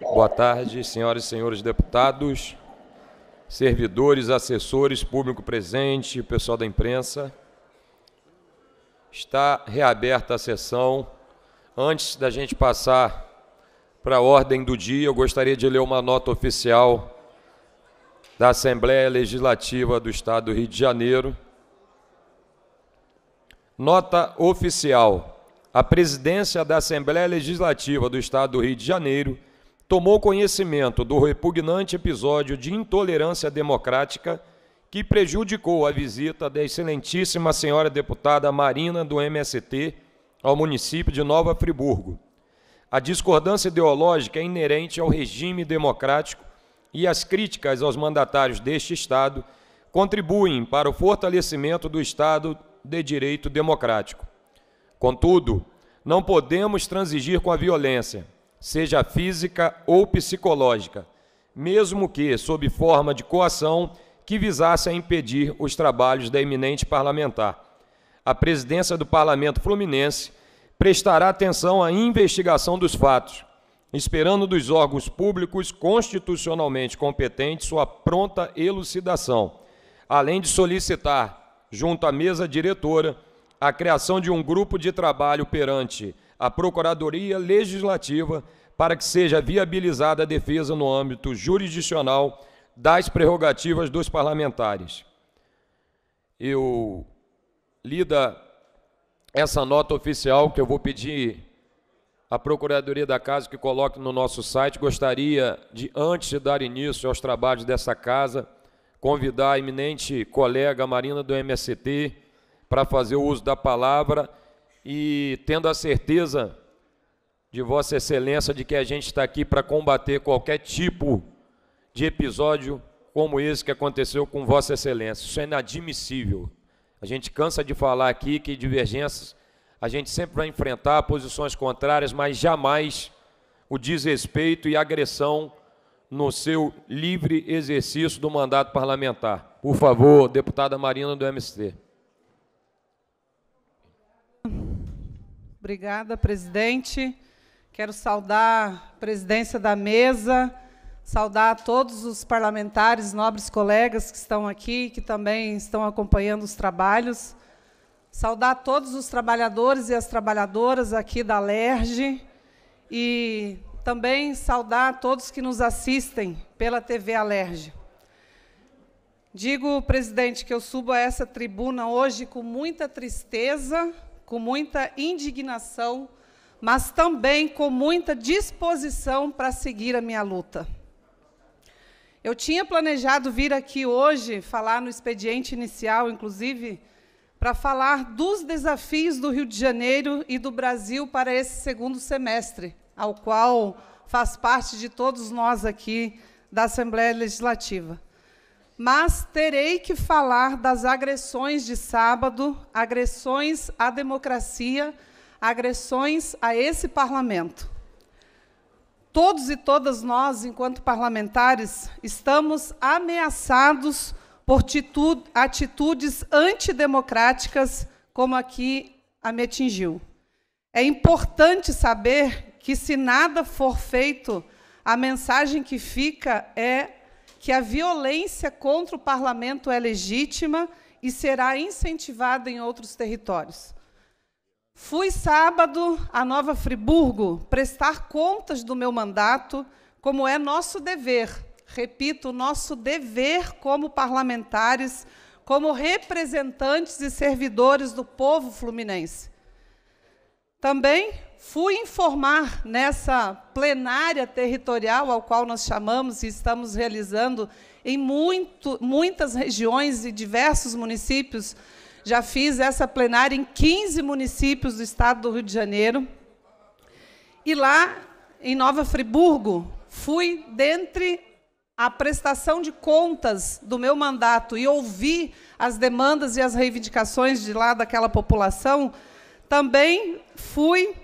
Boa tarde, senhoras e senhores deputados, servidores, assessores, público presente, pessoal da imprensa. Está reaberta a sessão. Antes da gente passar para a ordem do dia, eu gostaria de ler uma nota oficial da Assembleia Legislativa do Estado do Rio de Janeiro. Nota oficial. A presidência da Assembleia Legislativa do Estado do Rio de Janeiro tomou conhecimento do repugnante episódio de intolerância democrática que prejudicou a visita da excelentíssima senhora deputada Marina do MST ao município de Nova Friburgo. A discordância ideológica é inerente ao regime democrático e as críticas aos mandatários deste Estado contribuem para o fortalecimento do Estado de direito democrático. Contudo, não podemos transigir com a violência seja física ou psicológica, mesmo que sob forma de coação que visasse a impedir os trabalhos da eminente parlamentar. A presidência do Parlamento Fluminense prestará atenção à investigação dos fatos, esperando dos órgãos públicos constitucionalmente competentes sua pronta elucidação, além de solicitar, junto à mesa diretora, a criação de um grupo de trabalho perante à Procuradoria Legislativa para que seja viabilizada a defesa no âmbito jurisdicional das prerrogativas dos parlamentares. Eu lida essa nota oficial que eu vou pedir à Procuradoria da Casa que coloque no nosso site. Gostaria de, antes de dar início aos trabalhos dessa casa, convidar a eminente colega Marina do MST para fazer o uso da palavra e tendo a certeza de Vossa Excelência de que a gente está aqui para combater qualquer tipo de episódio como esse que aconteceu com Vossa Excelência. Isso é inadmissível. A gente cansa de falar aqui que divergências a gente sempre vai enfrentar, posições contrárias, mas jamais o desrespeito e agressão no seu livre exercício do mandato parlamentar. Por favor, deputada Marina do MST. Obrigada, presidente. Quero saudar a presidência da mesa, saudar todos os parlamentares, nobres colegas que estão aqui, que também estão acompanhando os trabalhos. Saudar todos os trabalhadores e as trabalhadoras aqui da ALERJ e também saudar todos que nos assistem pela TV Alerj. Digo, presidente, que eu subo a essa tribuna hoje com muita tristeza, com muita indignação, mas também com muita disposição para seguir a minha luta. Eu tinha planejado vir aqui hoje falar no expediente inicial, inclusive, para falar dos desafios do Rio de Janeiro e do Brasil para esse segundo semestre, ao qual faz parte de todos nós aqui da Assembleia Legislativa mas terei que falar das agressões de sábado, agressões à democracia, agressões a esse parlamento. Todos e todas nós, enquanto parlamentares, estamos ameaçados por atitudes antidemocráticas, como aqui a me atingiu. É importante saber que, se nada for feito, a mensagem que fica é que a violência contra o parlamento é legítima e será incentivada em outros territórios. Fui sábado a Nova Friburgo prestar contas do meu mandato, como é nosso dever, repito, nosso dever como parlamentares, como representantes e servidores do povo fluminense. Também fui informar nessa plenária territorial ao qual nós chamamos e estamos realizando em muito, muitas regiões e diversos municípios. Já fiz essa plenária em 15 municípios do estado do Rio de Janeiro. E lá, em Nova Friburgo, fui dentre a prestação de contas do meu mandato e ouvi as demandas e as reivindicações de lá daquela população, também fui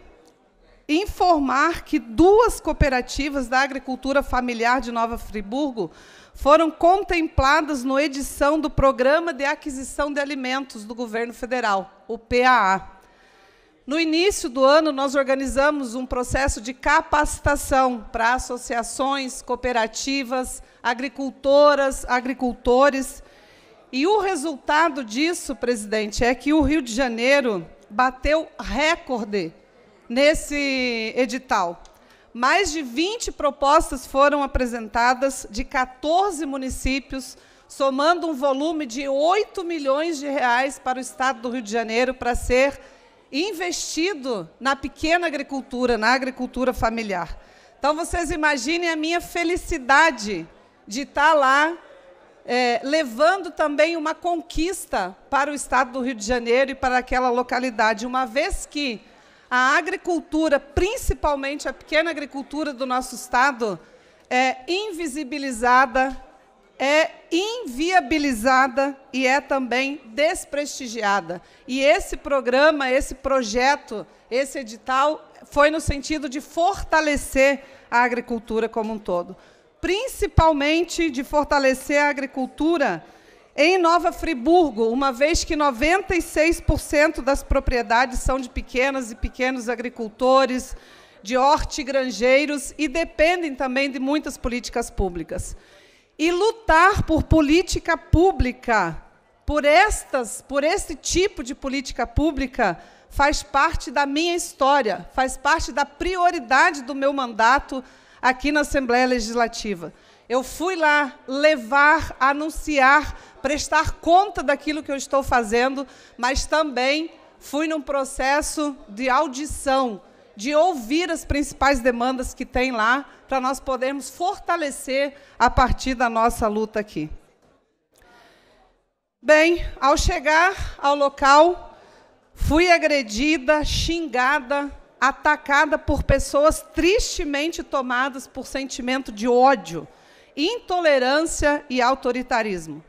informar que duas cooperativas da agricultura familiar de Nova Friburgo foram contempladas no edição do Programa de Aquisição de Alimentos do Governo Federal, o PAA. No início do ano, nós organizamos um processo de capacitação para associações, cooperativas, agricultoras, agricultores. E o resultado disso, presidente, é que o Rio de Janeiro bateu recorde nesse edital. Mais de 20 propostas foram apresentadas de 14 municípios, somando um volume de 8 milhões de reais para o estado do Rio de Janeiro para ser investido na pequena agricultura, na agricultura familiar. Então vocês imaginem a minha felicidade de estar lá é, levando também uma conquista para o estado do Rio de Janeiro e para aquela localidade, uma vez que a agricultura, principalmente a pequena agricultura do nosso Estado, é invisibilizada, é inviabilizada e é também desprestigiada. E esse programa, esse projeto, esse edital foi no sentido de fortalecer a agricultura como um todo. Principalmente de fortalecer a agricultura em Nova Friburgo, uma vez que 96% das propriedades são de pequenas e pequenos agricultores, de hortigranjeiros e dependem também de muitas políticas públicas. E lutar por política pública, por estas, por esse tipo de política pública, faz parte da minha história, faz parte da prioridade do meu mandato aqui na Assembleia Legislativa. Eu fui lá levar, anunciar, prestar conta daquilo que eu estou fazendo, mas também fui num processo de audição, de ouvir as principais demandas que tem lá, para nós podermos fortalecer a partir da nossa luta aqui. Bem, ao chegar ao local, fui agredida, xingada, atacada por pessoas tristemente tomadas por sentimento de ódio intolerância e autoritarismo.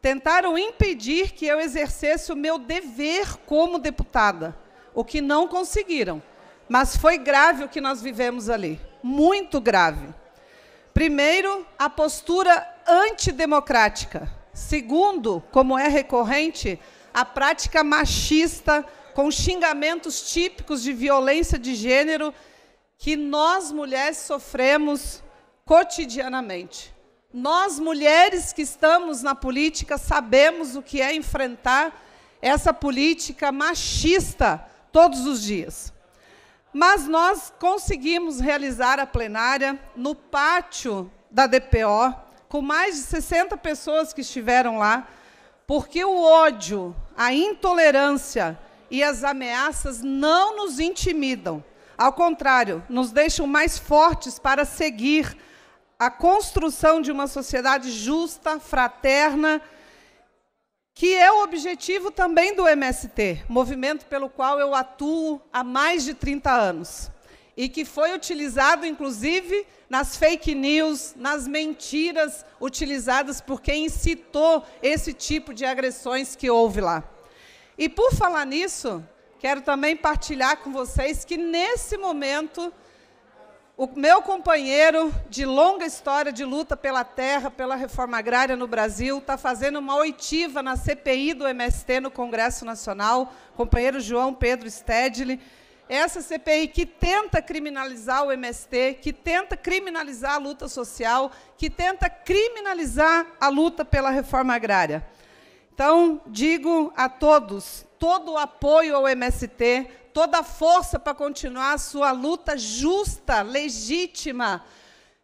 Tentaram impedir que eu exercesse o meu dever como deputada, o que não conseguiram. Mas foi grave o que nós vivemos ali muito grave. Primeiro, a postura antidemocrática. Segundo, como é recorrente, a prática machista com xingamentos típicos de violência de gênero que nós mulheres sofremos cotidianamente. Nós, mulheres que estamos na política, sabemos o que é enfrentar essa política machista todos os dias. Mas nós conseguimos realizar a plenária no pátio da DPO, com mais de 60 pessoas que estiveram lá, porque o ódio, a intolerância e as ameaças não nos intimidam. Ao contrário, nos deixam mais fortes para seguir a construção de uma sociedade justa, fraterna, que é o objetivo também do MST, movimento pelo qual eu atuo há mais de 30 anos e que foi utilizado, inclusive, nas fake news, nas mentiras utilizadas por quem incitou esse tipo de agressões que houve lá. E por falar nisso, quero também partilhar com vocês que nesse momento o meu companheiro de longa história de luta pela terra, pela reforma agrária no Brasil, está fazendo uma oitiva na CPI do MST no Congresso Nacional, companheiro João Pedro Stedley. É essa CPI que tenta criminalizar o MST, que tenta criminalizar a luta social, que tenta criminalizar a luta pela reforma agrária. Então, digo a todos: todo o apoio ao MST, toda a força para continuar a sua luta justa, legítima,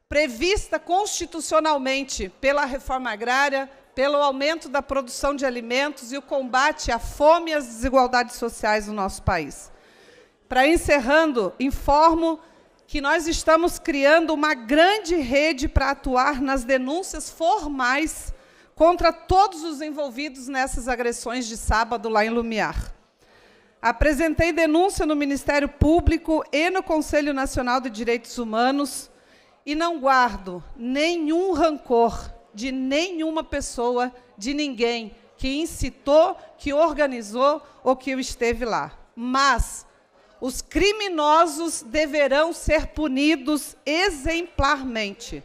prevista constitucionalmente pela reforma agrária, pelo aumento da produção de alimentos e o combate à fome e às desigualdades sociais no nosso país. Para encerrando, informo que nós estamos criando uma grande rede para atuar nas denúncias formais contra todos os envolvidos nessas agressões de sábado lá em Lumiar. Apresentei denúncia no Ministério Público e no Conselho Nacional de Direitos Humanos e não guardo nenhum rancor de nenhuma pessoa, de ninguém que incitou, que organizou ou que esteve lá. Mas os criminosos deverão ser punidos exemplarmente.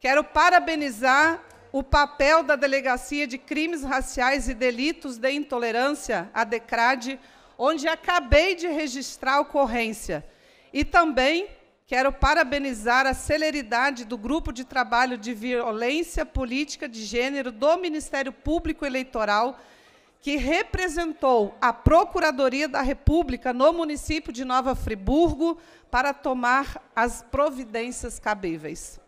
Quero parabenizar o papel da Delegacia de Crimes Raciais e Delitos de Intolerância, a DECRAD, onde acabei de registrar a ocorrência. E também quero parabenizar a celeridade do Grupo de Trabalho de Violência Política de Gênero do Ministério Público Eleitoral, que representou a Procuradoria da República no município de Nova Friburgo para tomar as providências cabíveis.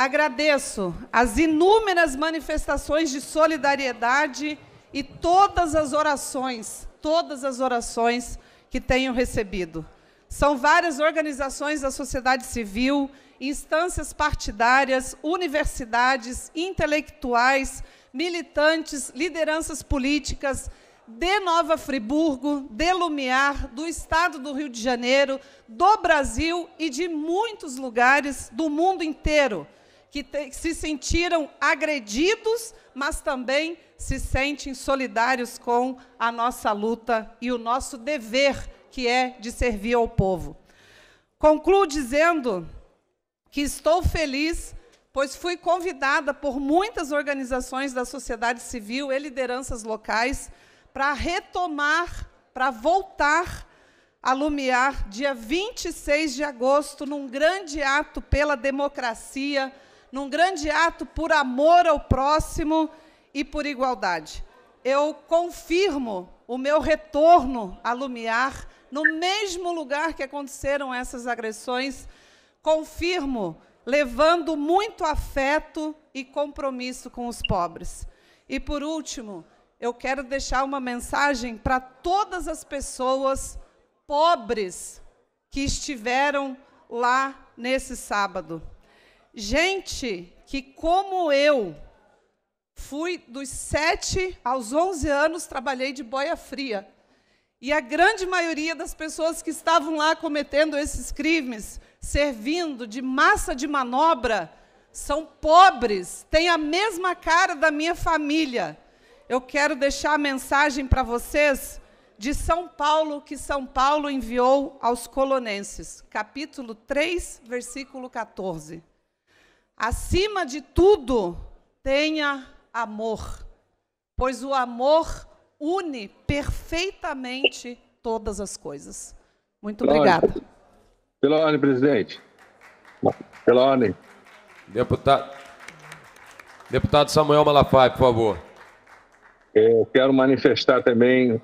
Agradeço as inúmeras manifestações de solidariedade e todas as orações, todas as orações que tenho recebido. São várias organizações da sociedade civil, instâncias partidárias, universidades, intelectuais, militantes, lideranças políticas de Nova Friburgo, de Lumiar, do estado do Rio de Janeiro, do Brasil e de muitos lugares do mundo inteiro que, te, se sentiram agredidos, mas também se sentem solidários com a nossa luta e o nosso dever, que é de servir ao povo. Concluo dizendo que estou feliz, pois fui convidada por muitas organizações da sociedade civil e lideranças locais para retomar, para voltar a Lumiar, dia 26 de agosto, num grande ato pela democracia num grande ato por amor ao próximo e por igualdade. Eu confirmo o meu retorno a Lumiar, no mesmo lugar que aconteceram essas agressões, confirmo, levando muito afeto e compromisso com os pobres. E por último, eu quero deixar uma mensagem para todas as pessoas pobres que estiveram lá nesse sábado gente que, como eu, fui dos 7 aos 11 anos, trabalhei de boia fria. E a grande maioria das pessoas que estavam lá cometendo esses crimes, servindo de massa de manobra, são pobres, têm a mesma cara da minha família. Eu quero deixar a mensagem para vocês de São Paulo, que São Paulo enviou aos Colonenses, capítulo 3, versículo 14. Acima de tudo, tenha amor, pois o amor une perfeitamente todas as coisas. Muito Pela obrigada. Ordem. Pela ordem, presidente. Pela ordem. Deputado, Deputado Samuel Malafaia, por favor. Eu quero manifestar também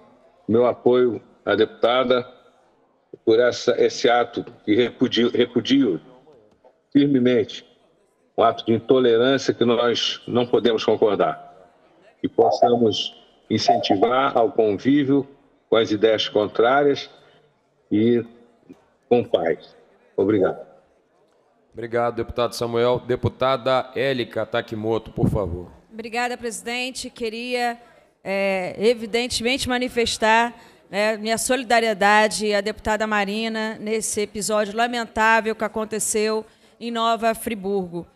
meu apoio à deputada por essa, esse ato que repudio, repudio firmemente um ato de intolerância que nós não podemos concordar. Que possamos incentivar ao convívio com as ideias contrárias e com paz. Obrigado. Obrigado, deputado Samuel. Deputada Élica Takimoto, por favor. Obrigada, presidente. Queria, é, evidentemente, manifestar né, minha solidariedade à deputada Marina nesse episódio lamentável que aconteceu em Nova Friburgo.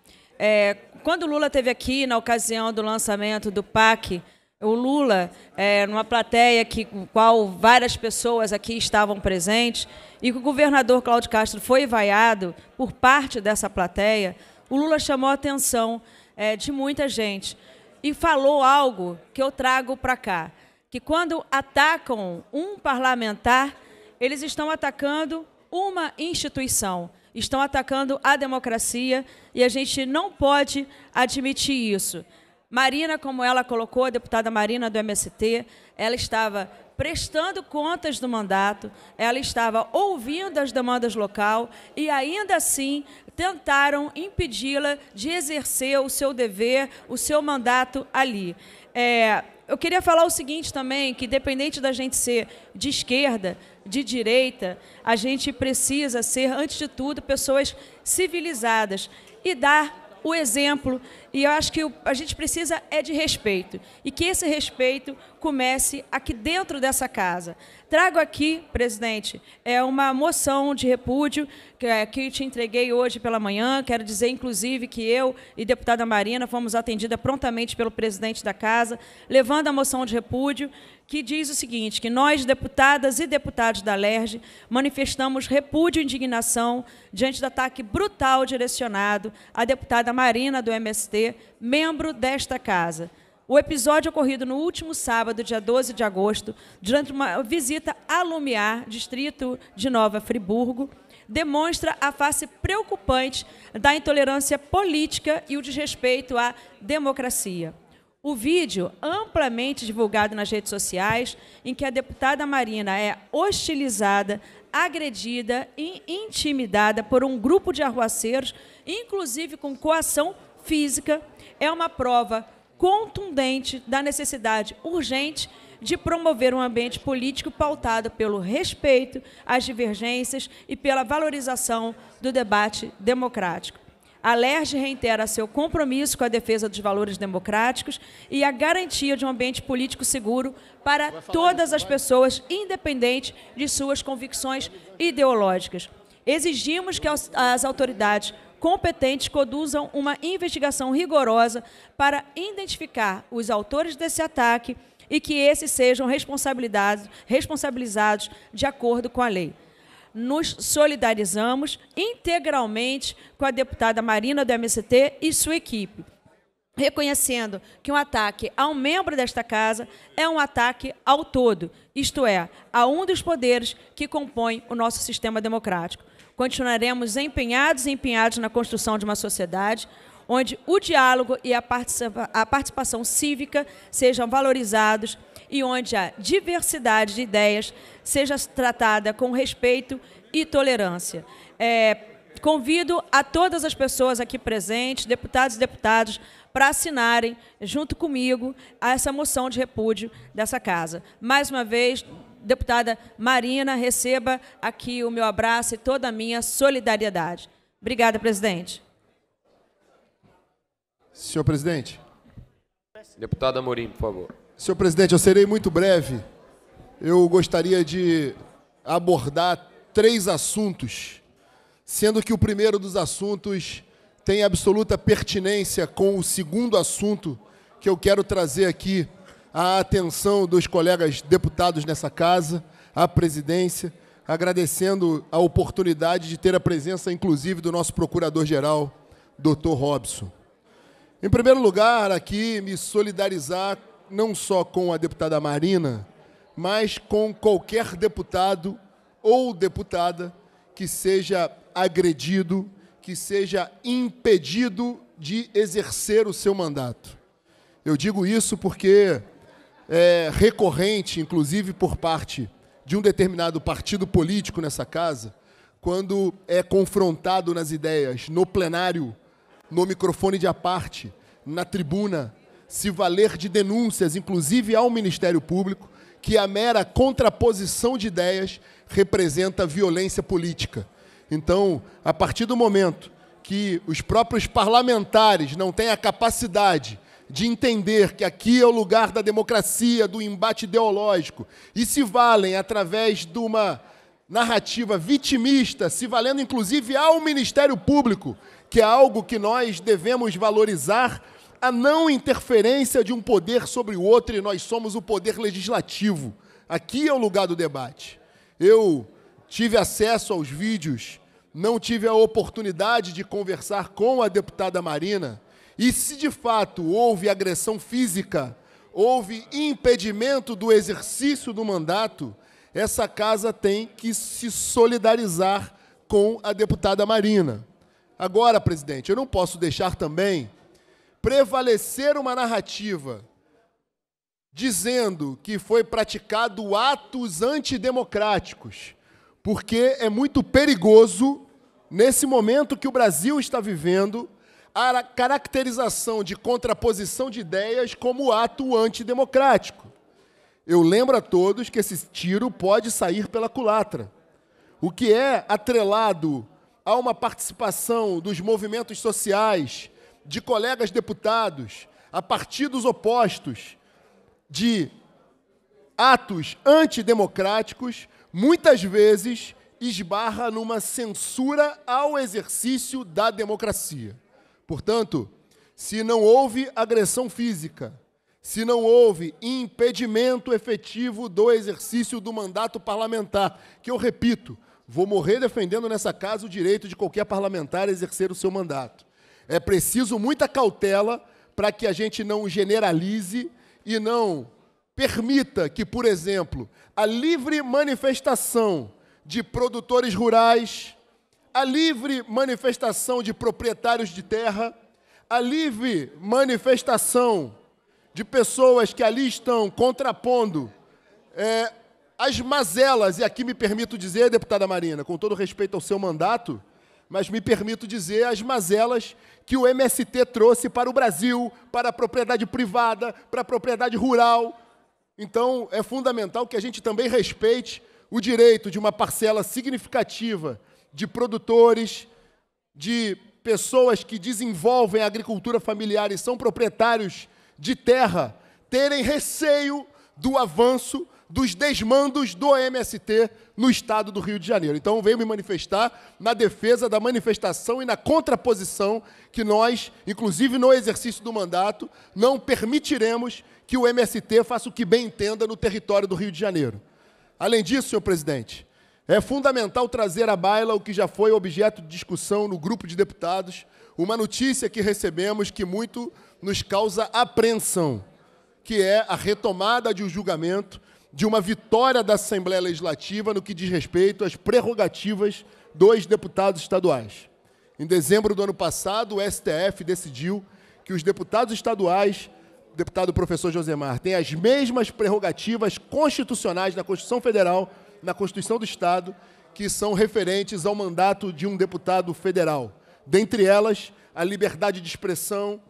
É, quando o Lula teve aqui, na ocasião do lançamento do PAC, o Lula, é, numa plateia que, com qual várias pessoas aqui estavam presentes, e que o governador Cláudio Castro foi vaiado por parte dessa plateia, o Lula chamou a atenção é, de muita gente e falou algo que eu trago para cá, que quando atacam um parlamentar, eles estão atacando uma instituição estão atacando a democracia e a gente não pode admitir isso. Marina, como ela colocou, a deputada Marina do MST, ela estava prestando contas do mandato, ela estava ouvindo as demandas local e ainda assim tentaram impedi-la de exercer o seu dever, o seu mandato ali. É, eu queria falar o seguinte também, que dependente da gente ser de esquerda, de direita, a gente precisa ser, antes de tudo, pessoas civilizadas e dar o exemplo e eu acho que a gente precisa é de respeito. E que esse respeito comece aqui dentro dessa casa. Trago aqui, presidente, é uma moção de repúdio é, que te entreguei hoje pela manhã. Quero dizer, inclusive, que eu e deputada Marina fomos atendida prontamente pelo presidente da casa, levando a moção de repúdio que diz o seguinte, que nós, deputadas e deputados da LERJ, manifestamos repúdio e indignação diante do ataque brutal direcionado à deputada Marina do MST, membro desta casa. O episódio ocorrido no último sábado, dia 12 de agosto, durante uma visita a Lumiar, distrito de Nova Friburgo, demonstra a face preocupante da intolerância política e o desrespeito à democracia. O vídeo, amplamente divulgado nas redes sociais, em que a deputada Marina é hostilizada, agredida e intimidada por um grupo de arruaceiros, inclusive com coação física é uma prova contundente da necessidade urgente de promover um ambiente político pautado pelo respeito às divergências e pela valorização do debate democrático. A LERJ reitera seu compromisso com a defesa dos valores democráticos e a garantia de um ambiente político seguro para todas as pessoas, independente de suas convicções ideológicas. Exigimos que as autoridades competentes conduzam uma investigação rigorosa para identificar os autores desse ataque e que esses sejam responsabilizados, responsabilizados de acordo com a lei. Nos solidarizamos integralmente com a deputada Marina do MST e sua equipe, reconhecendo que um ataque a um membro desta casa é um ataque ao todo, isto é, a um dos poderes que compõem o nosso sistema democrático. Continuaremos empenhados e empenhados na construção de uma sociedade onde o diálogo e a, participa a participação cívica sejam valorizados e onde a diversidade de ideias seja tratada com respeito e tolerância. É, convido a todas as pessoas aqui presentes, deputados e deputadas, para assinarem, junto comigo, essa moção de repúdio dessa casa. Mais uma vez, deputada Marina, receba aqui o meu abraço e toda a minha solidariedade. Obrigada, presidente. Senhor presidente. Deputada Morim, por favor. Senhor presidente, eu serei muito breve. Eu gostaria de abordar três assuntos, sendo que o primeiro dos assuntos tem absoluta pertinência com o segundo assunto que eu quero trazer aqui a atenção dos colegas deputados nessa casa, à presidência, agradecendo a oportunidade de ter a presença, inclusive, do nosso procurador-geral, doutor Robson. Em primeiro lugar, aqui me solidarizar não só com a deputada Marina, mas com qualquer deputado ou deputada que seja agredido, que seja impedido de exercer o seu mandato. Eu digo isso porque é, recorrente, inclusive por parte de um determinado partido político nessa casa, quando é confrontado nas ideias, no plenário, no microfone de aparte, na tribuna, se valer de denúncias, inclusive ao Ministério Público, que a mera contraposição de ideias representa violência política. Então, a partir do momento que os próprios parlamentares não têm a capacidade de entender que aqui é o lugar da democracia, do embate ideológico, e se valem através de uma narrativa vitimista, se valendo inclusive ao Ministério Público, que é algo que nós devemos valorizar a não interferência de um poder sobre o outro, e nós somos o poder legislativo. Aqui é o lugar do debate. Eu tive acesso aos vídeos, não tive a oportunidade de conversar com a deputada Marina, e se de fato houve agressão física, houve impedimento do exercício do mandato, essa casa tem que se solidarizar com a deputada Marina. Agora, presidente, eu não posso deixar também prevalecer uma narrativa dizendo que foi praticado atos antidemocráticos, porque é muito perigoso nesse momento que o Brasil está vivendo a caracterização de contraposição de ideias como ato antidemocrático. Eu lembro a todos que esse tiro pode sair pela culatra, o que é atrelado a uma participação dos movimentos sociais, de colegas deputados, a partidos opostos, de atos antidemocráticos, muitas vezes esbarra numa censura ao exercício da democracia. Portanto, se não houve agressão física, se não houve impedimento efetivo do exercício do mandato parlamentar, que eu repito, vou morrer defendendo nessa casa o direito de qualquer parlamentar a exercer o seu mandato. É preciso muita cautela para que a gente não generalize e não permita que, por exemplo, a livre manifestação de produtores rurais, a livre manifestação de proprietários de terra, a livre manifestação de pessoas que ali estão contrapondo é, as mazelas, e aqui me permito dizer, deputada Marina, com todo respeito ao seu mandato, mas me permito dizer as mazelas que o MST trouxe para o Brasil, para a propriedade privada, para a propriedade rural. Então, é fundamental que a gente também respeite o direito de uma parcela significativa de produtores, de pessoas que desenvolvem a agricultura familiar e são proprietários de terra terem receio do avanço dos desmandos do MST no estado do Rio de Janeiro. Então, venho me manifestar na defesa da manifestação e na contraposição que nós, inclusive no exercício do mandato, não permitiremos que o MST faça o que bem entenda no território do Rio de Janeiro. Além disso, senhor presidente, é fundamental trazer à baila o que já foi objeto de discussão no grupo de deputados, uma notícia que recebemos que muito nos causa apreensão, que é a retomada de um julgamento de uma vitória da Assembleia Legislativa no que diz respeito às prerrogativas dos deputados estaduais. Em dezembro do ano passado, o STF decidiu que os deputados estaduais, deputado professor Josemar, têm as mesmas prerrogativas constitucionais da Constituição Federal na Constituição do Estado que são referentes ao mandato de um deputado federal. Dentre elas, a liberdade de expressão,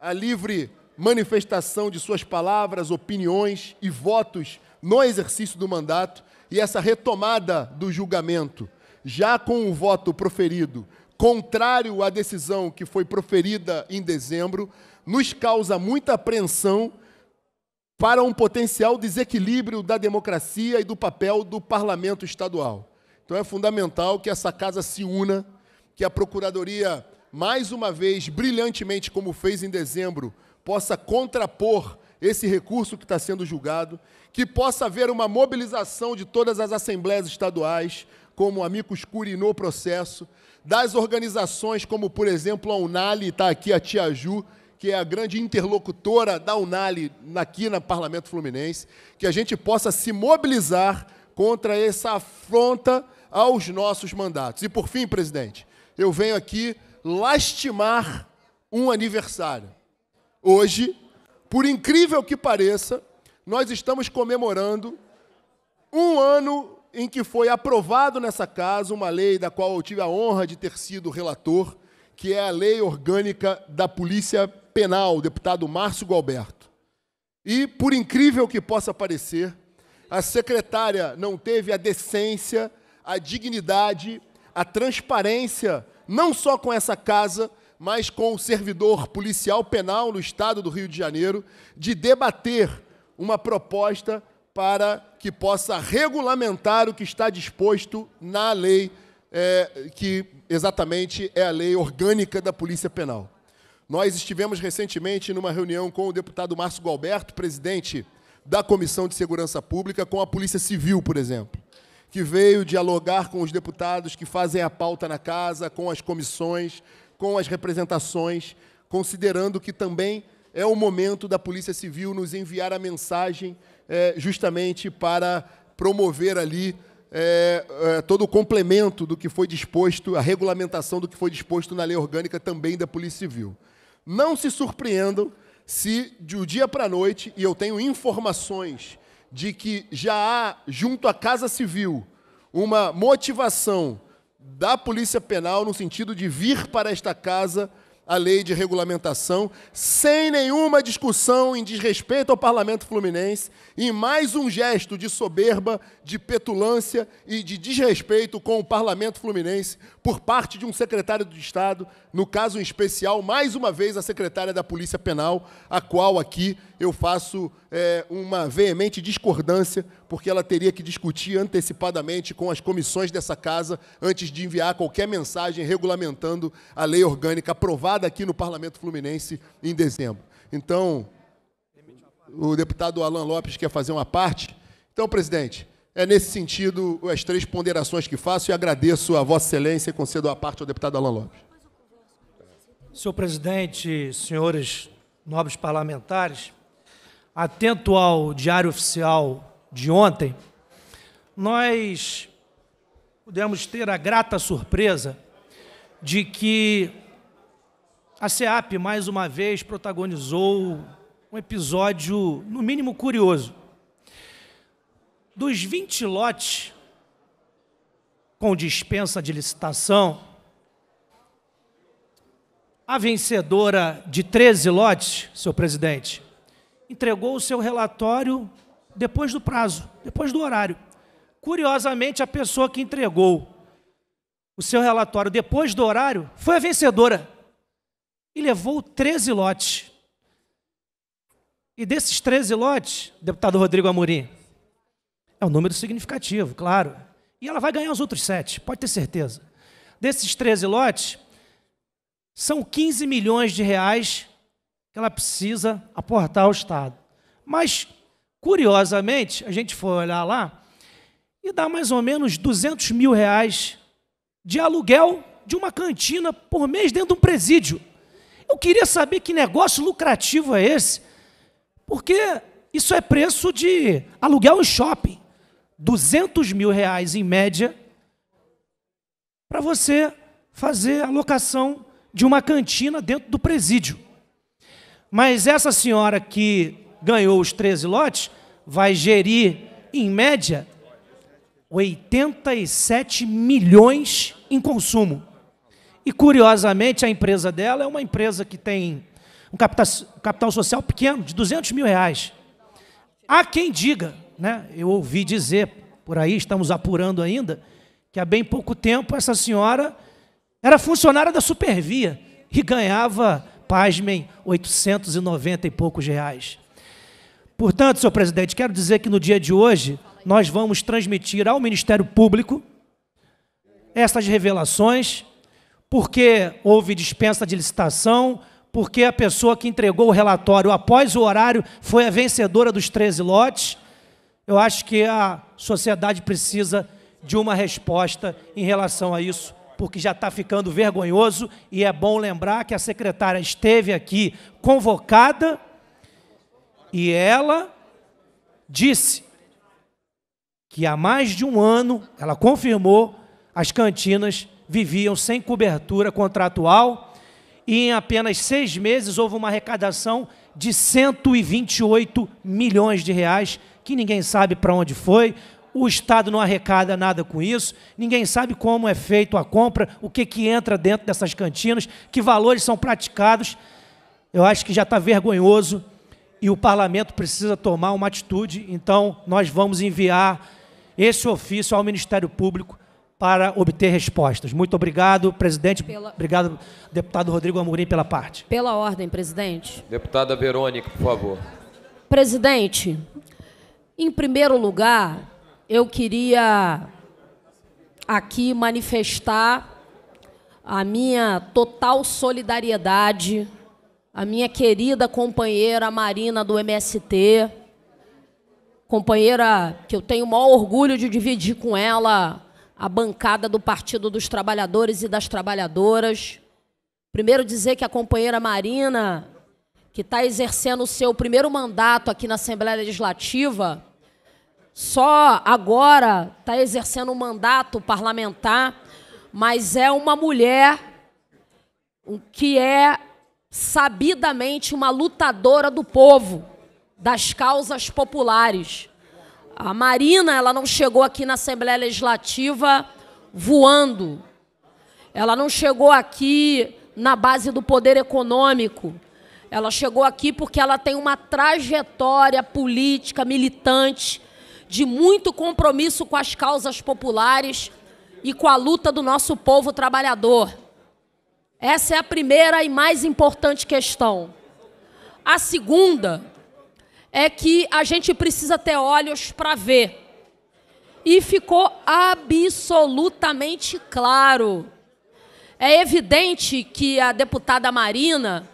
a livre manifestação de suas palavras, opiniões e votos no exercício do mandato e essa retomada do julgamento, já com o voto proferido contrário à decisão que foi proferida em dezembro, nos causa muita apreensão para um potencial desequilíbrio da democracia e do papel do parlamento estadual. Então é fundamental que essa casa se una, que a Procuradoria, mais uma vez, brilhantemente, como fez em dezembro, possa contrapor esse recurso que está sendo julgado, que possa haver uma mobilização de todas as assembleias estaduais, como a Micos Curi no processo, das organizações, como, por exemplo, a Unali, está aqui a Tia Ju, que é a grande interlocutora da Unali aqui no Parlamento Fluminense, que a gente possa se mobilizar contra essa afronta aos nossos mandatos. E por fim, presidente, eu venho aqui lastimar um aniversário. Hoje, por incrível que pareça, nós estamos comemorando um ano em que foi aprovado nessa casa uma lei da qual eu tive a honra de ter sido relator, que é a Lei Orgânica da Polícia penal, o deputado Márcio Galberto. E, por incrível que possa parecer, a secretária não teve a decência, a dignidade, a transparência, não só com essa casa, mas com o servidor policial penal no estado do Rio de Janeiro, de debater uma proposta para que possa regulamentar o que está disposto na lei, é, que exatamente é a lei orgânica da Polícia Penal. Nós estivemos recentemente numa reunião com o deputado Márcio Galberto, presidente da Comissão de Segurança Pública, com a Polícia Civil, por exemplo, que veio dialogar com os deputados que fazem a pauta na casa, com as comissões, com as representações, considerando que também é o momento da Polícia Civil nos enviar a mensagem é, justamente para promover ali é, é, todo o complemento do que foi disposto, a regulamentação do que foi disposto na lei orgânica também da Polícia Civil. Não se surpreendam se de um dia para a noite, e eu tenho informações de que já há, junto à Casa Civil, uma motivação da Polícia Penal no sentido de vir para esta casa a lei de regulamentação, sem nenhuma discussão em desrespeito ao parlamento fluminense, e mais um gesto de soberba de petulância e de desrespeito com o parlamento fluminense por parte de um secretário de Estado, no caso em especial, mais uma vez, a secretária da Polícia Penal, a qual aqui eu faço é, uma veemente discordância, porque ela teria que discutir antecipadamente com as comissões dessa casa antes de enviar qualquer mensagem regulamentando a lei orgânica aprovada aqui no Parlamento Fluminense em dezembro. Então, o deputado Alan Lopes quer fazer uma parte. Então, presidente, é nesse sentido as três ponderações que faço e agradeço a Vossa Excelência e concedo a parte ao deputado Alan Lopes. É. Senhor presidente, senhores nobres parlamentares, atento ao Diário Oficial de ontem, nós pudemos ter a grata surpresa de que a SEAP, mais uma vez, protagonizou um episódio, no mínimo, curioso dos 20 lotes com dispensa de licitação, a vencedora de 13 lotes, seu presidente, entregou o seu relatório depois do prazo, depois do horário. Curiosamente, a pessoa que entregou o seu relatório depois do horário foi a vencedora e levou 13 lotes. E desses 13 lotes, deputado Rodrigo Amorim, é um número significativo, claro. E ela vai ganhar os outros sete, pode ter certeza. Desses 13 lotes, são 15 milhões de reais que ela precisa aportar ao Estado. Mas, curiosamente, a gente foi olhar lá e dá mais ou menos 200 mil reais de aluguel de uma cantina por mês dentro de um presídio. Eu queria saber que negócio lucrativo é esse, porque isso é preço de aluguel em shopping. 200 mil reais em média para você fazer a locação de uma cantina dentro do presídio. Mas essa senhora que ganhou os 13 lotes vai gerir, em média, 87 milhões em consumo. E, curiosamente, a empresa dela é uma empresa que tem um capital, capital social pequeno, de 200 mil reais. Há quem diga né, eu ouvi dizer, por aí estamos apurando ainda, que há bem pouco tempo essa senhora era funcionária da Supervia e ganhava, pasmem, 890 e poucos reais. Portanto, senhor presidente, quero dizer que no dia de hoje nós vamos transmitir ao Ministério Público essas revelações, porque houve dispensa de licitação, porque a pessoa que entregou o relatório após o horário foi a vencedora dos 13 lotes. Eu acho que a sociedade precisa de uma resposta em relação a isso, porque já está ficando vergonhoso e é bom lembrar que a secretária esteve aqui convocada e ela disse que há mais de um ano, ela confirmou, as cantinas viviam sem cobertura contratual e em apenas seis meses houve uma arrecadação de 128 milhões de reais que ninguém sabe para onde foi, o Estado não arrecada nada com isso, ninguém sabe como é feito a compra, o que, que entra dentro dessas cantinas, que valores são praticados. Eu acho que já está vergonhoso e o parlamento precisa tomar uma atitude. Então, nós vamos enviar esse ofício ao Ministério Público para obter respostas. Muito obrigado, presidente. Pela... Obrigado, deputado Rodrigo Amorim, pela parte. Pela ordem, presidente. Deputada Verônica, por favor. Presidente, em primeiro lugar, eu queria aqui manifestar a minha total solidariedade à minha querida companheira Marina do MST, companheira que eu tenho o maior orgulho de dividir com ela a bancada do Partido dos Trabalhadores e das Trabalhadoras. Primeiro dizer que a companheira Marina que está exercendo o seu primeiro mandato aqui na Assembleia Legislativa, só agora está exercendo um mandato parlamentar, mas é uma mulher que é sabidamente uma lutadora do povo, das causas populares. A Marina, ela não chegou aqui na Assembleia Legislativa voando. Ela não chegou aqui na base do poder econômico. Ela chegou aqui porque ela tem uma trajetória política, militante, de muito compromisso com as causas populares e com a luta do nosso povo trabalhador. Essa é a primeira e mais importante questão. A segunda é que a gente precisa ter olhos para ver. E ficou absolutamente claro. É evidente que a deputada Marina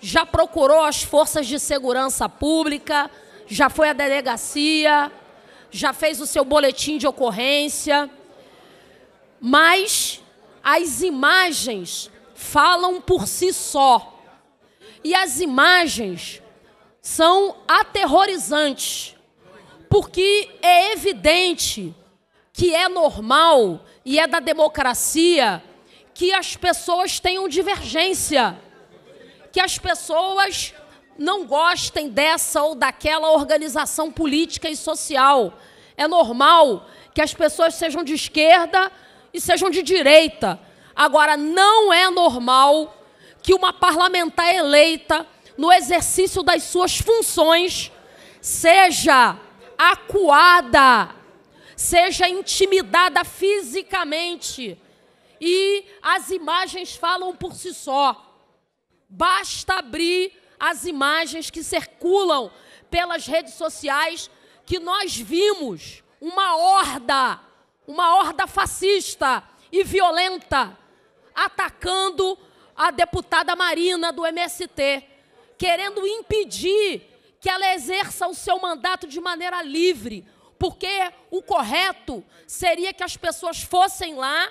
já procurou as forças de segurança pública, já foi à delegacia, já fez o seu boletim de ocorrência, mas as imagens falam por si só. E as imagens são aterrorizantes, porque é evidente que é normal e é da democracia que as pessoas tenham divergência que as pessoas não gostem dessa ou daquela organização política e social. É normal que as pessoas sejam de esquerda e sejam de direita. Agora, não é normal que uma parlamentar eleita, no exercício das suas funções, seja acuada, seja intimidada fisicamente. E as imagens falam por si só. Basta abrir as imagens que circulam pelas redes sociais que nós vimos uma horda, uma horda fascista e violenta atacando a deputada Marina do MST, querendo impedir que ela exerça o seu mandato de maneira livre, porque o correto seria que as pessoas fossem lá,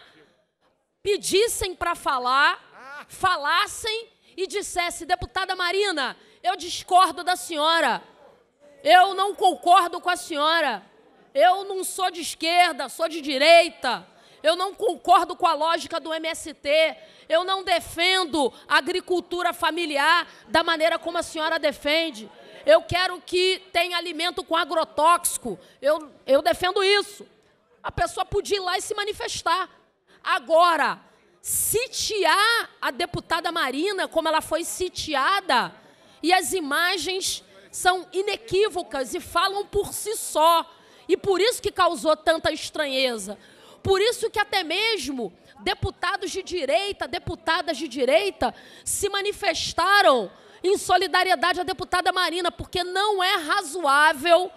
pedissem para falar, falassem e dissesse: deputada Marina, eu discordo da senhora, eu não concordo com a senhora, eu não sou de esquerda, sou de direita. Eu não concordo com a lógica do MST. Eu não defendo a agricultura familiar da maneira como a senhora defende. Eu quero que tenha alimento com agrotóxico. Eu, eu defendo isso. A pessoa podia ir lá e se manifestar. Agora, sitiar a deputada Marina, como ela foi sitiada, e as imagens são inequívocas e falam por si só. E por isso que causou tanta estranheza. Por isso que até mesmo deputados de direita, deputadas de direita, se manifestaram em solidariedade à deputada Marina, porque não é razoável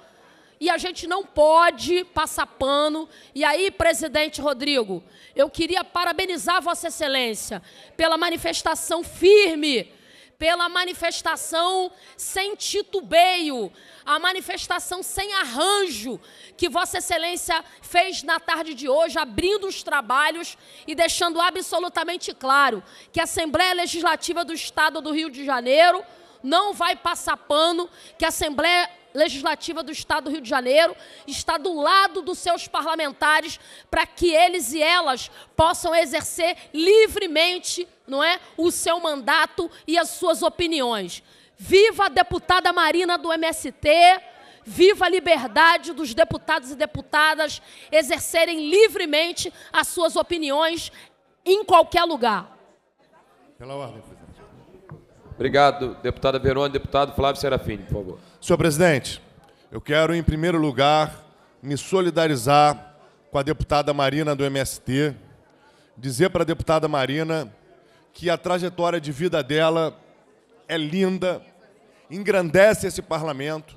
e a gente não pode passar pano. E aí, presidente Rodrigo, eu queria parabenizar Vossa Excelência pela manifestação firme, pela manifestação sem titubeio, a manifestação sem arranjo que Vossa Excelência fez na tarde de hoje, abrindo os trabalhos e deixando absolutamente claro que a Assembleia Legislativa do Estado do Rio de Janeiro não vai passar pano, que a Assembleia Legislativa do Estado do Rio de Janeiro está do lado dos seus parlamentares para que eles e elas possam exercer livremente, não é, o seu mandato e as suas opiniões. Viva a deputada Marina do MST, Viva a liberdade dos deputados e deputadas exercerem livremente as suas opiniões em qualquer lugar. Pela ordem, presidente. Obrigado, deputada Verônica. Deputado Flávio Serafini, por favor. Senhor presidente, eu quero, em primeiro lugar, me solidarizar com a deputada Marina do MST, dizer para a deputada Marina que a trajetória de vida dela é linda, engrandece esse parlamento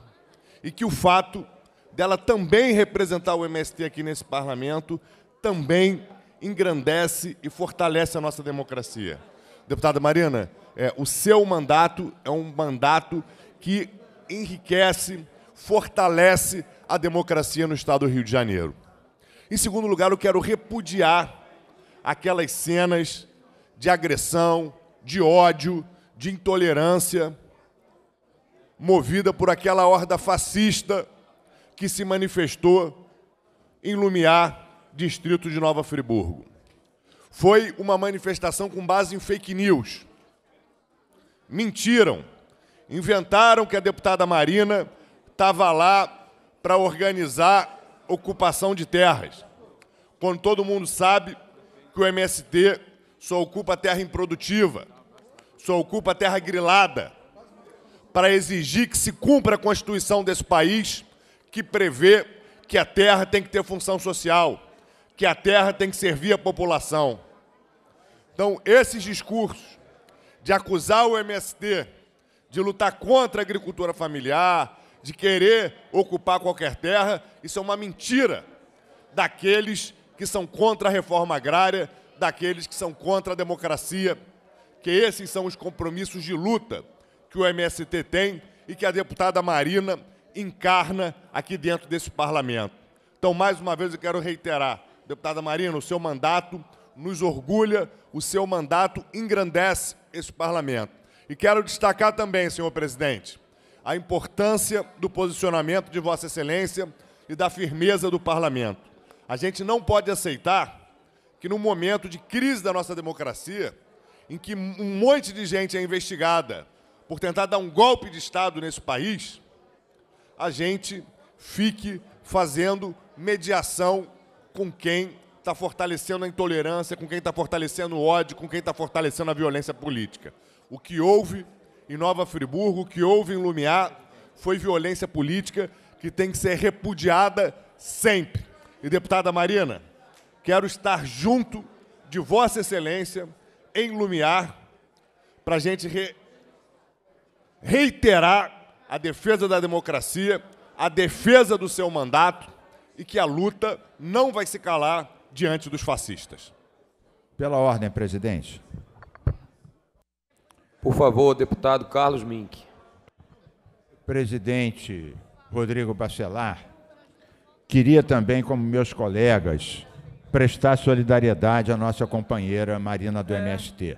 e que o fato dela também representar o MST aqui nesse parlamento também engrandece e fortalece a nossa democracia. Deputada Marina, é, o seu mandato é um mandato que enriquece, fortalece a democracia no estado do Rio de Janeiro. Em segundo lugar, eu quero repudiar aquelas cenas de agressão, de ódio, de intolerância movida por aquela horda fascista que se manifestou em Lumiar, distrito de Nova Friburgo. Foi uma manifestação com base em fake news. Mentiram inventaram que a deputada Marina estava lá para organizar ocupação de terras. Quando todo mundo sabe que o MST só ocupa terra improdutiva, só ocupa terra grilada, para exigir que se cumpra a Constituição desse país, que prevê que a terra tem que ter função social, que a terra tem que servir à população. Então, esses discursos de acusar o MST de lutar contra a agricultura familiar, de querer ocupar qualquer terra, isso é uma mentira daqueles que são contra a reforma agrária, daqueles que são contra a democracia, que esses são os compromissos de luta que o MST tem e que a deputada Marina encarna aqui dentro desse parlamento. Então, mais uma vez, eu quero reiterar, deputada Marina, o seu mandato nos orgulha, o seu mandato engrandece esse parlamento. E quero destacar também, senhor presidente, a importância do posicionamento de Vossa Excelência e da firmeza do parlamento. A gente não pode aceitar que, num momento de crise da nossa democracia, em que um monte de gente é investigada por tentar dar um golpe de Estado nesse país, a gente fique fazendo mediação com quem está fortalecendo a intolerância, com quem está fortalecendo o ódio, com quem está fortalecendo a violência política. O que houve em Nova Friburgo, o que houve em Lumiar, foi violência política que tem que ser repudiada sempre. E deputada Marina, quero estar junto de Vossa Excelência em Lumiar para a gente re reiterar a defesa da democracia, a defesa do seu mandato e que a luta não vai se calar diante dos fascistas. Pela ordem, presidente. Por favor, deputado Carlos Mink. Presidente Rodrigo Bacelar, queria também, como meus colegas, prestar solidariedade à nossa companheira Marina do é. MST.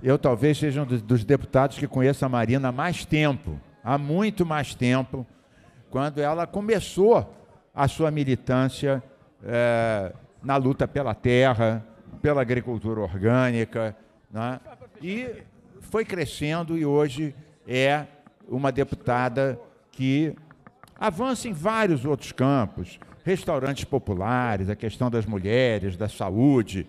Eu talvez seja um dos deputados que conheça a Marina há mais tempo, há muito mais tempo, quando ela começou a sua militância é, na luta pela terra, pela agricultura orgânica. Né? E foi crescendo e hoje é uma deputada que avança em vários outros campos, restaurantes populares, a questão das mulheres, da saúde,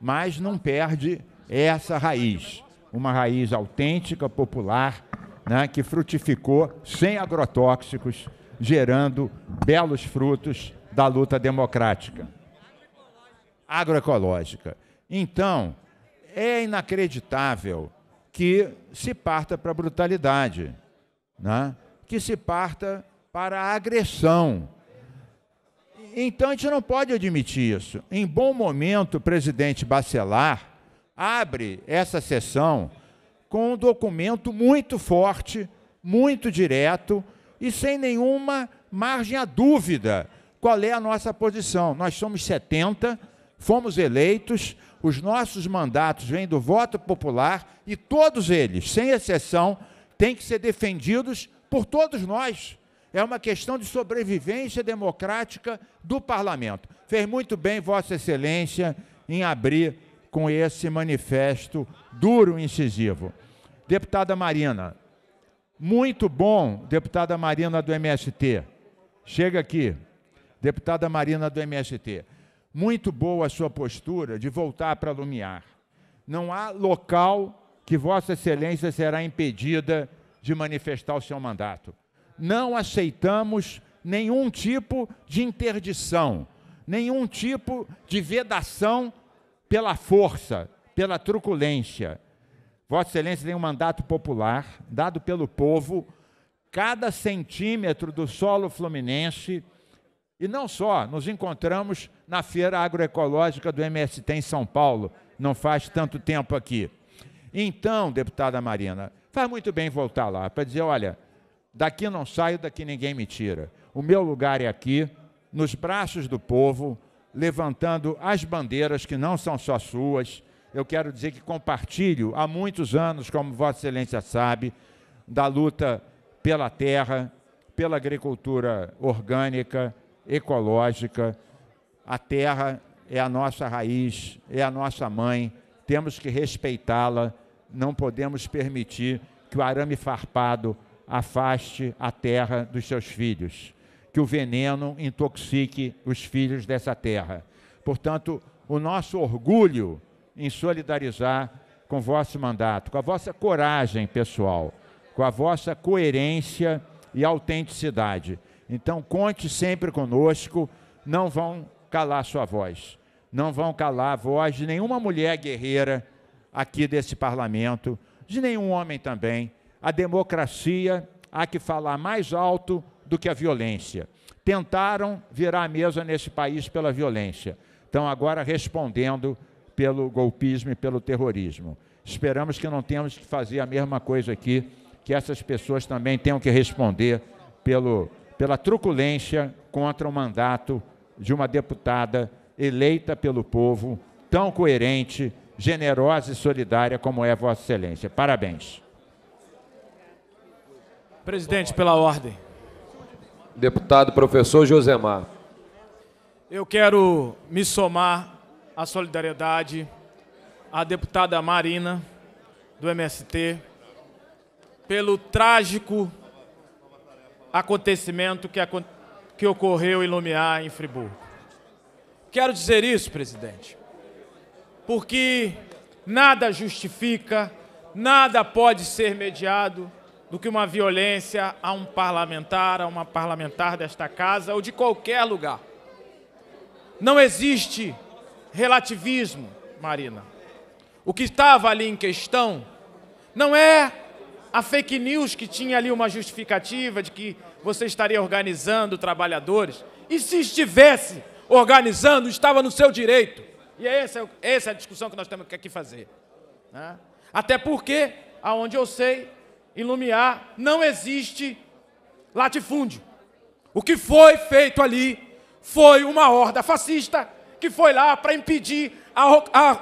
mas não perde essa raiz, uma raiz autêntica, popular, né, que frutificou sem agrotóxicos, gerando belos frutos da luta democrática. Agroecológica. Então, é inacreditável que se parta para a brutalidade, né? que se parta para a agressão. Então a gente não pode admitir isso. Em bom momento, o presidente Bacelar abre essa sessão com um documento muito forte, muito direto e sem nenhuma margem à dúvida qual é a nossa posição. Nós somos 70, fomos eleitos, os nossos mandatos vêm do voto popular e todos eles, sem exceção, têm que ser defendidos por todos nós. É uma questão de sobrevivência democrática do parlamento. Fez muito bem, Vossa Excelência, em abrir com esse manifesto duro e incisivo. Deputada Marina, muito bom, deputada Marina do MST. Chega aqui, deputada Marina do MST. Muito boa a sua postura de voltar para Lumiar. Não há local que Vossa Excelência será impedida de manifestar o seu mandato. Não aceitamos nenhum tipo de interdição, nenhum tipo de vedação pela força, pela truculência. Vossa Excelência tem um mandato popular, dado pelo povo. Cada centímetro do solo fluminense e não só, nos encontramos na Feira Agroecológica do MST em São Paulo, não faz tanto tempo aqui. Então, deputada Marina, faz muito bem voltar lá para dizer: olha, daqui não saio, daqui ninguém me tira. O meu lugar é aqui, nos braços do povo, levantando as bandeiras que não são só suas. Eu quero dizer que compartilho há muitos anos, como Vossa Excelência sabe, da luta pela terra, pela agricultura orgânica, ecológica. A terra é a nossa raiz, é a nossa mãe, temos que respeitá-la, não podemos permitir que o arame farpado afaste a terra dos seus filhos, que o veneno intoxique os filhos dessa terra. Portanto, o nosso orgulho em solidarizar com o vosso mandato, com a vossa coragem pessoal, com a vossa coerência e autenticidade. Então conte sempre conosco, não vão calar sua voz, não vão calar a voz de nenhuma mulher guerreira aqui desse parlamento, de nenhum homem também. A democracia há que falar mais alto do que a violência. Tentaram virar a mesa nesse país pela violência, estão agora respondendo pelo golpismo e pelo terrorismo. Esperamos que não tenhamos que fazer a mesma coisa aqui, que essas pessoas também tenham que responder pelo pela truculência contra o mandato de uma deputada eleita pelo povo, tão coerente, generosa e solidária como é Vossa Excelência. Parabéns. Presidente, pela ordem. Deputado professor Josemar. Eu quero me somar à solidariedade à deputada Marina, do MST, pelo trágico acontecimento que, que ocorreu em Lumiar, em Friburgo. Quero dizer isso, presidente, porque nada justifica, nada pode ser mediado do que uma violência a um parlamentar, a uma parlamentar desta casa ou de qualquer lugar. Não existe relativismo, Marina. O que estava ali em questão não é a fake news que tinha ali uma justificativa de que você estaria organizando trabalhadores. E se estivesse organizando, estava no seu direito. E é essa, essa é a discussão que nós temos que aqui fazer. Né? Até porque, aonde eu sei, em Lumiar não existe latifúndio. O que foi feito ali foi uma horda fascista que foi lá para impedir a,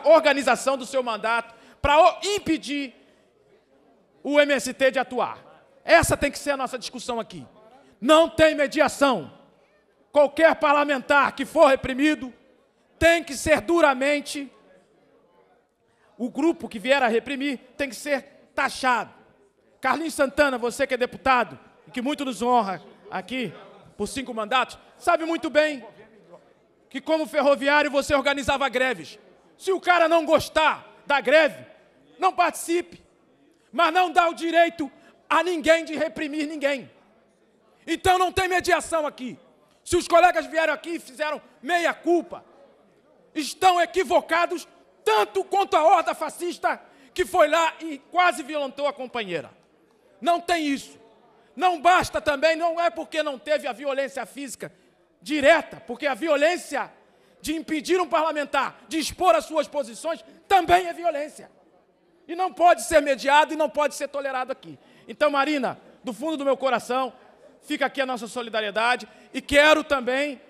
a organização do seu mandato, para impedir o MST de atuar. Essa tem que ser a nossa discussão aqui. Não tem mediação. Qualquer parlamentar que for reprimido tem que ser duramente. O grupo que vier a reprimir tem que ser taxado. Carlinhos Santana, você que é deputado e que muito nos honra aqui por cinco mandatos, sabe muito bem que como ferroviário você organizava greves. Se o cara não gostar da greve, não participe mas não dá o direito a ninguém de reprimir ninguém. Então não tem mediação aqui. Se os colegas vieram aqui e fizeram meia culpa, estão equivocados tanto quanto a horda fascista que foi lá e quase violentou a companheira. Não tem isso. Não basta também, não é porque não teve a violência física direta, porque a violência de impedir um parlamentar de expor as suas posições também é violência. E não pode ser mediado e não pode ser tolerado aqui. Então, Marina, do fundo do meu coração, fica aqui a nossa solidariedade e quero também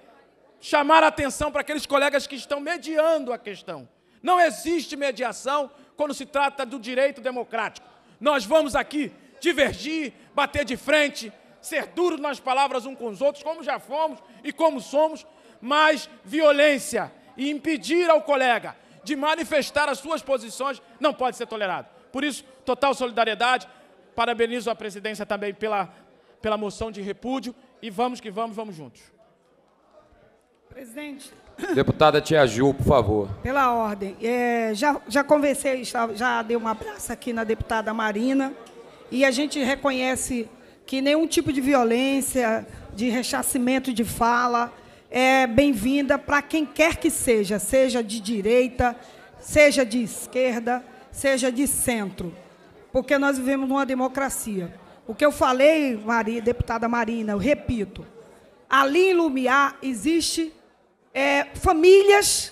chamar a atenção para aqueles colegas que estão mediando a questão. Não existe mediação quando se trata do direito democrático. Nós vamos aqui divergir, bater de frente, ser duros nas palavras uns com os outros, como já fomos e como somos, mas violência e impedir ao colega de manifestar as suas posições, não pode ser tolerado. Por isso, total solidariedade. Parabenizo a presidência também pela, pela moção de repúdio e vamos que vamos, vamos juntos. Presidente. Deputada Tia Ju, por favor. Pela ordem. É, já, já conversei, já, já dei um abraço aqui na deputada Marina e a gente reconhece que nenhum tipo de violência, de rechacimento de fala, é bem-vinda para quem quer que seja, seja de direita, seja de esquerda, seja de centro, porque nós vivemos numa democracia. O que eu falei, Maria, deputada Marina, eu repito, ali em Lumiar existe é, famílias,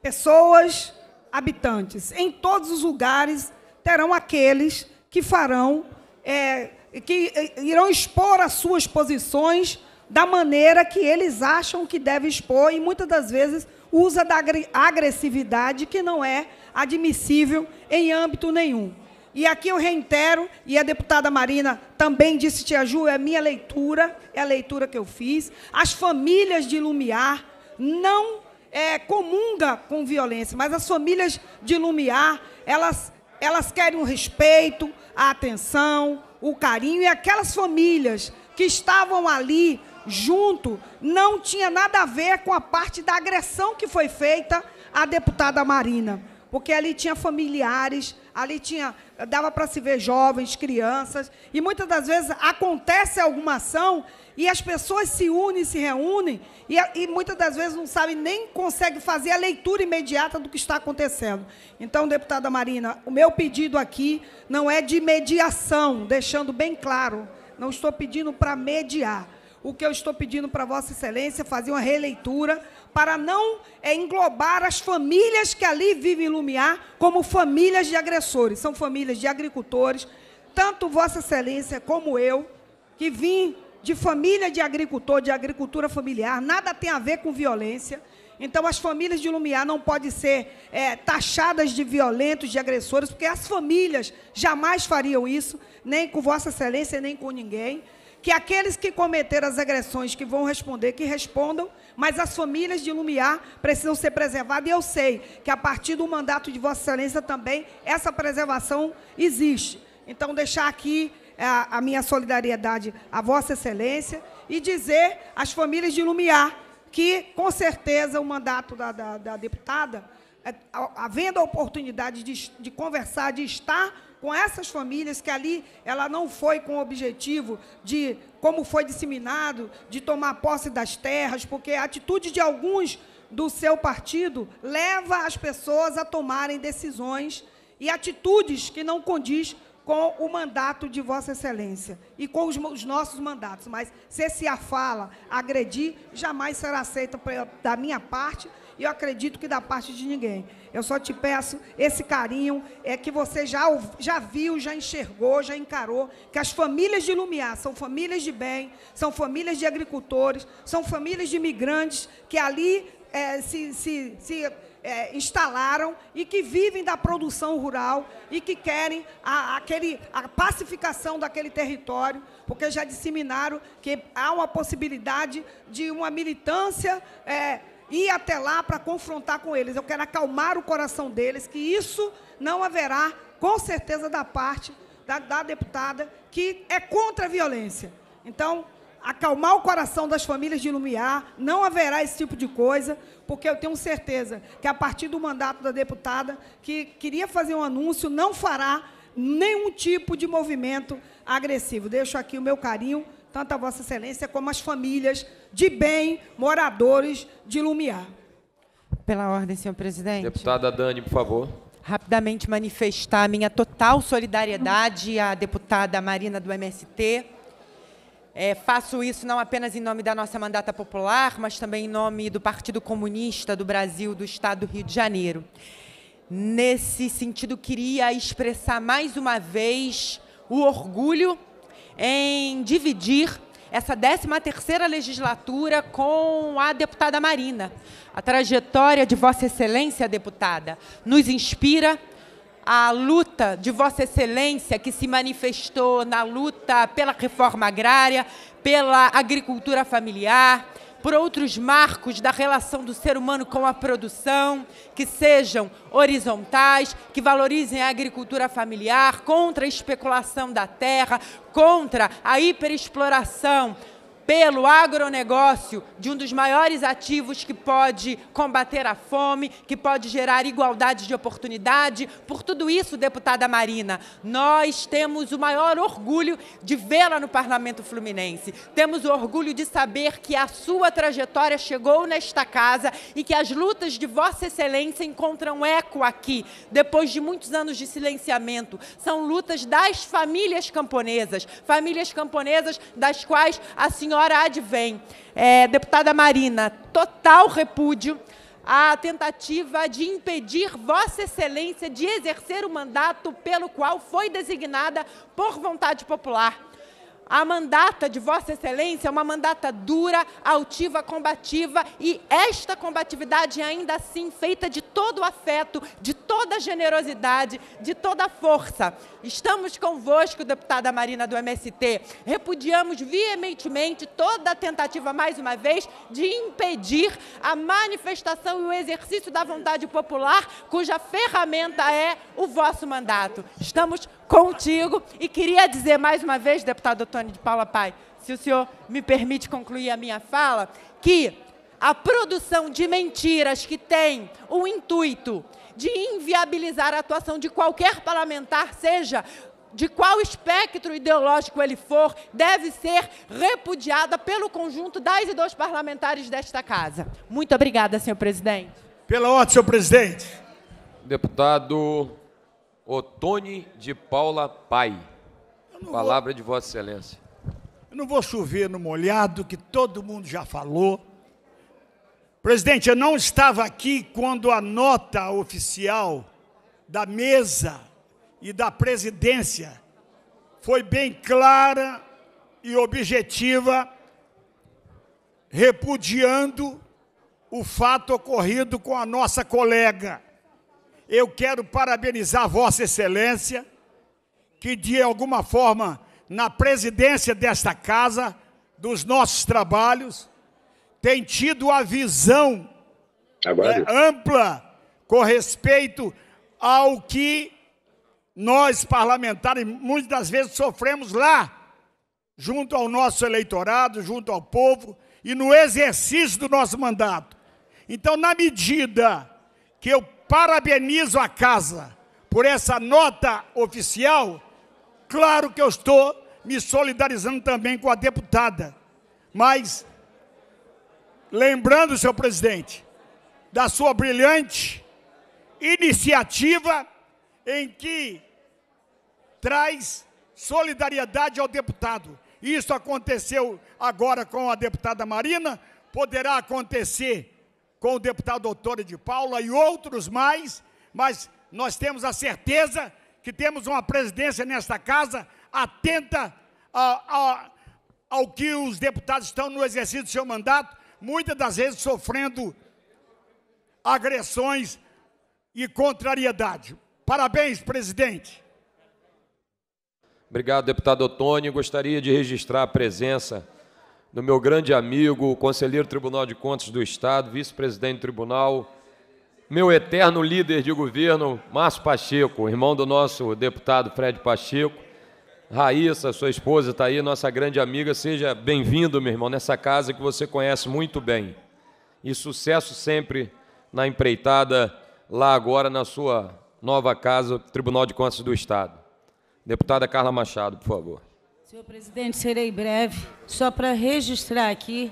pessoas, habitantes. Em todos os lugares terão aqueles que farão, é, que é, irão expor as suas posições da maneira que eles acham que deve expor e muitas das vezes usa da agressividade que não é admissível em âmbito nenhum. E aqui eu reitero, e a deputada Marina também disse, Tia Ju, é minha leitura, é a leitura que eu fiz. As famílias de Lumiar não é, comunga com violência, mas as famílias de Lumiar, elas, elas querem o respeito, a atenção, o carinho, e aquelas famílias que estavam ali junto não tinha nada a ver com a parte da agressão que foi feita à deputada Marina, porque ali tinha familiares, ali tinha dava para se ver jovens, crianças, e muitas das vezes acontece alguma ação e as pessoas se unem, se reúnem e, e muitas das vezes não sabem nem conseguem fazer a leitura imediata do que está acontecendo. Então, deputada Marina, o meu pedido aqui não é de mediação, deixando bem claro, não estou pedindo para mediar o que eu estou pedindo para Vossa Excelência fazer uma releitura para não é, englobar as famílias que ali vivem em Lumiar como famílias de agressores. São famílias de agricultores, tanto Vossa Excelência como eu, que vim de família de agricultor, de agricultura familiar, nada tem a ver com violência. Então, as famílias de Lumiar não podem ser é, taxadas de violentos, de agressores, porque as famílias jamais fariam isso, nem com Vossa Excelência, nem com ninguém que aqueles que cometeram as agressões que vão responder, que respondam, mas as famílias de Lumiar precisam ser preservadas. E eu sei que a partir do mandato de Vossa Excelência também essa preservação existe. Então, deixar aqui a, é, a minha solidariedade a Vossa Excelência e dizer às famílias de Lumiar que, com certeza, o mandato da, da, da deputada, é, havendo a oportunidade de, de conversar, de estar com essas famílias que ali ela não foi com o objetivo de, como foi disseminado, de tomar posse das terras, porque a atitude de alguns do seu partido leva as pessoas a tomarem decisões e atitudes que não condiz com o mandato de Vossa Excelência e com os, os nossos mandatos. Mas se se fala agredir, jamais será aceita da minha parte e eu acredito que da parte de ninguém. Eu só te peço esse carinho é que você já, já viu, já enxergou, já encarou que as famílias de Lumiar são famílias de bem, são famílias de agricultores, são famílias de imigrantes que ali é, se, se, se é, instalaram e que vivem da produção rural e que querem a, aquele, a pacificação daquele território, porque já disseminaram que há uma possibilidade de uma militância. É, ir até lá para confrontar com eles. Eu quero acalmar o coração deles, que isso não haverá, com certeza, da parte da, da deputada, que é contra a violência. Então, acalmar o coração das famílias de Lumiar, não haverá esse tipo de coisa, porque eu tenho certeza que a partir do mandato da deputada, que queria fazer um anúncio, não fará nenhum tipo de movimento agressivo. Deixo aqui o meu carinho tanto a Vossa Excelência como as famílias de bem, moradores de Lumiar. Pela ordem, senhor presidente. Deputada Dani, por favor. Rapidamente manifestar a minha total solidariedade à deputada Marina do MST. É, faço isso não apenas em nome da nossa mandata popular, mas também em nome do Partido Comunista do Brasil, do Estado do Rio de Janeiro. Nesse sentido, queria expressar mais uma vez o orgulho em dividir essa 13ª legislatura com a deputada Marina. A trajetória de Vossa Excelência, deputada, nos inspira a luta de Vossa Excelência, que se manifestou na luta pela reforma agrária, pela agricultura familiar, por outros marcos da relação do ser humano com a produção, que sejam horizontais, que valorizem a agricultura familiar, contra a especulação da terra, contra a hiperexploração pelo agronegócio de um dos maiores ativos que pode combater a fome, que pode gerar igualdade de oportunidade. Por tudo isso, deputada Marina, nós temos o maior orgulho de vê-la no Parlamento Fluminense. Temos o orgulho de saber que a sua trajetória chegou nesta casa e que as lutas de Vossa Excelência encontram eco aqui, depois de muitos anos de silenciamento. São lutas das famílias camponesas, famílias camponesas das quais a senhora senhora advém. É, deputada Marina, total repúdio à tentativa de impedir Vossa Excelência de exercer o mandato pelo qual foi designada por vontade popular. A mandata de Vossa Excelência é uma mandata dura, altiva, combativa e esta combatividade é ainda assim feita de todo afeto, de toda generosidade, de toda força. Estamos convosco, deputada Marina do MST. Repudiamos veementemente toda a tentativa, mais uma vez, de impedir a manifestação e o exercício da vontade popular, cuja ferramenta é o vosso mandato. Estamos contigo. E queria dizer mais uma vez, deputado Antônio de Paula Pai, se o senhor me permite concluir a minha fala, que a produção de mentiras que tem o intuito de inviabilizar a atuação de qualquer parlamentar, seja de qual espectro ideológico ele for, deve ser repudiada pelo conjunto das e dos parlamentares desta Casa. Muito obrigada, senhor presidente. Pela ordem, senhor presidente. Deputado Otone de Paula Pai. Palavra vou, de Vossa Excelência. Eu não vou chover no molhado, que todo mundo já falou. Presidente, eu não estava aqui quando a nota oficial da mesa e da presidência foi bem clara e objetiva, repudiando o fato ocorrido com a nossa colega eu quero parabenizar Vossa Excelência, que de alguma forma, na presidência desta casa, dos nossos trabalhos, tem tido a visão né, ampla com respeito ao que nós, parlamentares, muitas vezes sofremos lá, junto ao nosso eleitorado, junto ao povo e no exercício do nosso mandato. Então, na medida que eu parabenizo a casa por essa nota oficial. Claro que eu estou me solidarizando também com a deputada, mas lembrando, senhor presidente, da sua brilhante iniciativa em que traz solidariedade ao deputado. Isso aconteceu agora com a deputada Marina, poderá acontecer com o deputado doutor de Paula e outros mais, mas nós temos a certeza que temos uma presidência nesta casa atenta a, a, ao que os deputados estão no exercício do seu mandato, muitas das vezes sofrendo agressões e contrariedade. Parabéns, presidente. Obrigado, deputado Otônio. Gostaria de registrar a presença do meu grande amigo, conselheiro Tribunal de Contas do Estado, vice-presidente do Tribunal, meu eterno líder de governo, Márcio Pacheco, irmão do nosso deputado Fred Pacheco, Raíssa, sua esposa está aí, nossa grande amiga, seja bem-vindo, meu irmão, nessa casa que você conhece muito bem. E sucesso sempre na empreitada lá agora na sua nova casa, Tribunal de Contas do Estado. Deputada Carla Machado, por favor. Senhor presidente, serei breve, só para registrar aqui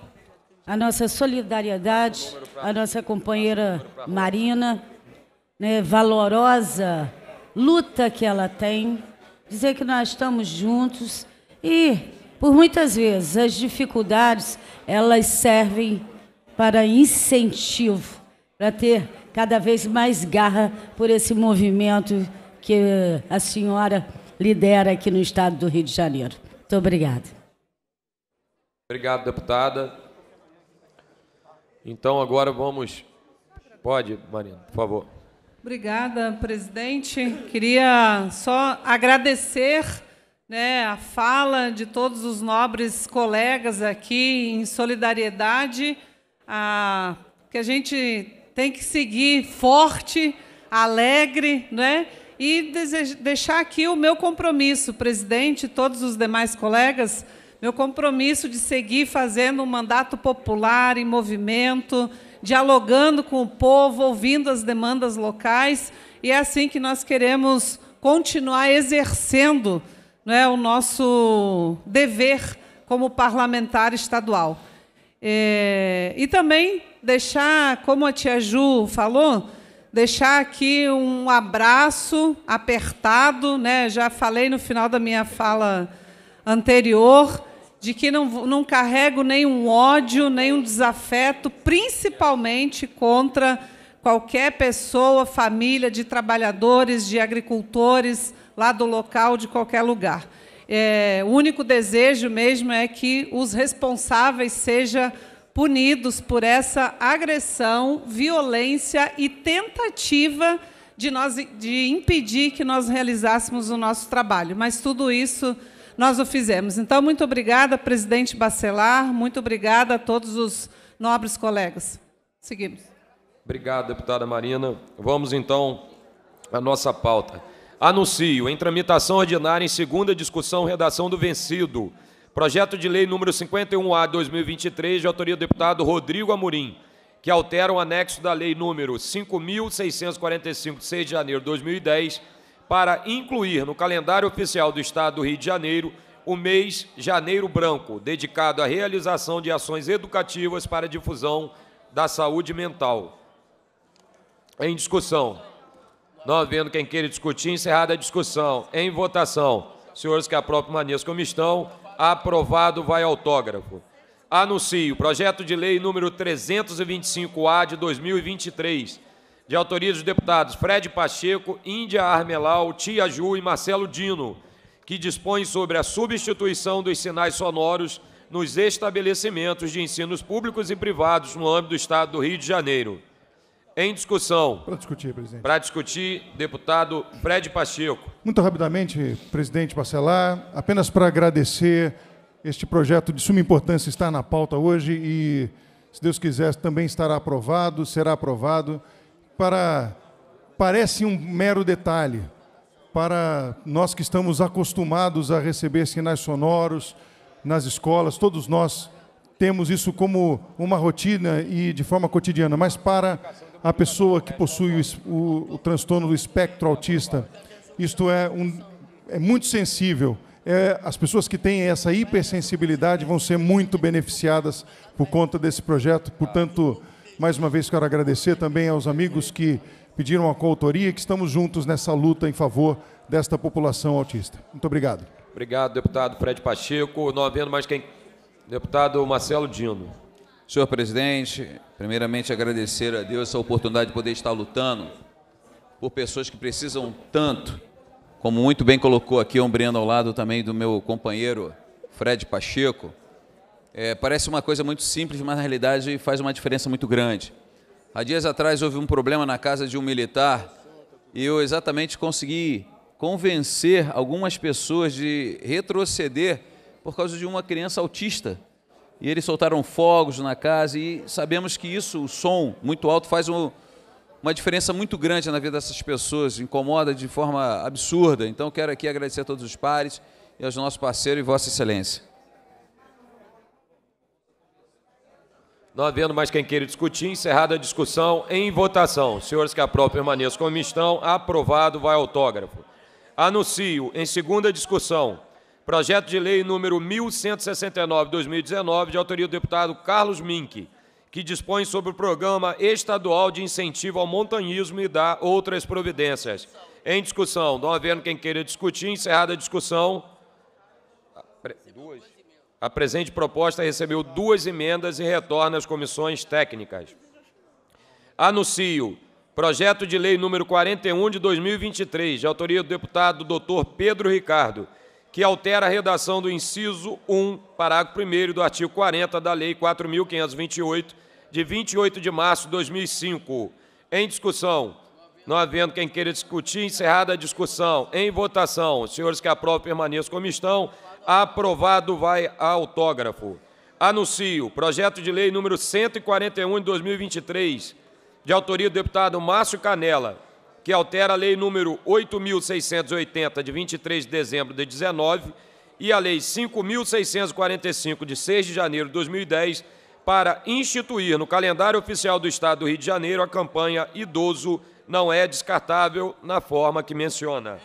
a nossa solidariedade à nossa companheira Marina, né, valorosa luta que ela tem, dizer que nós estamos juntos e, por muitas vezes, as dificuldades elas servem para incentivo, para ter cada vez mais garra por esse movimento que a senhora lidera aqui no estado do Rio de Janeiro. Muito obrigada. Obrigado, deputada. Então, agora vamos. Pode, Marina, por favor. Obrigada, presidente. Queria só agradecer né, a fala de todos os nobres colegas aqui em solidariedade, a, que a gente tem que seguir forte, alegre, né? e deixar aqui o meu compromisso, presidente, todos os demais colegas, meu compromisso de seguir fazendo um mandato popular em movimento, dialogando com o povo, ouvindo as demandas locais, e é assim que nós queremos continuar exercendo né, o nosso dever como parlamentar estadual. É, e também deixar, como a tia Ju falou, deixar aqui um abraço apertado, né? Já falei no final da minha fala anterior de que não, não carrego nenhum ódio, nenhum desafeto, principalmente contra qualquer pessoa, família de trabalhadores, de agricultores lá do local, de qualquer lugar. É, o único desejo mesmo é que os responsáveis sejam punidos por essa agressão, violência e tentativa de nós de impedir que nós realizássemos o nosso trabalho. Mas tudo isso nós o fizemos. Então, muito obrigada, presidente Bacelar, muito obrigada a todos os nobres colegas. Seguimos. Obrigado, deputada Marina. Vamos então à nossa pauta. Anuncio em tramitação ordinária em segunda discussão redação do vencido Projeto de Lei número 51A 2023, de autoria do deputado Rodrigo Amorim, que altera o anexo da Lei número 5.645, de 6 de janeiro de 2010, para incluir no calendário oficial do Estado do Rio de Janeiro o mês Janeiro Branco, dedicado à realização de ações educativas para a difusão da saúde mental. Em discussão. Não havendo quem queira discutir, encerrada a discussão. Em votação. Senhores que própria permaneçam como estão. Aprovado. Vai autógrafo. Anuncio. Projeto de lei número 325-A de 2023, de autoria dos deputados Fred Pacheco, Índia Armelau, Tia Ju e Marcelo Dino, que dispõe sobre a substituição dos sinais sonoros nos estabelecimentos de ensinos públicos e privados no âmbito do Estado do Rio de Janeiro em discussão. Para discutir, presidente. Para discutir, deputado Fred Pacheco. Muito rapidamente, presidente Bacelar, apenas para agradecer este projeto de suma importância estar na pauta hoje e, se Deus quiser, também estará aprovado, será aprovado. Para parece um mero detalhe para nós que estamos acostumados a receber sinais sonoros nas escolas, todos nós temos isso como uma rotina e de forma cotidiana, mas para a pessoa que possui o, o, o transtorno do espectro autista, isto é, um, é muito sensível. É, as pessoas que têm essa hipersensibilidade vão ser muito beneficiadas por conta desse projeto. Portanto, mais uma vez quero agradecer também aos amigos que pediram a coautoria e que estamos juntos nessa luta em favor desta população autista. Muito obrigado. Obrigado, deputado Fred Pacheco. Não havendo mais quem. Deputado Marcelo Dino. Senhor presidente, primeiramente agradecer a Deus essa oportunidade de poder estar lutando por pessoas que precisam tanto, como muito bem colocou aqui ombreando ao lado também do meu companheiro Fred Pacheco. É, parece uma coisa muito simples, mas na realidade faz uma diferença muito grande. Há dias atrás houve um problema na casa de um militar e eu exatamente consegui convencer algumas pessoas de retroceder por causa de uma criança autista e eles soltaram fogos na casa e sabemos que isso, o som muito alto, faz um, uma diferença muito grande na vida dessas pessoas, incomoda de forma absurda. Então quero aqui agradecer a todos os pares e aos nossos parceiros e Vossa Excelência. Não havendo mais quem queira discutir, encerrada a discussão em votação. Senhores que aprovam, permaneçam como estão. Aprovado, vai autógrafo. Anuncio em segunda discussão Projeto de lei número 1169/2019, de autoria do deputado Carlos Mink, que dispõe sobre o programa estadual de incentivo ao montanhismo e dá outras providências. Em discussão, não havendo quem queira discutir, encerrada a discussão. A presente proposta recebeu duas emendas e retorna às comissões técnicas. Anuncio projeto de lei número 41 de 2023, de autoria do deputado Dr. Pedro Ricardo, que altera a redação do inciso 1, parágrafo 1 do artigo 40 da Lei 4.528, de 28 de março de 2005. Em discussão. Não havendo quem queira discutir, encerrada a discussão. Em votação. Os senhores que aprovam, permaneçam como estão. Aprovado vai a autógrafo. Anuncio. Projeto de lei número 141 de 2023, de autoria do deputado Márcio Canela que altera a Lei número 8.680, de 23 de dezembro de 19, e a Lei 5.645, de 6 de janeiro de 2010, para instituir no calendário oficial do Estado do Rio de Janeiro a campanha Idoso não é descartável na forma que menciona.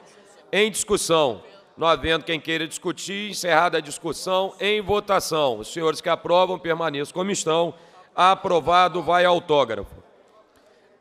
Em discussão, não havendo quem queira discutir, encerrada a discussão, em votação. Os senhores que aprovam permaneçam como estão. Aprovado, vai autógrafo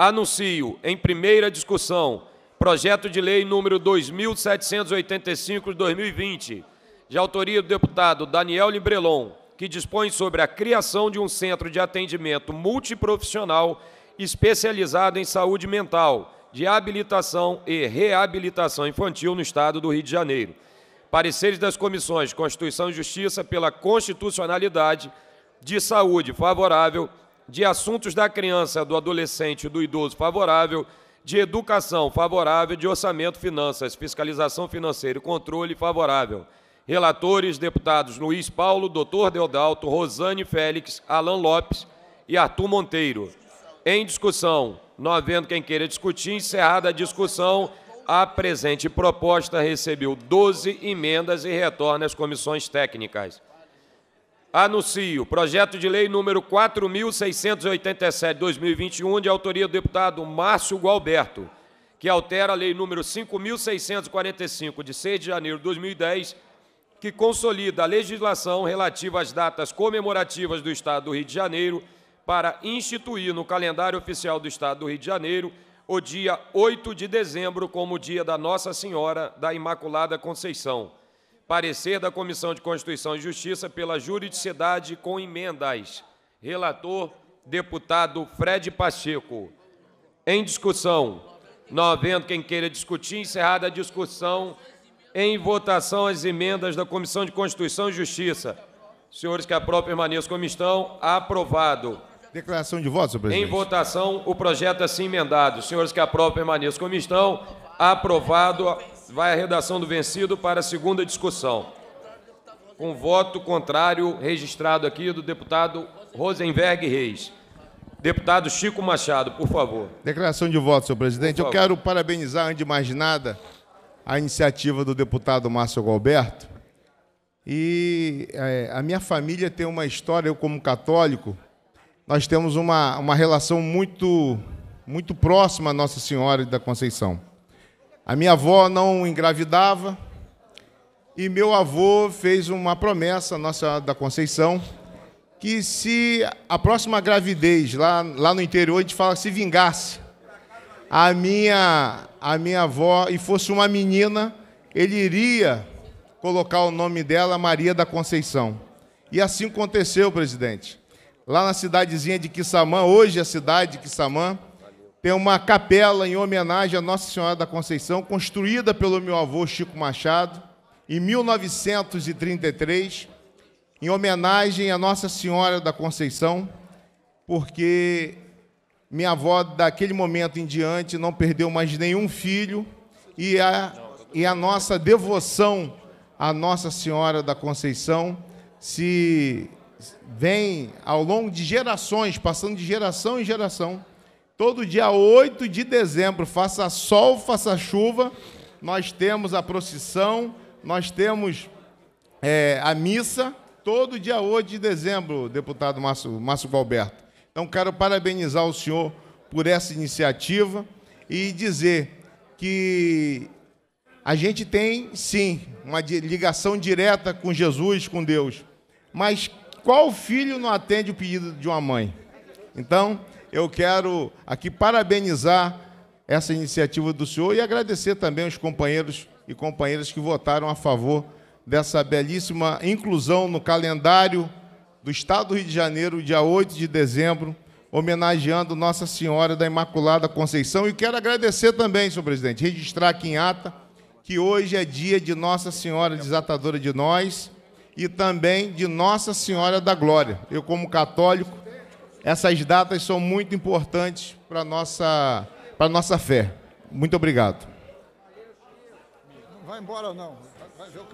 anuncio em primeira discussão projeto de lei número 2785 de 2020, de autoria do deputado Daniel Librelon, que dispõe sobre a criação de um centro de atendimento multiprofissional especializado em saúde mental, de habilitação e reabilitação infantil no Estado do Rio de Janeiro. Pareceres das comissões Constituição e Justiça pela constitucionalidade de saúde favorável de assuntos da criança, do adolescente e do idoso favorável, de educação favorável, de orçamento, finanças, fiscalização financeira e controle favorável. Relatores, deputados Luiz Paulo, doutor Deodalto, Rosane Félix, Alan Lopes e Arthur Monteiro. Em discussão, não havendo quem queira discutir, encerrada a discussão, a presente proposta recebeu 12 emendas e retorna às comissões técnicas. Anuncio projeto de lei número 4687/2021 de autoria do deputado Márcio Gualberto, que altera a lei número 5645 de 6 de janeiro de 2010, que consolida a legislação relativa às datas comemorativas do Estado do Rio de Janeiro para instituir no calendário oficial do Estado do Rio de Janeiro o dia 8 de dezembro como o dia da Nossa Senhora da Imaculada Conceição Parecer da Comissão de Constituição e Justiça pela juridicidade com emendas. Relator, deputado Fred Pacheco. Em discussão. Não havendo quem queira discutir, encerrada a discussão. Em votação, as emendas da Comissão de Constituição e Justiça. Senhores que aprovam, permaneçam como estão. Aprovado. Declaração de voto, senhor presidente. Em votação, o projeto assim emendado. Senhores que aprovam, permaneçam como estão. Aprovado vai a redação do vencido para a segunda discussão. Com voto contrário registrado aqui do deputado Rosenberg Reis. Deputado Chico Machado, por favor. Declaração de voto, senhor presidente. Eu quero parabenizar, antes de mais nada, a iniciativa do deputado Márcio Galberto. E é, a minha família tem uma história, eu como católico, nós temos uma, uma relação muito, muito próxima à Nossa Senhora da Conceição. A minha avó não engravidava e meu avô fez uma promessa nossa da Conceição que se a próxima gravidez lá, lá no interior a gente fala se vingasse a minha a minha avó e fosse uma menina ele iria colocar o nome dela Maria da Conceição e assim aconteceu presidente lá na cidadezinha de Quissamã hoje é a cidade de Quissamã tem uma capela em homenagem a Nossa Senhora da Conceição, construída pelo meu avô Chico Machado, em 1933, em homenagem a Nossa Senhora da Conceição, porque minha avó, daquele momento em diante, não perdeu mais nenhum filho e a, e a nossa devoção à Nossa Senhora da Conceição se vem ao longo de gerações, passando de geração em geração, Todo dia 8 de dezembro, faça sol, faça chuva, nós temos a procissão, nós temos é, a missa, todo dia 8 de dezembro, deputado Márcio, Márcio Galberto. Então, quero parabenizar o senhor por essa iniciativa e dizer que a gente tem, sim, uma ligação direta com Jesus, com Deus, mas qual filho não atende o pedido de uma mãe? Então, eu quero aqui parabenizar essa iniciativa do senhor e agradecer também os companheiros e companheiras que votaram a favor dessa belíssima inclusão no calendário do Estado do Rio de Janeiro, dia 8 de dezembro, homenageando Nossa Senhora da Imaculada Conceição. E quero agradecer também, senhor presidente, registrar aqui em ata que hoje é dia de Nossa Senhora Desatadora de Nós e também de Nossa Senhora da Glória. Eu, como católico, essas datas são muito importantes para a nossa, nossa fé. Muito obrigado. Vai embora não?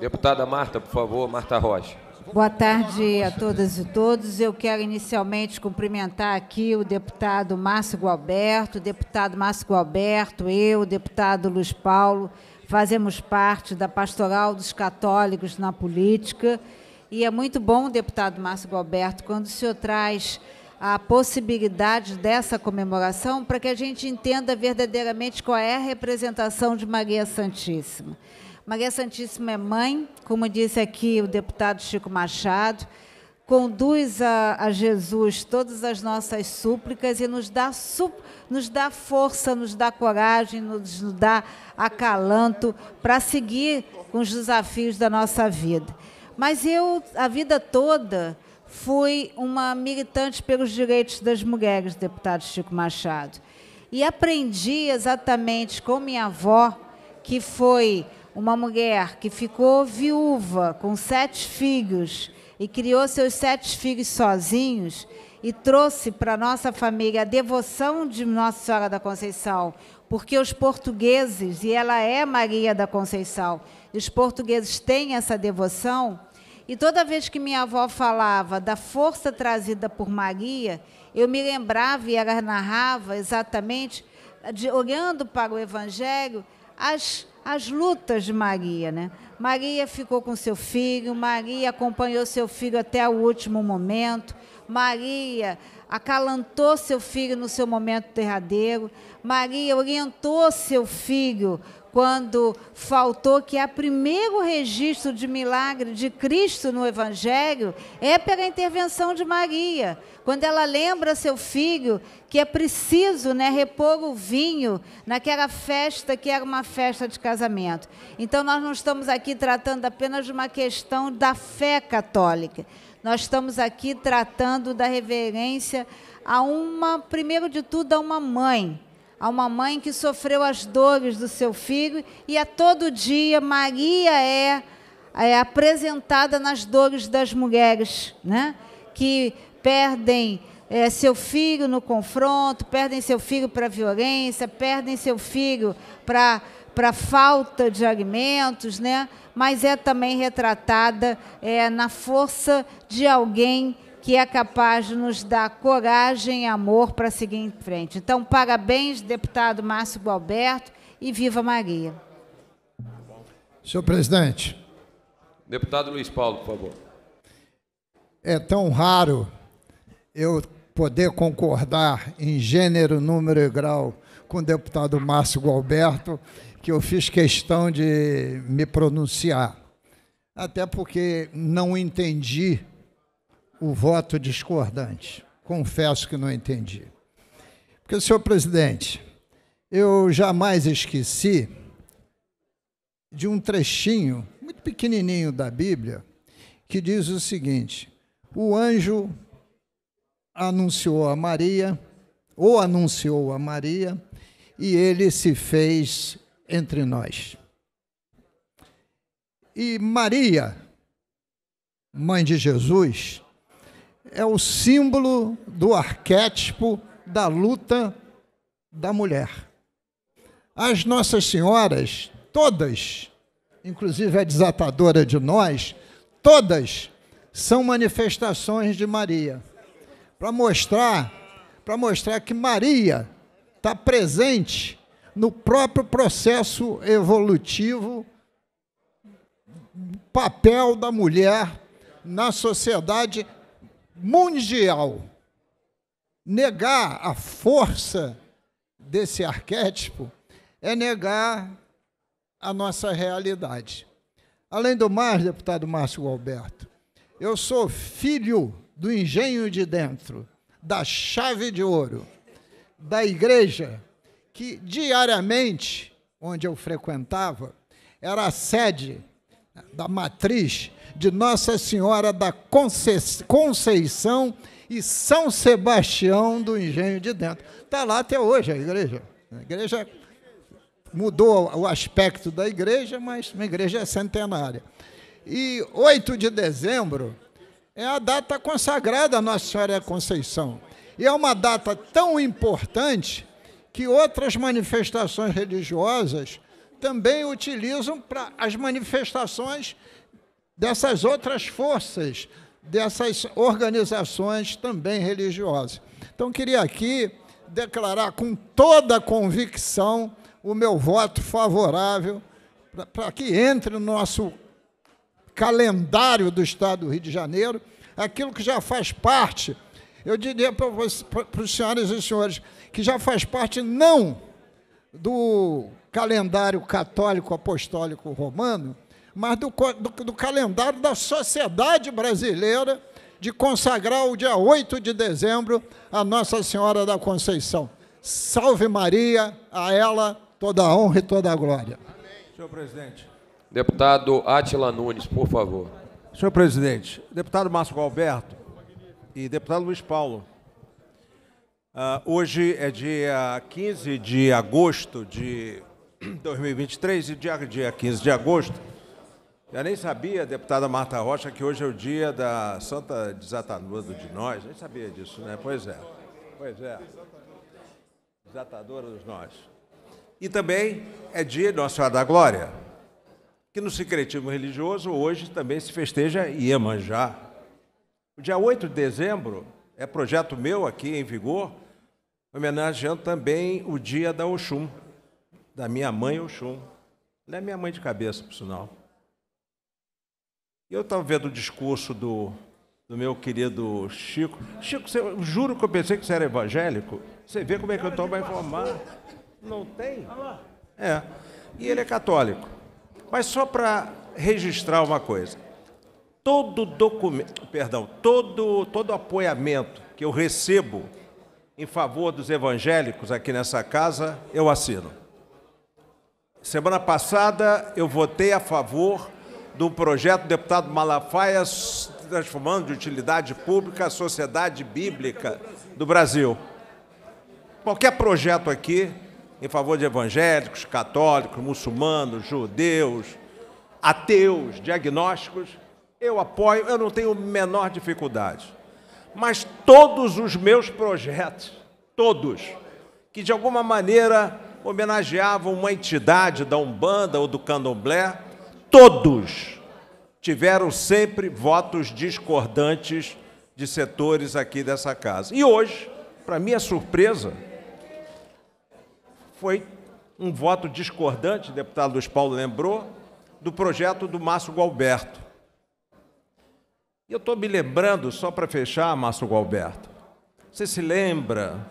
Deputada Marta, por favor, Marta Rocha. Boa tarde a todas e todos. Eu quero inicialmente cumprimentar aqui o deputado Márcio Gualberto, o deputado Márcio Gualberto, eu, o deputado Luiz Paulo, fazemos parte da Pastoral dos Católicos na Política. E é muito bom, deputado Márcio Gualberto, quando o senhor traz a possibilidade dessa comemoração para que a gente entenda verdadeiramente qual é a representação de Maria Santíssima. Maria Santíssima é mãe, como disse aqui o deputado Chico Machado, conduz a, a Jesus todas as nossas súplicas e nos dá, sup, nos dá força, nos dá coragem, nos, nos dá acalanto para seguir com os desafios da nossa vida. Mas eu, a vida toda, Fui uma militante pelos direitos das mulheres, deputado Chico Machado. E aprendi exatamente com minha avó, que foi uma mulher que ficou viúva com sete filhos e criou seus sete filhos sozinhos e trouxe para nossa família a devoção de Nossa Senhora da Conceição, porque os portugueses, e ela é Maria da Conceição, os portugueses têm essa devoção e toda vez que minha avó falava da força trazida por Maria, eu me lembrava e ela narrava exatamente, de, olhando para o Evangelho, as, as lutas de Maria. Né? Maria ficou com seu filho, Maria acompanhou seu filho até o último momento. Maria acalantou seu filho no seu momento derradeiro. Maria orientou seu filho quando faltou que é o primeiro registro de milagre de Cristo no Evangelho é pela intervenção de Maria. Quando ela lembra seu filho que é preciso né, repor o vinho naquela festa que era uma festa de casamento. Então, nós não estamos aqui tratando apenas de uma questão da fé católica, nós estamos aqui tratando da reverência a uma, primeiro de tudo, a uma mãe, a uma mãe que sofreu as dores do seu filho e a todo dia Maria é, é apresentada nas dores das mulheres, né? Que perdem é, seu filho no confronto, perdem seu filho para violência, perdem seu filho para para falta de alimentos, né? mas é também retratada é, na força de alguém que é capaz de nos dar coragem e amor para seguir em frente. Então, parabéns, deputado Márcio Gualberto, e viva Maria. Senhor presidente. Deputado Luiz Paulo, por favor. É tão raro eu poder concordar em gênero, número e grau com o deputado Márcio Gualberto que eu fiz questão de me pronunciar, até porque não entendi o voto discordante. Confesso que não entendi. Porque, senhor presidente, eu jamais esqueci de um trechinho muito pequenininho da Bíblia que diz o seguinte: o anjo anunciou a Maria, ou anunciou a Maria, e ele se fez entre nós. E Maria, mãe de Jesus, é o símbolo do arquétipo da luta da mulher. As Nossas Senhoras, todas, inclusive a desatadora de nós, todas são manifestações de Maria. Para mostrar, para mostrar que Maria está presente no próprio processo evolutivo, papel da mulher na sociedade mundial. Negar a força desse arquétipo é negar a nossa realidade. Além do mais, deputado Márcio Alberto, eu sou filho do engenho de dentro, da chave de ouro, da igreja, que diariamente, onde eu frequentava, era a sede da matriz de Nossa Senhora da Conceição e São Sebastião do Engenho de Dentro. Está lá até hoje a igreja. A igreja mudou o aspecto da igreja, mas uma igreja é centenária. E 8 de dezembro é a data consagrada a Nossa Senhora da Conceição. E é uma data tão importante que outras manifestações religiosas também utilizam para as manifestações dessas outras forças, dessas organizações também religiosas. Então, queria aqui declarar com toda convicção o meu voto favorável para que entre no nosso calendário do Estado do Rio de Janeiro aquilo que já faz parte. Eu diria para os senhores e senhores, que já faz parte não do calendário católico apostólico romano, mas do, do, do calendário da sociedade brasileira de consagrar o dia 8 de dezembro a Nossa Senhora da Conceição. Salve Maria, a ela toda a honra e toda a glória. Amém. Senhor presidente. Deputado Atila Nunes, por favor. Senhor presidente, deputado Márcio Galberto e deputado Luiz Paulo, Uh, hoje é dia 15 de agosto de 2023 e dia, dia 15 de agosto. Eu nem sabia, deputada Marta Rocha, que hoje é o dia da Santa Desatadora de Nós. Nem sabia disso, né? Pois é. Pois é. Desatadora dos Nós. E também é dia de Nossa Senhora da Glória, que no secretismo religioso hoje também se festeja Iemanjá. O dia 8 de dezembro é projeto meu aqui em vigor, homenageando também o dia da Oxum, da minha mãe Oxum. Ela é minha mãe de cabeça, por sinal. Eu estava vendo o discurso do, do meu querido Chico. Chico, você, eu juro que eu pensei que você era evangélico. Você vê como é que eu estou mais informado. Não tem? É. E ele é católico. Mas só para registrar uma coisa. Todo documento, perdão, todo, todo apoiamento que eu recebo em favor dos evangélicos aqui nessa casa, eu assino. Semana passada eu votei a favor do projeto do deputado Malafaia transformando de utilidade pública a sociedade bíblica do Brasil. Qualquer projeto aqui em favor de evangélicos, católicos, muçulmanos, judeus, ateus, diagnósticos, eu apoio, eu não tenho menor dificuldade mas todos os meus projetos, todos, que de alguma maneira homenageavam uma entidade da Umbanda ou do Candomblé, todos tiveram sempre votos discordantes de setores aqui dessa casa. E hoje, para minha surpresa, foi um voto discordante, o deputado Luiz Paulo lembrou, do projeto do Márcio Galberto eu estou me lembrando, só para fechar, Márcio Gualberto, você se lembra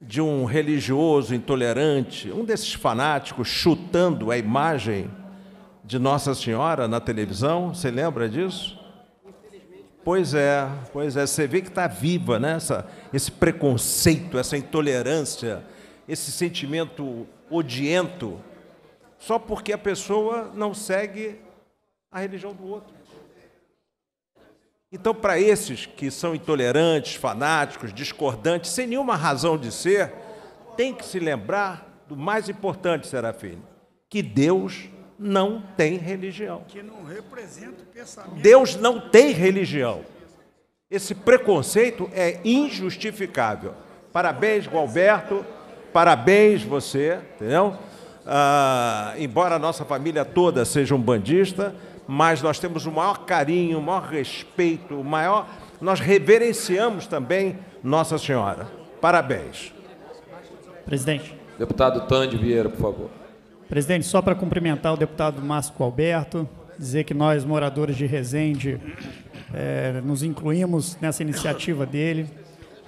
de um religioso intolerante, um desses fanáticos chutando a imagem de Nossa Senhora na televisão? Você lembra disso? Pois é, pois é, você vê que está viva né? Essa, esse preconceito, essa intolerância, esse sentimento odiento, só porque a pessoa não segue a religião do outro. Então, para esses que são intolerantes, fanáticos, discordantes, sem nenhuma razão de ser, tem que se lembrar do mais importante, Serafine, que Deus não tem religião. Que não representa o pensamento. Deus não tem religião. Esse preconceito é injustificável. Parabéns, Gualberto. Parabéns você, entendeu? Ah, embora a nossa família toda seja um bandista, mas nós temos o maior carinho, o maior respeito, o maior. Nós reverenciamos também Nossa Senhora. Parabéns. Presidente. Deputado Tandio Vieira, por favor. Presidente, só para cumprimentar o deputado Márcio Alberto, dizer que nós, moradores de Resende, é, nos incluímos nessa iniciativa dele.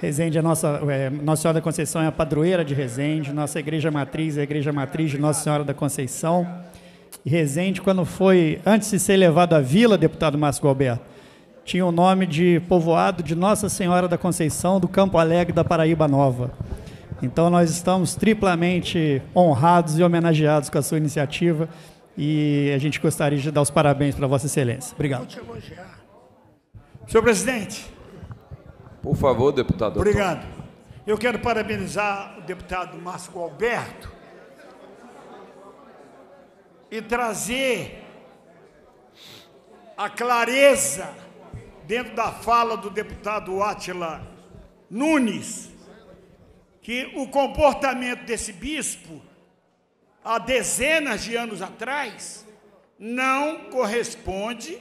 Resende, a é nossa, é, nossa Senhora da Conceição é a padroeira de Resende, nossa igreja matriz é a igreja matriz de Nossa Senhora da Conceição e Resende, quando foi, antes de ser levado à vila, deputado Márcio Galberto, tinha o nome de povoado de Nossa Senhora da Conceição do Campo Alegre da Paraíba Nova. Então nós estamos triplamente honrados e homenageados com a sua iniciativa e a gente gostaria de dar os parabéns para Vossa Excelência. Obrigado. elogiar. Senhor presidente. Por favor, deputado. Obrigado. Eu quero parabenizar o deputado Márcio Alberto e trazer a clareza dentro da fala do deputado Átila Nunes, que o comportamento desse bispo, há dezenas de anos atrás, não corresponde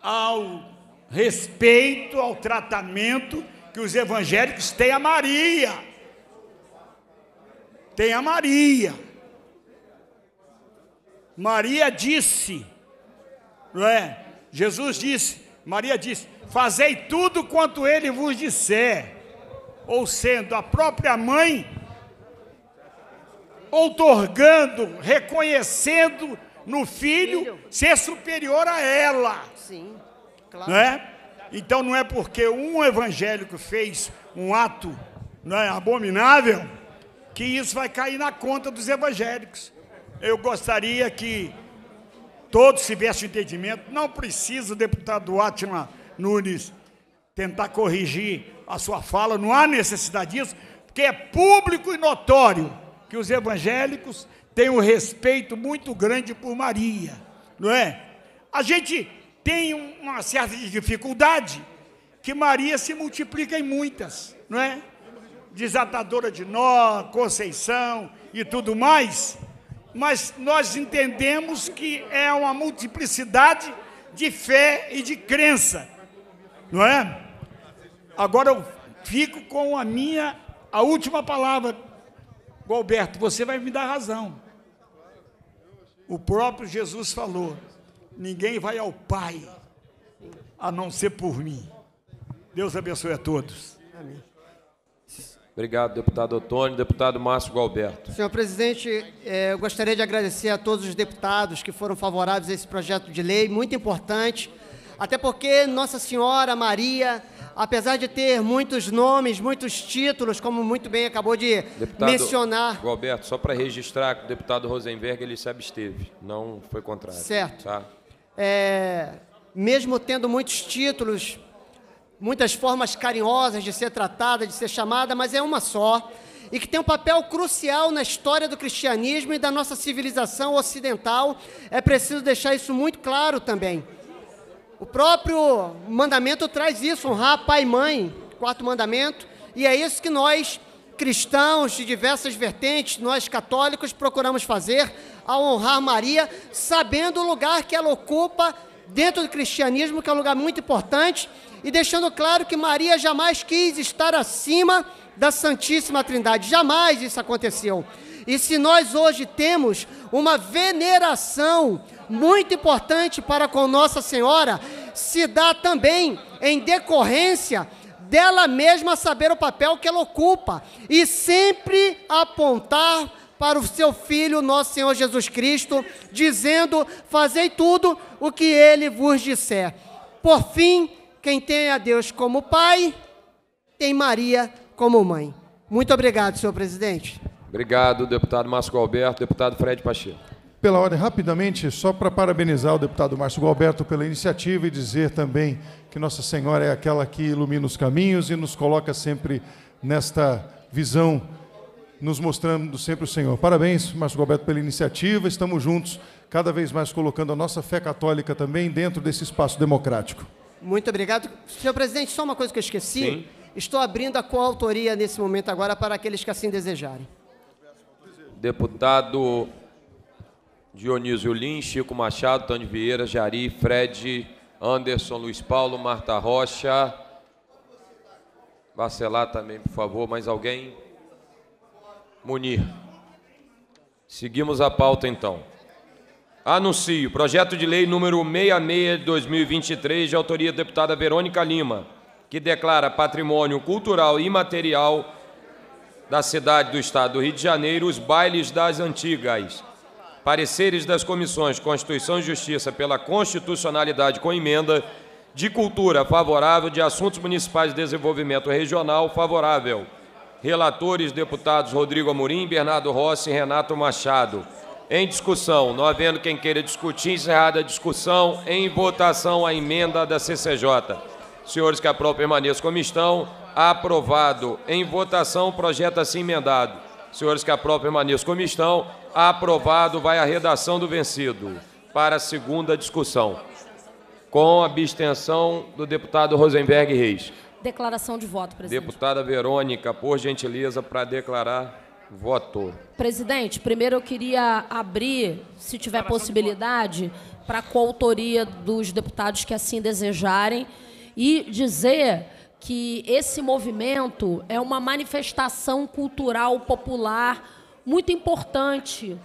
ao respeito, ao tratamento que os evangélicos têm a Maria. Tem a Maria. Maria disse, não é? Jesus disse, Maria disse: Fazei tudo quanto ele vos disser. Ou sendo a própria mãe, outorgando, reconhecendo no filho, ser superior a ela. Sim, claro. Não é? Então não é porque um evangélico fez um ato não é, abominável que isso vai cair na conta dos evangélicos eu gostaria que todos tivessem entendimento. Não precisa o deputado Atma Nunes tentar corrigir a sua fala, não há necessidade disso, porque é público e notório que os evangélicos têm um respeito muito grande por Maria, não é? A gente tem uma certa dificuldade que Maria se multiplica em muitas, não é? Desatadora de nó, Conceição e tudo mais mas nós entendemos que é uma multiplicidade de fé e de crença, não é? Agora eu fico com a minha, a última palavra, Gualberto, você vai me dar razão. O próprio Jesus falou: ninguém vai ao Pai a não ser por mim. Deus abençoe a todos. Obrigado, deputado Otônio. Deputado Márcio Galberto. Senhor presidente, eh, eu gostaria de agradecer a todos os deputados que foram favoráveis a esse projeto de lei, muito importante, até porque Nossa Senhora Maria, apesar de ter muitos nomes, muitos títulos, como muito bem acabou de deputado mencionar... Galberto, só para registrar que o deputado Rosenberg, ele se absteve, não foi contrário. Certo. Tá? É, mesmo tendo muitos títulos, muitas formas carinhosas de ser tratada, de ser chamada, mas é uma só, e que tem um papel crucial na história do cristianismo e da nossa civilização ocidental. É preciso deixar isso muito claro também. O próprio mandamento traz isso, honrar pai e mãe, quarto mandamento, e é isso que nós cristãos de diversas vertentes, nós católicos procuramos fazer ao honrar Maria, sabendo o lugar que ela ocupa dentro do cristianismo, que é um lugar muito importante, e deixando claro que Maria jamais quis estar acima da Santíssima Trindade. Jamais isso aconteceu. E se nós hoje temos uma veneração muito importante para com Nossa Senhora, se dá também em decorrência dela mesma saber o papel que ela ocupa e sempre apontar para o seu Filho, nosso Senhor Jesus Cristo, dizendo: Fazei tudo o que ele vos disser. Por fim, quem tem a Deus como Pai, tem Maria como mãe. Muito obrigado, senhor presidente. Obrigado, deputado Márcio Galberto, deputado Fred Pacheco. Pela ordem, rapidamente, só para parabenizar o deputado Márcio Galberto pela iniciativa e dizer também que Nossa Senhora é aquela que ilumina os caminhos e nos coloca sempre nesta visão nos mostrando sempre o Senhor. Parabéns, Márcio Roberto, pela iniciativa. Estamos juntos, cada vez mais colocando a nossa fé católica também dentro desse espaço democrático. Muito obrigado. Senhor presidente, só uma coisa que eu esqueci. Sim. Estou abrindo a coautoria nesse momento agora para aqueles que assim desejarem. Deputado Dionísio Lins, Chico Machado, Tânio Vieira, Jari, Fred, Anderson, Luiz Paulo, Marta Rocha. Bacelar também, por favor, mais alguém? Munir. Seguimos a pauta então. Anuncio projeto de lei número 66 de 2023, de autoria da deputada Verônica Lima, que declara patrimônio cultural e imaterial da cidade do Estado do Rio de Janeiro os bailes das antigas. Pareceres das comissões Constituição e Justiça pela constitucionalidade com emenda de cultura favorável, de assuntos municipais e desenvolvimento regional favorável. Relatores, deputados Rodrigo Amorim, Bernardo Rossi e Renato Machado. Em discussão, não havendo quem queira discutir, encerrada a discussão, em votação a emenda da CCJ. Senhores que aprovam, permaneçam como estão. Aprovado. Em votação, projeto assim emendado. Senhores que aprovam, permaneçam como estão. Aprovado. Vai a redação do vencido. Para a segunda discussão. Com abstenção do deputado Rosenberg Reis declaração de voto, presidente. Deputada Verônica, por gentileza, para declarar voto. Presidente, primeiro eu queria abrir, se tiver possibilidade, para a coautoria dos deputados que assim desejarem e dizer que esse movimento é uma manifestação cultural popular muito importante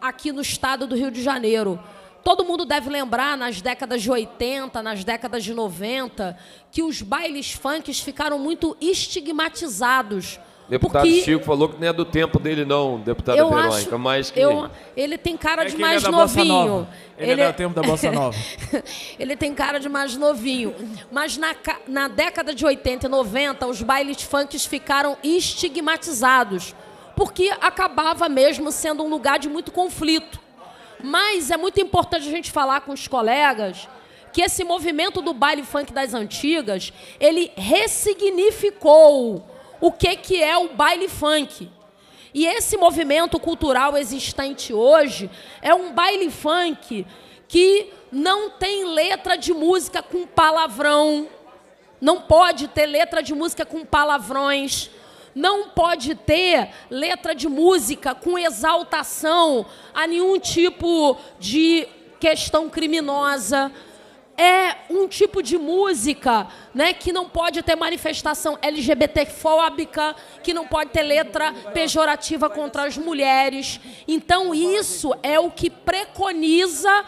aqui no estado do Rio de Janeiro. Todo mundo deve lembrar, nas décadas de 80, nas décadas de 90, que os bailes funks ficaram muito estigmatizados. Deputado porque... Chico falou que não é do tempo dele, não, deputado eu Verônica, acho, é mas que... Eu, ele tem cara é de é mais é novinho. Ele, é ele é do tempo da Bossa Nova. ele tem cara de mais novinho. Mas na, na década de 80 e 90, os bailes funk ficaram estigmatizados, porque acabava mesmo sendo um lugar de muito conflito. Mas é muito importante a gente falar com os colegas que esse movimento do baile funk das antigas, ele ressignificou o que, que é o baile funk. E esse movimento cultural existente hoje é um baile funk que não tem letra de música com palavrão, não pode ter letra de música com palavrões não pode ter letra de música com exaltação a nenhum tipo de questão criminosa. É um tipo de música né, que não pode ter manifestação LGBTfóbica, que não pode ter letra pejorativa contra as mulheres. Então, isso é o que preconiza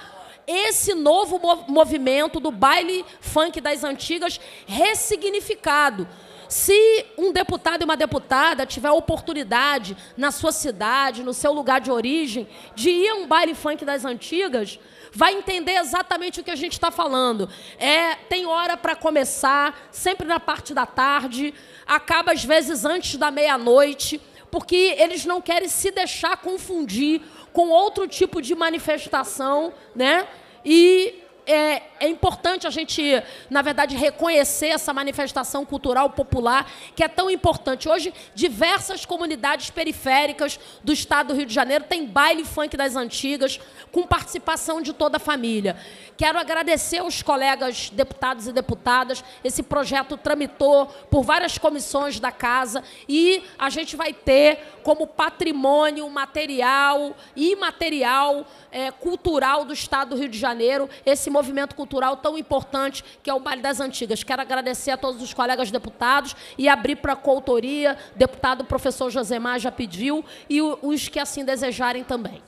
esse novo movimento do baile funk das antigas ressignificado. Se um deputado e uma deputada tiver a oportunidade na sua cidade, no seu lugar de origem, de ir a um baile funk das antigas, vai entender exatamente o que a gente está falando. É, tem hora para começar, sempre na parte da tarde, acaba às vezes antes da meia-noite, porque eles não querem se deixar confundir com outro tipo de manifestação, né? E é, é, importante a gente, na verdade, reconhecer essa manifestação cultural popular que é tão importante. Hoje, diversas comunidades periféricas do estado do Rio de Janeiro têm baile funk das antigas, com participação de toda a família. Quero agradecer aos colegas deputados e deputadas. Esse projeto tramitou por várias comissões da casa e a gente vai ter como patrimônio material e imaterial é, cultural do estado do Rio de Janeiro esse movimento cultural tão importante que é o Baile das Antigas. Quero agradecer a todos os colegas deputados e abrir para a coautoria. Deputado professor Josemar já pediu e os que assim desejarem também.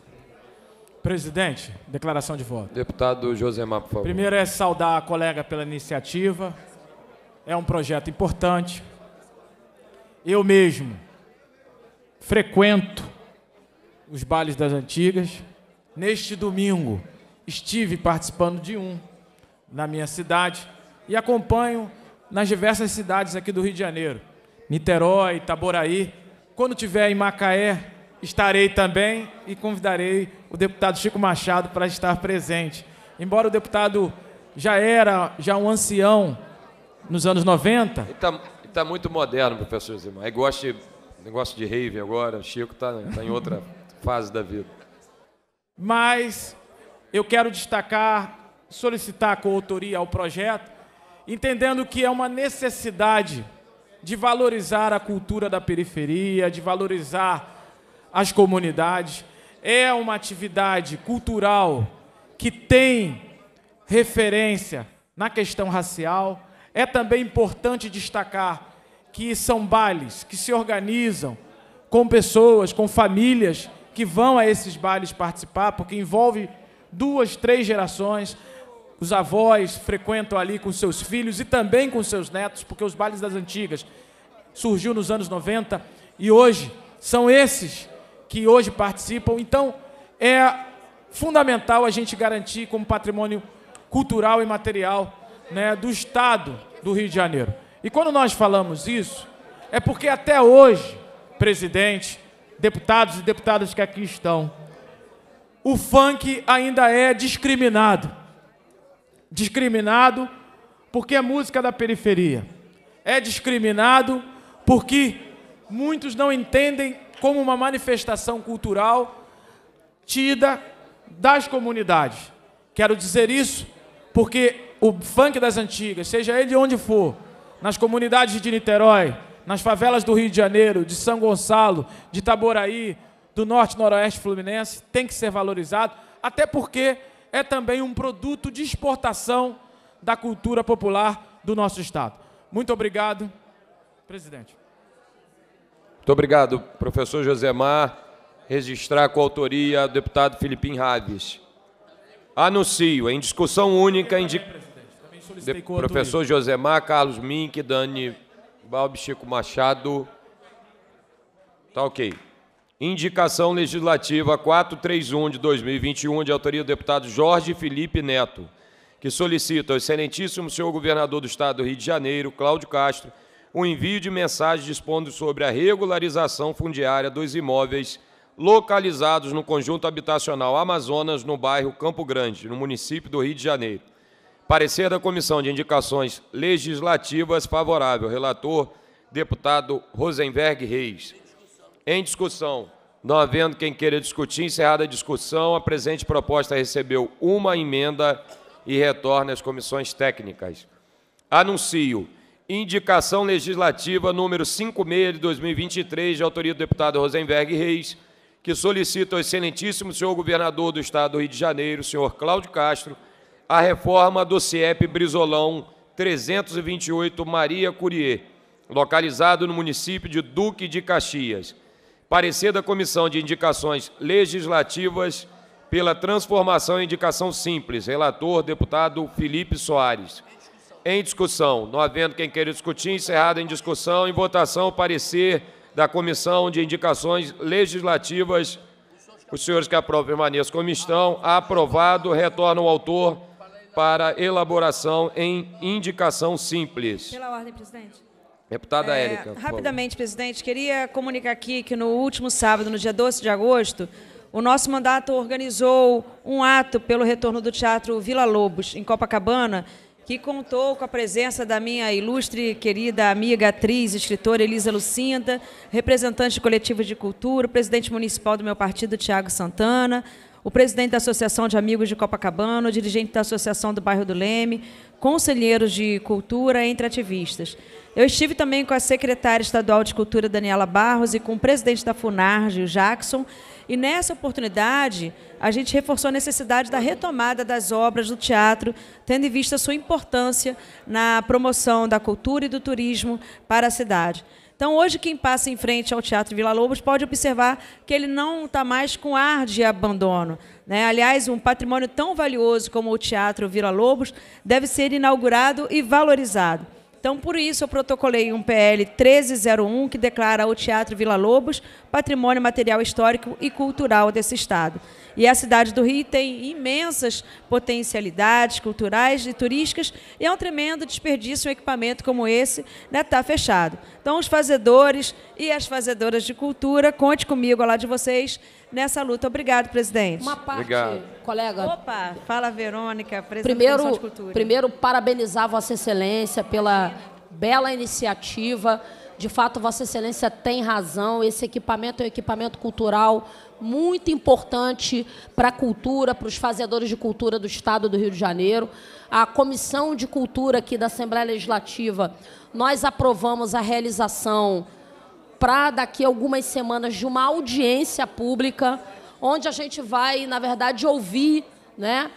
Presidente, declaração de voto. Deputado Josemar, por favor. Primeiro é saudar a colega pela iniciativa. É um projeto importante. Eu mesmo frequento os bailes das antigas. Neste domingo, estive participando de um na minha cidade e acompanho nas diversas cidades aqui do Rio de Janeiro, Niterói, Itaboraí. Quando tiver em Macaé, estarei também e convidarei o deputado Chico Machado para estar presente. Embora o deputado já era já um ancião nos anos 90. Ele está tá muito moderno, professor Zimão. Ele gosta de, negócio de rave agora, Chico está tá em outra fase da vida. Mas eu quero destacar, solicitar a coautoria ao projeto, entendendo que é uma necessidade de valorizar a cultura da periferia, de valorizar as comunidades. É uma atividade cultural que tem referência na questão racial. É também importante destacar que são bailes que se organizam com pessoas, com famílias que vão a esses bailes participar, porque envolve duas, três gerações. Os avós frequentam ali com seus filhos e também com seus netos, porque os bailes das antigas surgiu nos anos 90 e hoje são esses que hoje participam. Então, é fundamental a gente garantir como patrimônio cultural e material né, do Estado do Rio de Janeiro. E quando nós falamos isso, é porque até hoje, presidente, deputados e deputadas que aqui estão, o funk ainda é discriminado. Discriminado porque é música da periferia. É discriminado porque muitos não entendem como uma manifestação cultural tida das comunidades. Quero dizer isso porque o funk das antigas, seja ele onde for, nas comunidades de Niterói, nas favelas do Rio de Janeiro, de São Gonçalo, de Itaboraí, do Norte Noroeste Fluminense, tem que ser valorizado, até porque é também um produto de exportação da cultura popular do nosso Estado. Muito obrigado, presidente. Muito obrigado, professor Josemar. Registrar com a autoria o deputado Filipim Raves. Anuncio, em discussão única... Também, de... Professor Josemar, Carlos Mink, Dani Balbi, Chico Machado. Está ok. Indicação Legislativa 431 de 2021, de autoria do deputado Jorge Felipe Neto, que solicita ao excelentíssimo senhor governador do Estado do Rio de Janeiro, Cláudio Castro, o um envio de mensagem dispondo sobre a regularização fundiária dos imóveis localizados no conjunto habitacional Amazonas, no bairro Campo Grande, no município do Rio de Janeiro. Parecer da Comissão de Indicações Legislativas favorável. Relator, deputado Rosenberg Reis em discussão. Não havendo quem queira discutir, encerrada a discussão, a presente proposta recebeu uma emenda e retorna às comissões técnicas. Anuncio indicação legislativa número 56 de 2023, de autoria do deputado Rosenberg Reis, que solicita ao excelentíssimo senhor governador do Estado do Rio de Janeiro, senhor Cláudio Castro, a reforma do CIEP Brizolão 328 Maria Curie, localizado no município de Duque de Caxias Parecer da Comissão de Indicações Legislativas pela transformação em indicação simples. Relator, deputado Felipe Soares. Em discussão. Não havendo quem queira discutir, encerrado em discussão. Em votação, parecer da Comissão de Indicações Legislativas. Os senhores que aprovam permaneçam como estão. Aprovado. Retorna o autor para elaboração em indicação simples. Pela ordem, presidente. Deputada é, Érica. Rapidamente, favor. presidente, queria comunicar aqui que no último sábado, no dia 12 de agosto, o nosso mandato organizou um ato pelo retorno do Teatro Vila Lobos, em Copacabana, que contou com a presença da minha ilustre querida amiga, atriz, escritora Elisa Lucinda, representante do coletivo de cultura, presidente municipal do meu partido, Tiago Santana, o presidente da Associação de Amigos de Copacabana, o dirigente da Associação do Bairro do Leme, conselheiros de cultura, entre ativistas. Eu estive também com a secretária estadual de Cultura, Daniela Barros, e com o presidente da FUNARG, o Jackson. E nessa oportunidade, a gente reforçou a necessidade da retomada das obras do teatro, tendo em vista a sua importância na promoção da cultura e do turismo para a cidade. Então, hoje, quem passa em frente ao Teatro Vila Lobos pode observar que ele não está mais com ar de abandono. Né? Aliás, um patrimônio tão valioso como o Teatro Vila Lobos deve ser inaugurado e valorizado. Então, por isso, eu protocolei um PL 1301 que declara o Teatro Vila Lobos patrimônio material histórico e cultural desse Estado. E a cidade do Rio tem imensas potencialidades culturais e turísticas, e é um tremendo desperdício um equipamento como esse estar né, tá fechado. Então, os fazedores e as fazedoras de cultura, conte comigo lá de vocês nessa luta. Obrigado, presidente. Uma parte, Obrigado. colega. Opa, fala Verônica, presidente primeiro, da Comissão de Cultura. Primeiro, parabenizar Vossa Excelência pela bela iniciativa. De fato, Vossa Excelência tem razão. Esse equipamento é um equipamento cultural muito importante para a cultura, para os fazedores de cultura do Estado do Rio de Janeiro. A Comissão de Cultura aqui da Assembleia Legislativa, nós aprovamos a realização para daqui a algumas semanas de uma audiência pública, onde a gente vai, na verdade, ouvir né,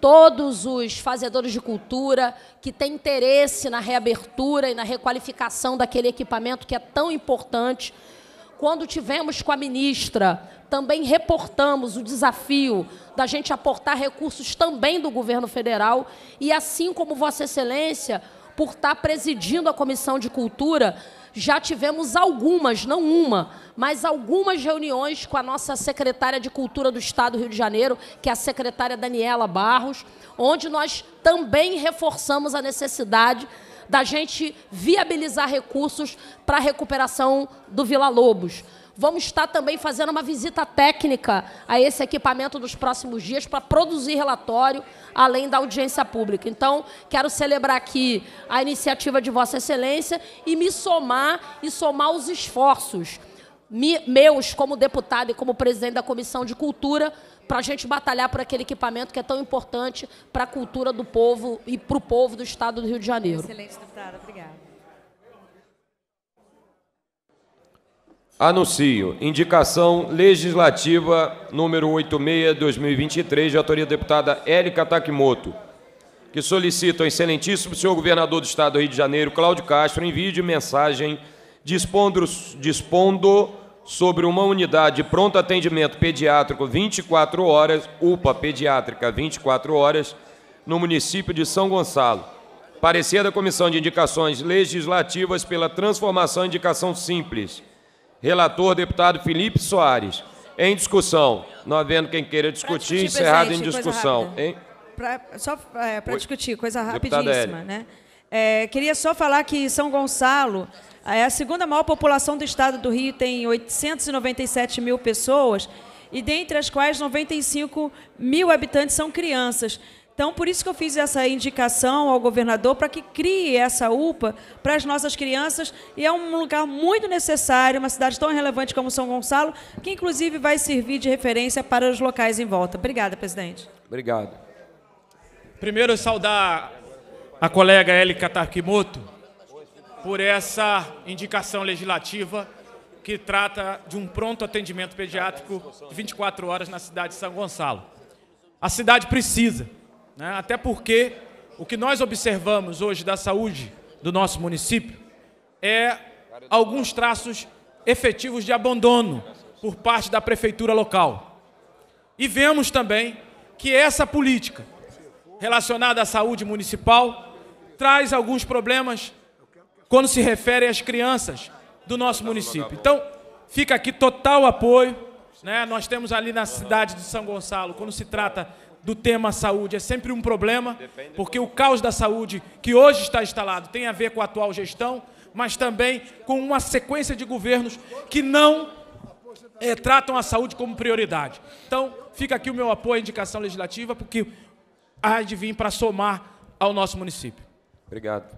todos os fazedores de cultura que têm interesse na reabertura e na requalificação daquele equipamento que é tão importante. Quando tivemos com a ministra, também reportamos o desafio da gente aportar recursos também do governo federal e assim como Vossa Excelência, por estar presidindo a Comissão de Cultura, já tivemos algumas, não uma, mas algumas reuniões com a nossa secretária de Cultura do Estado do Rio de Janeiro, que é a secretária Daniela Barros, onde nós também reforçamos a necessidade da gente viabilizar recursos para a recuperação do Vila Lobos. Vamos estar também fazendo uma visita técnica a esse equipamento nos próximos dias para produzir relatório, além da audiência pública. Então, quero celebrar aqui a iniciativa de Vossa Excelência e me somar e somar os esforços meus como deputado e como presidente da Comissão de Cultura para a gente batalhar por aquele equipamento que é tão importante para a cultura do povo e para o povo do Estado do Rio de Janeiro. Excelente, deputada. Obrigada. Anuncio. Indicação legislativa número 86-2023, de autoria da deputada Érica Takimoto, que solicita ao excelentíssimo senhor governador do Estado do Rio de Janeiro, Cláudio Castro, envio de mensagem dispondo, dispondo sobre uma unidade de pronto atendimento pediátrico 24 horas, UPA pediátrica 24 horas, no município de São Gonçalo. Parecer da Comissão de Indicações Legislativas pela transformação em indicação simples Relator, deputado Felipe Soares. Em discussão. Não havendo quem queira discutir, discutir encerrado é em discussão. Pra, só é, para discutir, coisa rapidíssima. Né? É, queria só falar que São Gonçalo é a segunda maior população do estado do Rio, tem 897 mil pessoas, e dentre as quais 95 mil habitantes são crianças. Então, por isso que eu fiz essa indicação ao governador para que crie essa UPA para as nossas crianças. E é um lugar muito necessário, uma cidade tão relevante como São Gonçalo, que inclusive vai servir de referência para os locais em volta. Obrigada, presidente. Obrigado. Primeiro, saudar a colega Élica Tarquimoto por essa indicação legislativa que trata de um pronto atendimento pediátrico de 24 horas na cidade de São Gonçalo. A cidade precisa. Né? Até porque o que nós observamos hoje da saúde do nosso município é alguns traços efetivos de abandono por parte da prefeitura local. E vemos também que essa política relacionada à saúde municipal traz alguns problemas quando se refere às crianças do nosso município. Então, fica aqui total apoio. Né? Nós temos ali na cidade de São Gonçalo, quando se trata do tema saúde. É sempre um problema, porque o caos da saúde que hoje está instalado tem a ver com a atual gestão, mas também com uma sequência de governos que não é, tratam a saúde como prioridade. Então, fica aqui o meu apoio à indicação legislativa, porque há de vir para somar ao nosso município. Obrigado.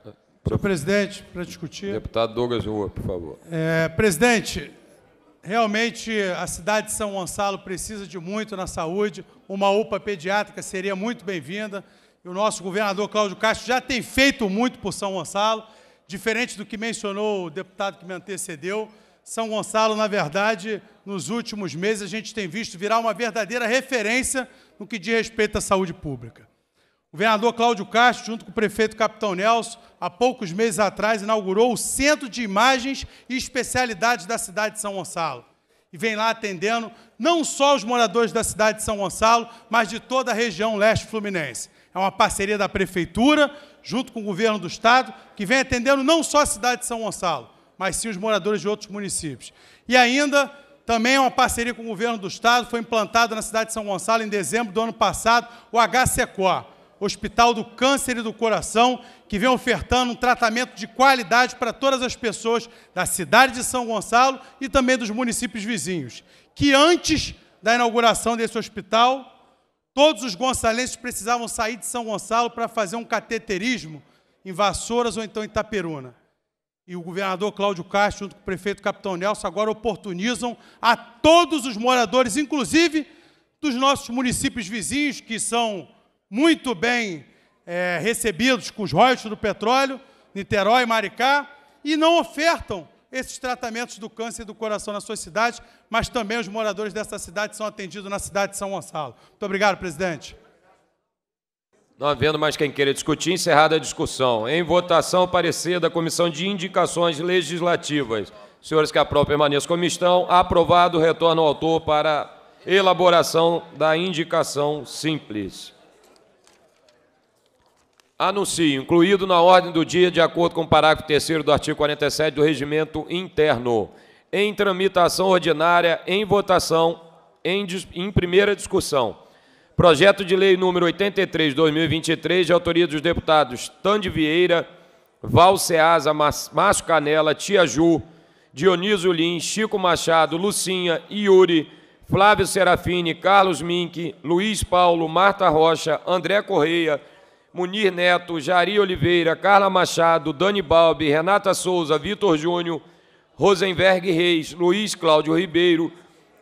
Senhor presidente, para discutir. Deputado Douglas Rua, por favor. É, presidente, Realmente a cidade de São Gonçalo precisa de muito na saúde. Uma UPA pediátrica seria muito bem-vinda. E o nosso governador Cláudio Castro já tem feito muito por São Gonçalo, diferente do que mencionou o deputado que me antecedeu. São Gonçalo, na verdade, nos últimos meses a gente tem visto virar uma verdadeira referência no que diz respeito à saúde pública. O governador Cláudio Castro, junto com o prefeito Capitão Nelson, há poucos meses atrás, inaugurou o Centro de Imagens e Especialidades da cidade de São Gonçalo. E vem lá atendendo não só os moradores da cidade de São Gonçalo, mas de toda a região leste fluminense. É uma parceria da Prefeitura, junto com o governo do Estado, que vem atendendo não só a cidade de São Gonçalo, mas sim os moradores de outros municípios. E ainda também é uma parceria com o governo do Estado, foi implantado na cidade de São Gonçalo em dezembro do ano passado o HCCOR, Hospital do Câncer e do Coração, que vem ofertando um tratamento de qualidade para todas as pessoas da cidade de São Gonçalo e também dos municípios vizinhos. Que antes da inauguração desse hospital, todos os gonçalenses precisavam sair de São Gonçalo para fazer um cateterismo em Vassouras ou então em Itaperuna. E o governador Cláudio Castro, junto com o prefeito Capitão Nelson, agora oportunizam a todos os moradores, inclusive dos nossos municípios vizinhos, que são muito bem é, recebidos com os royalties do petróleo, Niterói, e Maricá, e não ofertam esses tratamentos do câncer do coração na sua cidade, mas também os moradores dessa cidade são atendidos na cidade de São Gonçalo. Muito obrigado, presidente. Não havendo mais quem queira discutir, encerrada a discussão. Em votação, parecer da Comissão de Indicações Legislativas. Senhores que aprovam, permaneçam como estão. Aprovado, retorno ao autor para elaboração da indicação simples. Anuncio, incluído na ordem do dia, de acordo com o parágrafo 3 do artigo 47 do Regimento Interno, em tramitação ordinária, em votação, em, em primeira discussão. Projeto de Lei número 83, 2023, de autoria dos deputados Tande Vieira, Val Ceasa, Márcio Canela, Tia Ju, Dionísio Lim, Chico Machado, Lucinha, Yuri, Flávio Serafini, Carlos Mink, Luiz Paulo, Marta Rocha, André Correia, Munir Neto, Jari Oliveira, Carla Machado, Dani Balbi, Renata Souza, Vitor Júnior, Rosenberg Reis, Luiz Cláudio Ribeiro,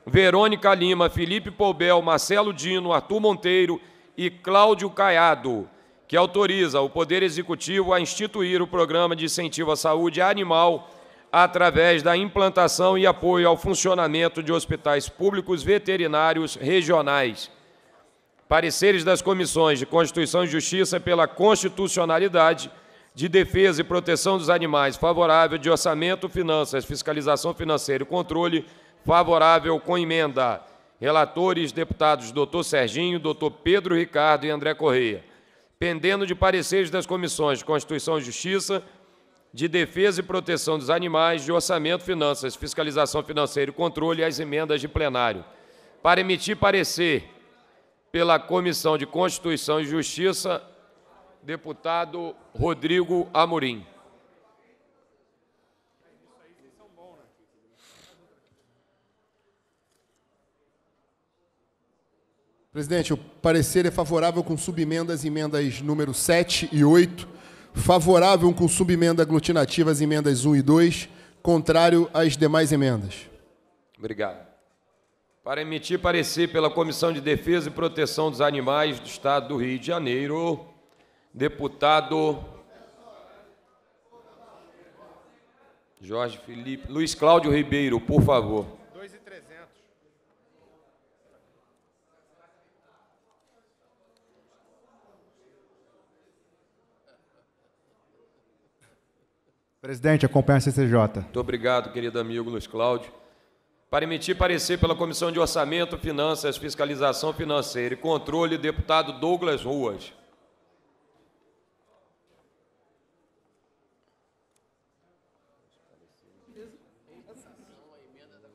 Verônica Lima, Felipe Poubel, Marcelo Dino, Arthur Monteiro e Cláudio Caiado, que autoriza o Poder Executivo a instituir o Programa de Incentivo à Saúde Animal através da implantação e apoio ao funcionamento de hospitais públicos veterinários regionais Pareceres das comissões de Constituição e Justiça pela constitucionalidade, de defesa e proteção dos animais, favorável, de orçamento, finanças, fiscalização financeira e controle, favorável com emenda. Relatores, deputados Dr. Serginho, Dr. Pedro Ricardo e André Correia. Pendendo de pareceres das comissões de Constituição e Justiça, de Defesa e Proteção dos Animais, de Orçamento, Finanças, Fiscalização Financeira e Controle as emendas de plenário. Para emitir parecer pela Comissão de Constituição e Justiça, deputado Rodrigo Amorim. Presidente, o parecer é favorável com subemendas, emendas número 7 e 8, favorável com subemenda aglutinativa às emendas 1 e 2, contrário às demais emendas. Obrigado para emitir parecer pela Comissão de Defesa e Proteção dos Animais do Estado do Rio de Janeiro, deputado Jorge Felipe, Luiz Cláudio Ribeiro, por favor. Presidente, acompanha a CCJ. Muito obrigado, querido amigo Luiz Cláudio para emitir parecer pela Comissão de Orçamento, Finanças, Fiscalização Financeira e Controle, deputado Douglas Ruas.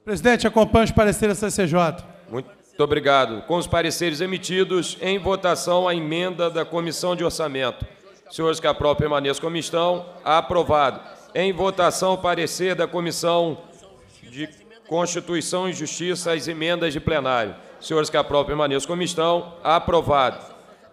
Presidente, acompanhe os pareceres da CCJ. Muito obrigado. Com os pareceres emitidos, em votação a emenda da Comissão de Orçamento. Senhores que aprovam, permaneçam como estão. Aprovado. Em votação, parecer da Comissão de Constituição e Justiça, as emendas de plenário. Senhores que aprovam, permaneçam como estão. Aprovado.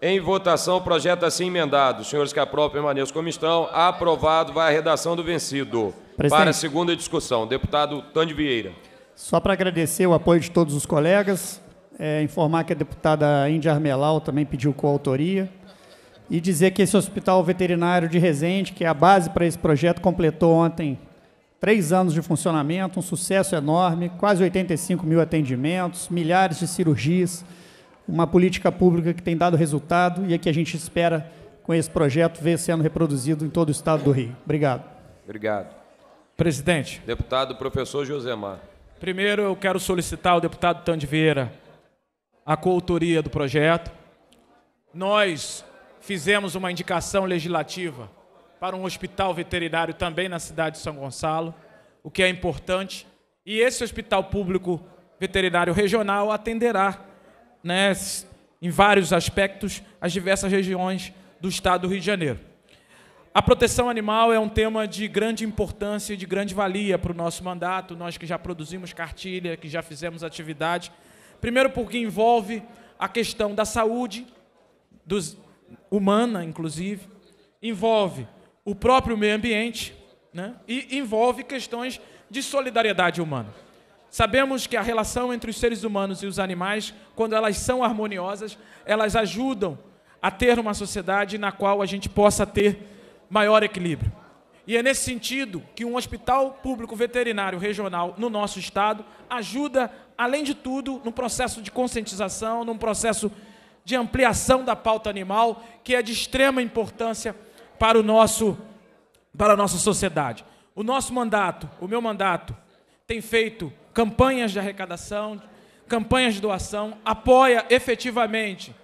Em votação, o projeto assim emendado. Senhores que aprovam, permaneçam como estão. Aprovado. Vai a redação do vencido. Presidente. Para a segunda discussão, deputado Tande Vieira. Só para agradecer o apoio de todos os colegas, é, informar que a deputada Índia Armelau também pediu coautoria e dizer que esse hospital veterinário de Resende, que é a base para esse projeto, completou ontem Três anos de funcionamento, um sucesso enorme, quase 85 mil atendimentos, milhares de cirurgias, uma política pública que tem dado resultado e é que a gente espera, com esse projeto, ver sendo reproduzido em todo o estado do Rio. Obrigado. Obrigado. Presidente. Deputado professor Josemar. Primeiro, eu quero solicitar ao deputado Tande Vieira a coautoria do projeto. Nós fizemos uma indicação legislativa para um hospital veterinário também na cidade de São Gonçalo, o que é importante. E esse hospital público veterinário regional atenderá, né, em vários aspectos, as diversas regiões do estado do Rio de Janeiro. A proteção animal é um tema de grande importância e de grande valia para o nosso mandato, nós que já produzimos cartilha, que já fizemos atividade. Primeiro, porque envolve a questão da saúde, dos, humana, inclusive, envolve o próprio meio ambiente né? e envolve questões de solidariedade humana. Sabemos que a relação entre os seres humanos e os animais, quando elas são harmoniosas, elas ajudam a ter uma sociedade na qual a gente possa ter maior equilíbrio. E é nesse sentido que um hospital público veterinário regional no nosso estado ajuda, além de tudo, no processo de conscientização, num processo de ampliação da pauta animal, que é de extrema importância para o nosso para a nossa sociedade. O nosso mandato, o meu mandato, tem feito campanhas de arrecadação, campanhas de doação, apoia efetivamente,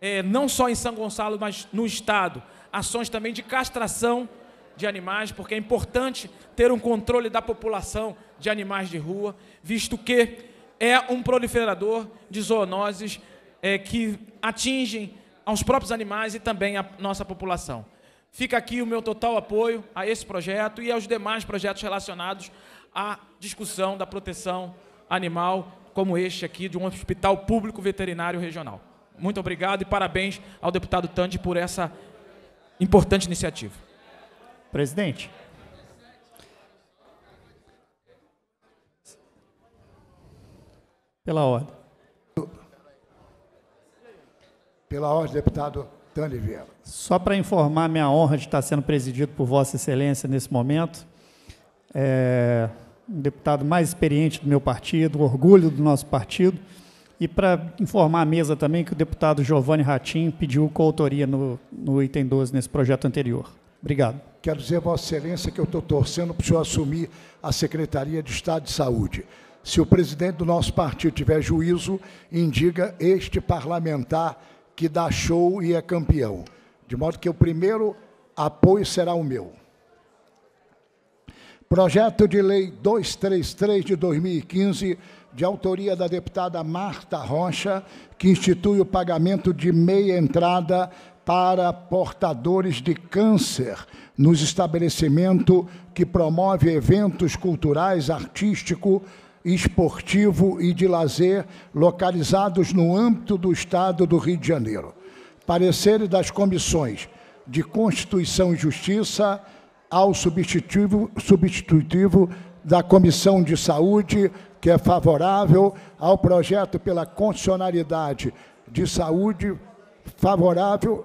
é, não só em São Gonçalo, mas no Estado, ações também de castração de animais, porque é importante ter um controle da população de animais de rua, visto que é um proliferador de zoonoses é, que atingem aos próprios animais e também a nossa população. Fica aqui o meu total apoio a esse projeto e aos demais projetos relacionados à discussão da proteção animal, como este aqui, de um hospital público veterinário regional. Muito obrigado e parabéns ao deputado Tandi por essa importante iniciativa. Presidente. Pela ordem. Pela ordem, deputado Tânia Oliveira. Só para informar minha honra de estar sendo presidido por Vossa Excelência nesse momento. É um deputado mais experiente do meu partido, orgulho do nosso partido. E para informar a mesa também que o deputado Giovanni Ratinho pediu coautoria no, no item 12 nesse projeto anterior. Obrigado. Quero dizer, Vossa Excelência, que eu estou torcendo para o senhor assumir a Secretaria de Estado de Saúde. Se o presidente do nosso partido tiver juízo, indica este parlamentar que dá show e é campeão. De modo que o primeiro apoio será o meu. Projeto de Lei 233 de 2015, de autoria da deputada Marta Rocha, que institui o pagamento de meia entrada para portadores de câncer nos estabelecimentos que promove eventos culturais, artísticos esportivo e de lazer localizados no âmbito do Estado do Rio de Janeiro. Pareceres das comissões de Constituição e Justiça ao substitutivo, substitutivo da Comissão de Saúde, que é favorável ao projeto pela condicionalidade de saúde, favorável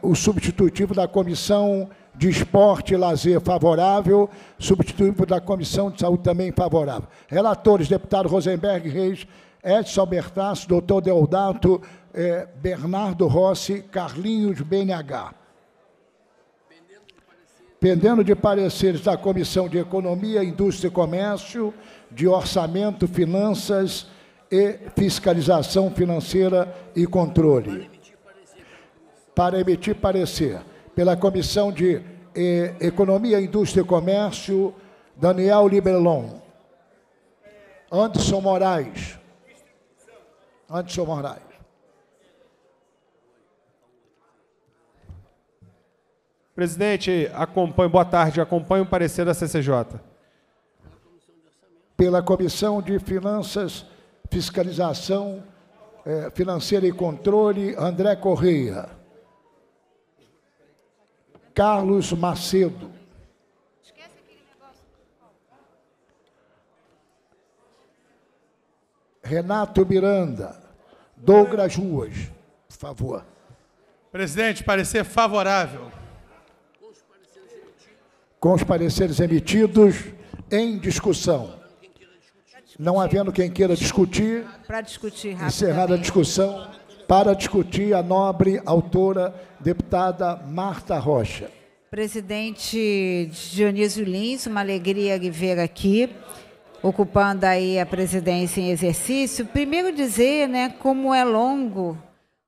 ao substitutivo da Comissão de Esporte e Lazer favorável, substituído da Comissão de Saúde também favorável. Relatores, deputado Rosenberg Reis, Edson Bertaço, doutor Deodato, eh, Bernardo Rossi, Carlinhos BNH. Pendendo de pareceres da Comissão de Economia, Indústria e Comércio, de Orçamento, Finanças e Fiscalização Financeira e Controle. Para emitir parecer pela Comissão de eh, Economia, Indústria e Comércio, Daniel Libelon. Anderson Moraes. Anderson Moraes. Presidente, acompanho, boa tarde, acompanho o parecer da CCJ. Pela Comissão de Finanças, Fiscalização eh, Financeira e Controle, André Correia. Carlos Macedo. Renato Miranda. Douglas Ruas, por favor. Presidente, parecer favorável. Com os pareceres emitidos em discussão. Não havendo quem queira discutir. Para discutir Encerrada a discussão para discutir a nobre autora, deputada Marta Rocha. Presidente Dionísio Lins, uma alegria ver aqui, ocupando aí a presidência em exercício. Primeiro dizer, né, como é longo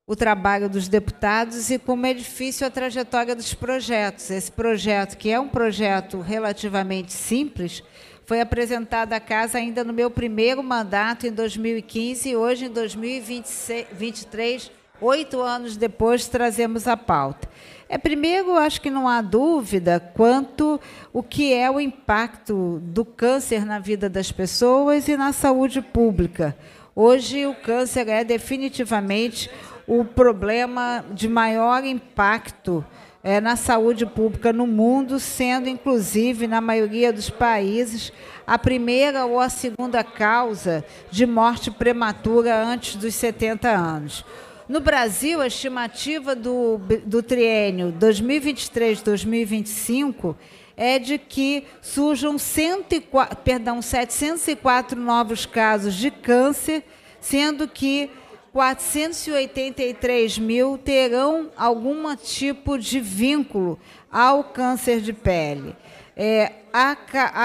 o trabalho dos deputados e como é difícil a trajetória dos projetos. Esse projeto, que é um projeto relativamente simples, foi apresentada à casa ainda no meu primeiro mandato, em 2015, e hoje, em 2023, oito anos depois, trazemos a pauta. É primeiro, acho que não há dúvida quanto o que é o impacto do câncer na vida das pessoas e na saúde pública. Hoje o câncer é definitivamente o problema de maior impacto é, na saúde pública no mundo, sendo inclusive na maioria dos países a primeira ou a segunda causa de morte prematura antes dos 70 anos. No Brasil, a estimativa do, do triênio 2023-2025 é de que surjam 104, perdão, 704 novos casos de câncer, sendo que 483 mil terão algum tipo de vínculo ao câncer de pele. É, a,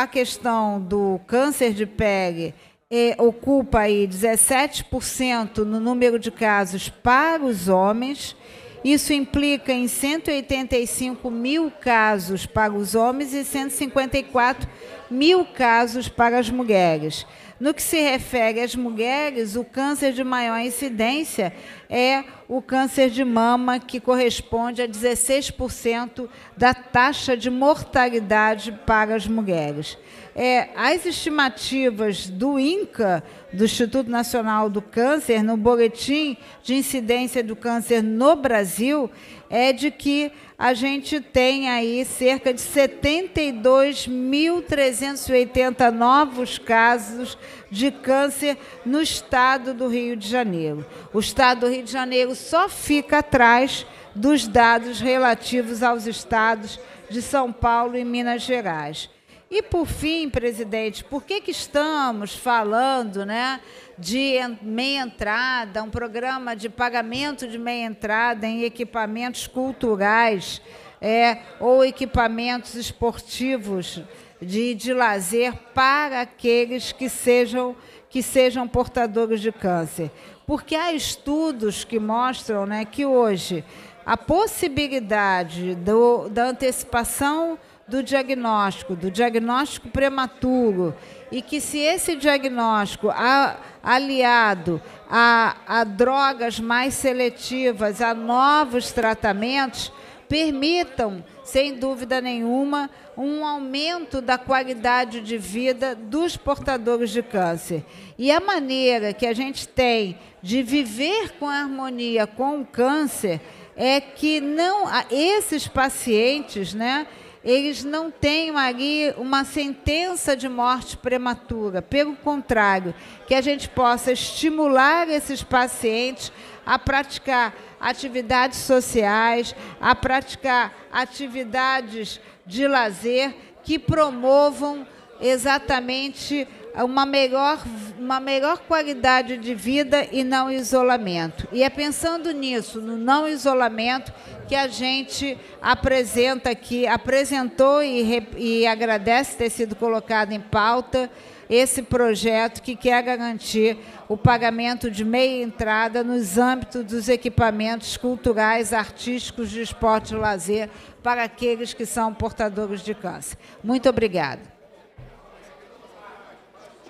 a questão do câncer de pele é, ocupa aí 17% no número de casos para os homens. Isso implica em 185 mil casos para os homens e 154 mil casos para as mulheres. No que se refere às mulheres, o câncer de maior incidência é o câncer de mama, que corresponde a 16% da taxa de mortalidade para as mulheres. É, as estimativas do INCA, do Instituto Nacional do Câncer, no boletim de incidência do câncer no Brasil, é de que a gente tem aí cerca de 72.380 novos casos de câncer no estado do Rio de Janeiro. O estado do Rio de Janeiro só fica atrás dos dados relativos aos estados de São Paulo e Minas Gerais. E por fim, presidente, por que, que estamos falando né, de meia entrada, um programa de pagamento de meia entrada em equipamentos culturais é, ou equipamentos esportivos de, de lazer para aqueles que sejam, que sejam portadores de câncer? Porque há estudos que mostram né, que hoje a possibilidade do, da antecipação do diagnóstico, do diagnóstico prematuro, e que se esse diagnóstico a, aliado a, a drogas mais seletivas, a novos tratamentos, permitam, sem dúvida nenhuma, um aumento da qualidade de vida dos portadores de câncer. E a maneira que a gente tem de viver com harmonia com o câncer é que não esses pacientes, né, eles não têm ali uma sentença de morte prematura. Pelo contrário, que a gente possa estimular esses pacientes a praticar atividades sociais, a praticar atividades de lazer que promovam exatamente uma melhor, uma melhor qualidade de vida e não isolamento. E é pensando nisso, no não isolamento, que a gente apresenta aqui, apresentou e, e agradece ter sido colocado em pauta esse projeto que quer garantir o pagamento de meia entrada nos âmbitos dos equipamentos culturais, artísticos, de esporte e lazer para aqueles que são portadores de câncer. Muito obrigada.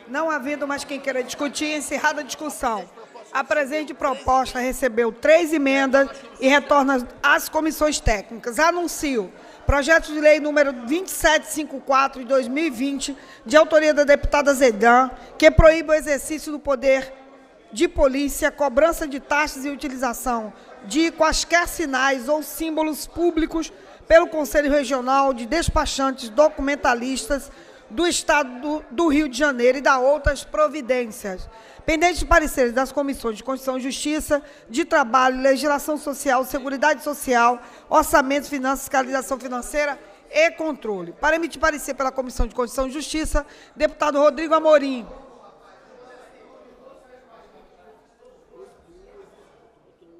Não havendo mais quem queira discutir, encerrada a discussão. A presente proposta recebeu três emendas e retorna às comissões técnicas. Anuncio. Projeto de Lei número 2754 de 2020, de autoria da deputada Zedan, que proíbe o exercício do poder de polícia, cobrança de taxas e utilização de quaisquer sinais ou símbolos públicos pelo Conselho Regional de Despachantes Documentalistas do Estado do, Rio de Janeiro e da outras providências. Pendentes de pareceres das comissões de Constituição e Justiça, de Trabalho, Legislação Social, Seguridade Social, Orçamento, Finanças, Fiscalização Financeira e Controle. Para emitir parecer pela Comissão de Constituição e Justiça, deputado Rodrigo Amorim.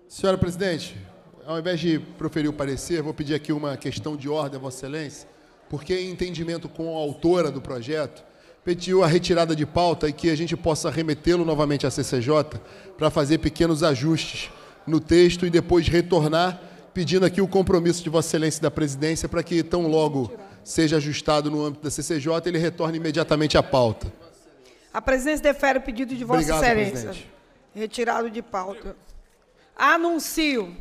Senhora Presidente, ao invés de proferir o parecer, vou pedir aqui uma questão de ordem, Vossa Excelência porque em entendimento com a autora do projeto, pediu a retirada de pauta e que a gente possa remetê-lo novamente à CCJ para fazer pequenos ajustes no texto e depois retornar, pedindo aqui o compromisso de Vossa Excelência da Presidência para que tão logo seja ajustado no âmbito da CCJ, ele retorne imediatamente à pauta. A presidência defere o pedido de Vossa Obrigado, Excelência. Presidente. Retirado de pauta. Anuncio.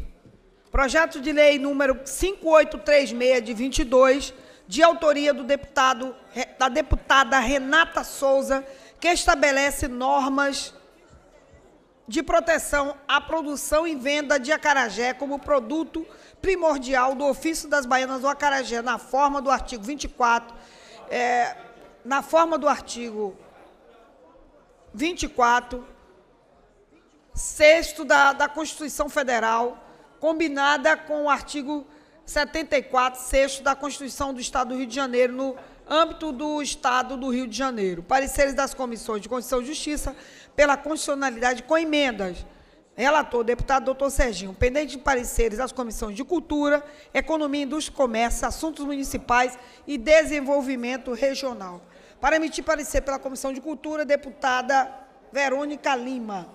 Projeto de lei número 5836 de 22 de autoria do deputado, da deputada Renata Souza, que estabelece normas de proteção à produção e venda de acarajé como produto primordial do ofício das baianas do acarajé, na forma do artigo 24, é, na forma do artigo 24, sexto da, da Constituição Federal, combinada com o artigo 74, sexto da Constituição do Estado do Rio de Janeiro, no âmbito do Estado do Rio de Janeiro. Pareceres das comissões de Constituição e Justiça pela constitucionalidade com emendas. Relator, deputado doutor Serginho, pendente de pareceres das comissões de Cultura, Economia, Indústria e Comércio, Assuntos Municipais e Desenvolvimento Regional. Para emitir parecer pela Comissão de Cultura, deputada Verônica Lima.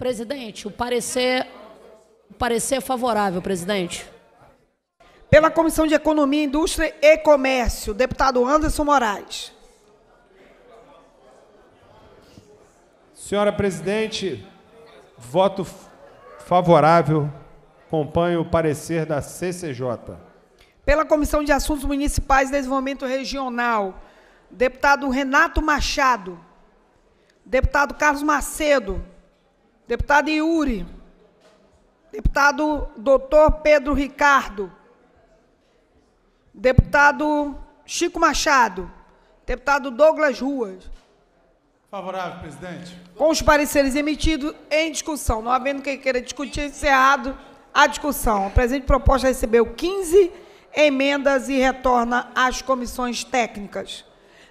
Presidente, o parecer, o parecer é favorável, presidente. Pela Comissão de Economia, Indústria e Comércio, deputado Anderson Moraes. Senhora presidente, voto favorável. Acompanho o parecer da CCJ. Pela Comissão de Assuntos Municipais e Desenvolvimento Regional, deputado Renato Machado. Deputado Carlos Macedo. Deputado Yuri. Deputado Doutor Pedro Ricardo. Deputado Chico Machado. Deputado Douglas Ruas. Favorável, presidente. Com os pareceres emitidos em discussão. Não havendo quem queira discutir, encerrado a discussão. A presente proposta recebeu 15 emendas e retorna às comissões técnicas.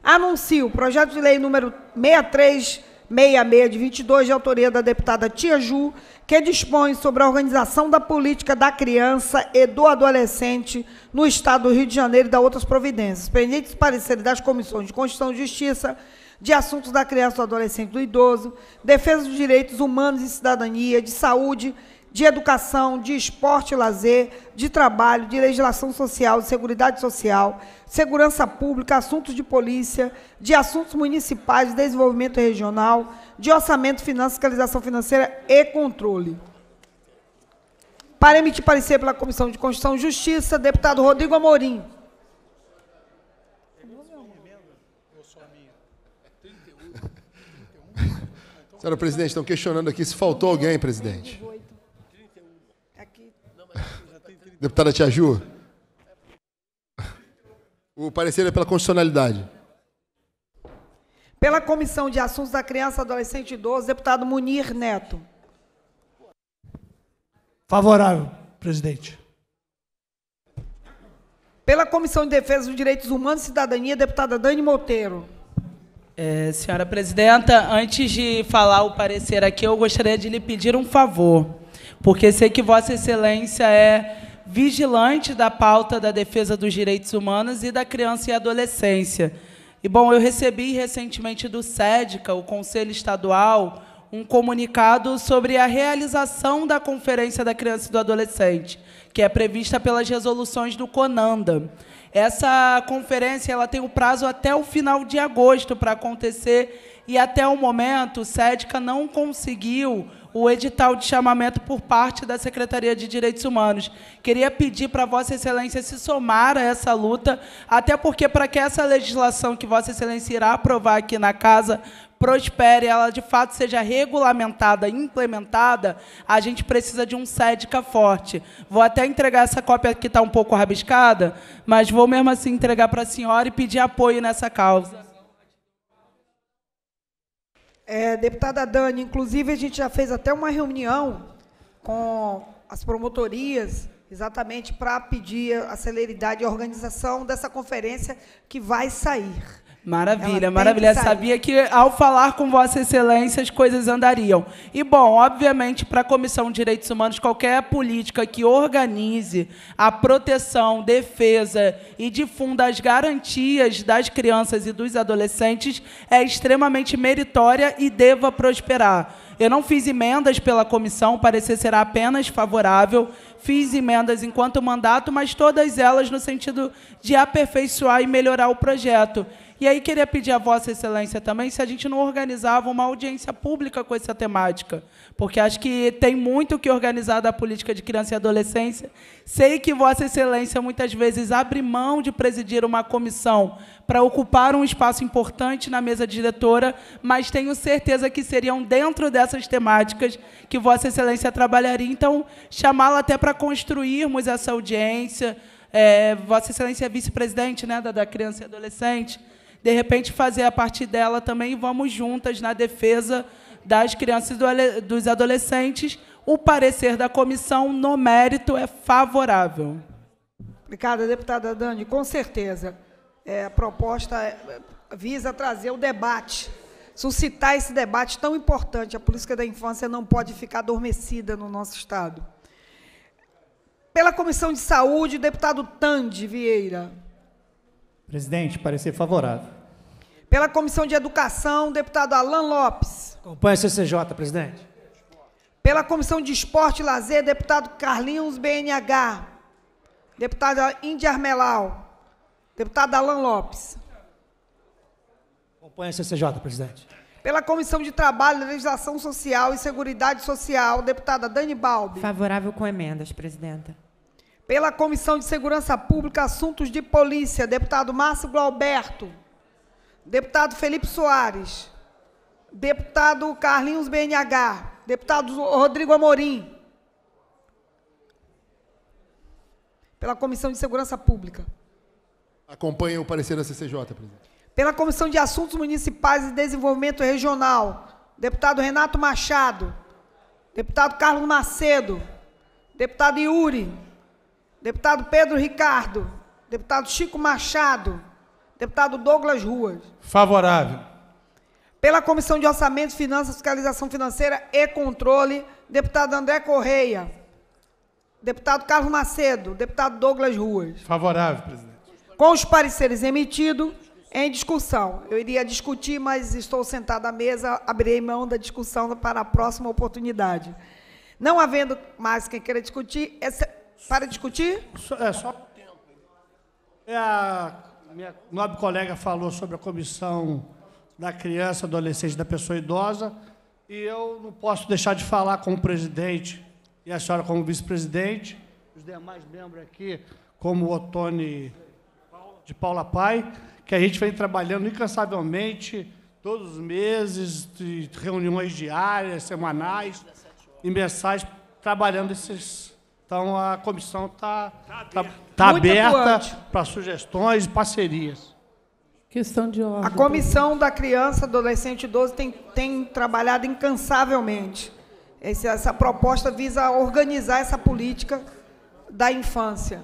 Anuncio o projeto de lei número 63 66 de 22, de autoria da deputada Tia Ju, que dispõe sobre a organização da política da criança e do adolescente no Estado do Rio de Janeiro e da outras providências, pendentes pareceres das comissões de Constituição e Justiça, de Assuntos da Criança, do Adolescente e do Idoso, Defesa dos Direitos Humanos e Cidadania, de Saúde de educação, de esporte e lazer, de trabalho, de legislação social, de segurança social, segurança pública, assuntos de polícia, de assuntos municipais, de desenvolvimento regional, de orçamento, finanças, fiscalização financeira e controle. Para emitir parecer pela Comissão de Constituição e Justiça, deputado Rodrigo Amorim. Senhora presidente, estão questionando aqui se faltou alguém, presidente. Deputada Tia Ju. O parecer é pela constitucionalidade. Pela Comissão de Assuntos da Criança, Adolescente e Idoso, deputado Munir Neto. Favorável, presidente. Pela Comissão de Defesa dos Direitos Humanos e Cidadania, deputada Dani Monteiro. É, senhora presidenta, antes de falar o parecer aqui, eu gostaria de lhe pedir um favor, porque sei que Vossa Excelência é vigilante da pauta da defesa dos direitos humanos e da criança e adolescência. E, bom, eu recebi recentemente do SEDCA, o Conselho Estadual, um comunicado sobre a realização da Conferência da Criança e do Adolescente, que é prevista pelas resoluções do CONANDA. Essa conferência ela tem o um prazo até o final de agosto para acontecer e até o momento o SEDCA não conseguiu o edital de chamamento por parte da Secretaria de Direitos Humanos. Queria pedir para Vossa Excelência se somar a essa luta, até porque para que essa legislação que Vossa Excelência irá aprovar aqui na casa prospere, ela de fato seja regulamentada, implementada, a gente precisa de um SEDCA forte. Vou até entregar essa cópia que está um pouco rabiscada, mas vou mesmo assim entregar para a senhora e pedir apoio nessa causa. É, deputada Dani, inclusive a gente já fez até uma reunião com as promotorias, exatamente para pedir a celeridade e a organização dessa conferência que vai sair. Maravilha, maravilha. Sabia que ao falar com Vossa Excelência as coisas andariam. E, bom, obviamente, para a Comissão de Direitos Humanos, qualquer política que organize a proteção, defesa e difunda as garantias das crianças e dos adolescentes é extremamente meritória e deva prosperar. Eu não fiz emendas pela comissão, parecer será apenas favorável. Fiz emendas enquanto mandato, mas todas elas no sentido de aperfeiçoar e melhorar o projeto. E aí queria pedir a Vossa Excelência também se a gente não organizava uma audiência pública com essa temática, porque acho que tem muito que organizar da política de criança e adolescência. Sei que Vossa Excelência muitas vezes abre mão de presidir uma comissão para ocupar um espaço importante na mesa diretora, mas tenho certeza que seriam dentro dessas temáticas que Vossa Excelência trabalharia. Então, chamá-la até para construirmos essa audiência. É, Vossa Excelência é vice-presidente né, da, da Criança e Adolescente de repente fazer a parte dela também e vamos juntas na defesa das crianças e dos adolescentes. O parecer da comissão no mérito é favorável. Obrigada, deputada Dani. Com certeza, é, a proposta é, visa trazer o debate, suscitar esse debate tão importante. A política da infância não pode ficar adormecida no nosso Estado. Pela Comissão de Saúde, o deputado Tande Vieira. Presidente, parecer favorável. Pela Comissão de Educação, deputado Alain Lopes. Acompanha a CCJ, presidente. Pela Comissão de Esporte e Lazer, deputado Carlinhos BNH. Deputado Índia Armelau. Deputado Alain Lopes. Acompanha a CCJ, presidente. Pela Comissão de Trabalho, Legislação Social e Seguridade Social, deputada Dani Balbi. Favorável com emendas, presidenta. Pela Comissão de Segurança Pública, Assuntos de Polícia, deputado Márcio Glauberto. Deputado Felipe Soares. Deputado Carlinhos BNH. Deputado Rodrigo Amorim. Pela Comissão de Segurança Pública. Acompanha o parecer da CCJ, presidente. Pela Comissão de Assuntos Municipais e Desenvolvimento Regional, deputado Renato Machado. Deputado Carlos Macedo. Deputado Yuri deputado Pedro Ricardo, deputado Chico Machado, deputado Douglas Ruas. Favorável. Pela Comissão de Orçamento, Finanças, Fiscalização Financeira e Controle, deputado André Correia, deputado Carlos Macedo, deputado Douglas Ruas. Favorável, presidente. Com os pareceres emitidos, em discussão. Eu iria discutir, mas estou sentado à mesa, abrirei mão da discussão para a próxima oportunidade. Não havendo mais quem queira discutir, essa para discutir? é, só É, a minha nobre colega falou sobre a comissão da criança, adolescente da pessoa idosa, e eu não posso deixar de falar com o presidente e a senhora como vice-presidente, os demais membros aqui, como o Otone de Paula Pai, que a gente vem trabalhando incansavelmente todos os meses, reuniões diárias, semanais e mensais, trabalhando esses então a comissão está tá, tá aberta, tá, tá aberta para sugestões e parcerias. Questão de ordem. A comissão da criança, adolescente e idoso tem, tem trabalhado incansavelmente. Esse, essa proposta visa organizar essa política da infância.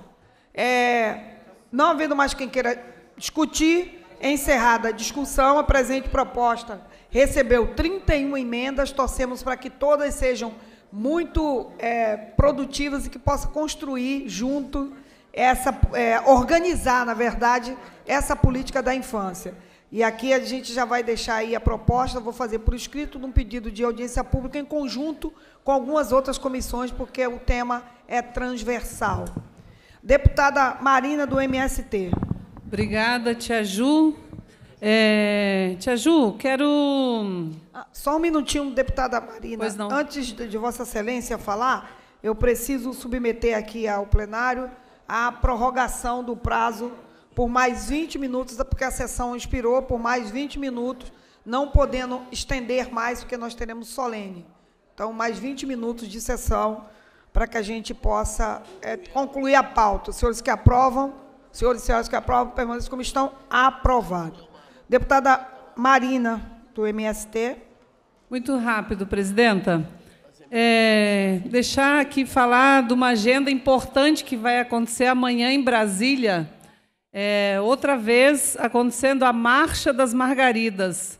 É, não havendo mais quem queira discutir, encerrada a discussão, a presente proposta recebeu 31 emendas, torcemos para que todas sejam muito é, produtivas e que possa construir junto essa é, organizar, na verdade, essa política da infância. E aqui a gente já vai deixar aí a proposta, vou fazer por escrito num pedido de audiência pública em conjunto com algumas outras comissões, porque o tema é transversal. Deputada Marina do MST. Obrigada, Tia Ju. É, tia Ju, quero só um minutinho, deputada Marina. Antes de, de Vossa Excelência falar, eu preciso submeter aqui ao plenário a prorrogação do prazo por mais 20 minutos, porque a sessão expirou por mais 20 minutos, não podendo estender mais, porque nós teremos solene. Então, mais 20 minutos de sessão para que a gente possa é, concluir a pauta. Os senhores que aprovam, senhores e senhoras que aprovam, permaneçam como estão, aprovado. Deputada Marina, do MST. Muito rápido, presidenta. É, deixar aqui falar de uma agenda importante que vai acontecer amanhã em Brasília. É, outra vez acontecendo a Marcha das Margaridas.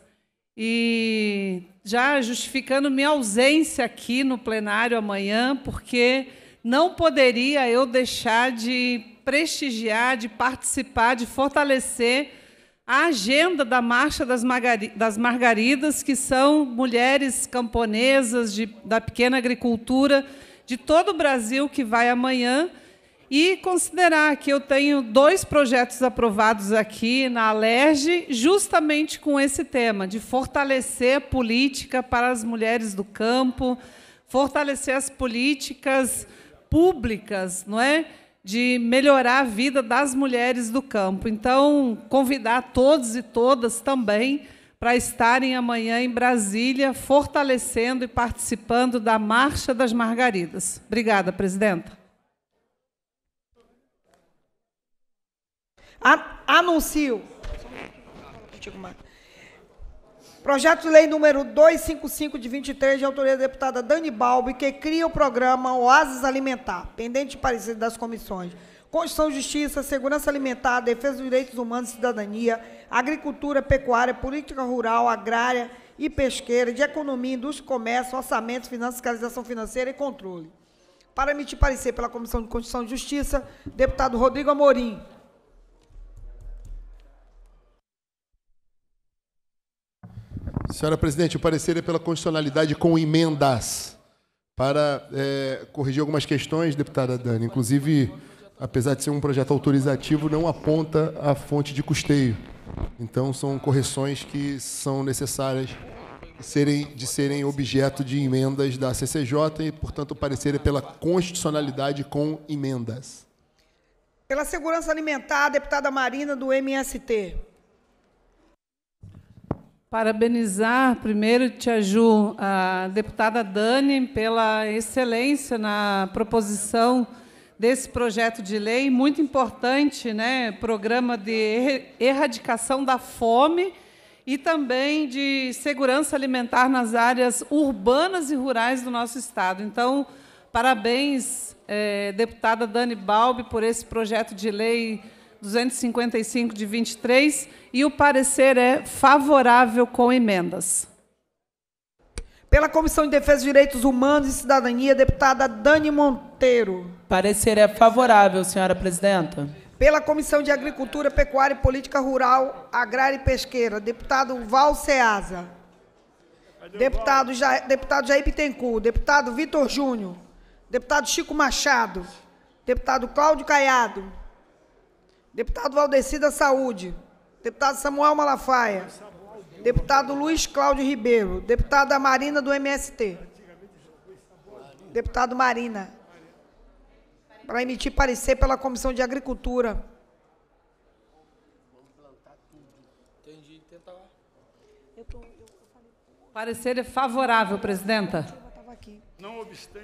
E já justificando minha ausência aqui no plenário amanhã, porque não poderia eu deixar de prestigiar, de participar, de fortalecer a agenda da Marcha das, Margaridas, que são mulheres camponesas de, da pequena agricultura de todo o Brasil, que vai amanhã, e considerar que eu tenho dois projetos aprovados aqui na Alerj, justamente com esse tema, de fortalecer a política para as mulheres do campo, fortalecer as políticas públicas, não é? de melhorar a vida das mulheres do campo. Então, convidar todos e todas também para estarem amanhã em Brasília, fortalecendo e participando da Marcha das Margaridas. Obrigada, presidenta. Anuncio. Projeto de Lei número 255 de 23, de autoria da deputada Dani Balbi, que cria o programa Oasis Alimentar, pendente de parecer das comissões. Constituição, Justiça, Segurança Alimentar, Defesa dos Direitos Humanos e Cidadania, Agricultura, Pecuária, Política Rural, Agrária e Pesqueira, de Economia, Indústria, Comércio, Orçamento, Finanças, Fiscalização Financeira e Controle. Para emitir parecer pela Comissão de Constituição e Justiça, deputado Rodrigo Amorim. Senhora Presidente, o parecer é pela constitucionalidade com emendas para é, corrigir algumas questões, deputada Dani. Inclusive, apesar de ser um projeto autorizativo, não aponta a fonte de custeio. Então, são correções que são necessárias de serem, de serem objeto de emendas da CCJ e, portanto, o parecer é pela constitucionalidade com emendas. Pela segurança alimentar, deputada Marina, do MST. Parabenizar primeiro, Tia Ju, a deputada Dani, pela excelência na proposição desse projeto de lei, muito importante, né? Programa de er-, erradicação da fome e também de segurança alimentar nas áreas urbanas e rurais do nosso estado. Então, parabéns, eh, deputada Dani Balbi, por esse projeto de lei 255 de 23 e o parecer é favorável com emendas. Pela Comissão de Defesa dos Direitos Humanos e Cidadania, deputada Dani Monteiro. Parecer é favorável, senhora presidenta. Pela Comissão de Agricultura, Pecuária e Política Rural, Agrária e Pesqueira, deputado Val Ceasa. Deputado, ja, deputado Jair Bittencourt, deputado Vitor Júnior, deputado Chico Machado, deputado Cláudio Caiado, Deputado Valdeci da Saúde. Deputado Samuel Malafaia. Deputado Luiz Cláudio Ribeiro. Deputada Marina do MST. Deputado Marina. Para emitir parecer pela Comissão de Agricultura. Parecer é favorável, presidenta.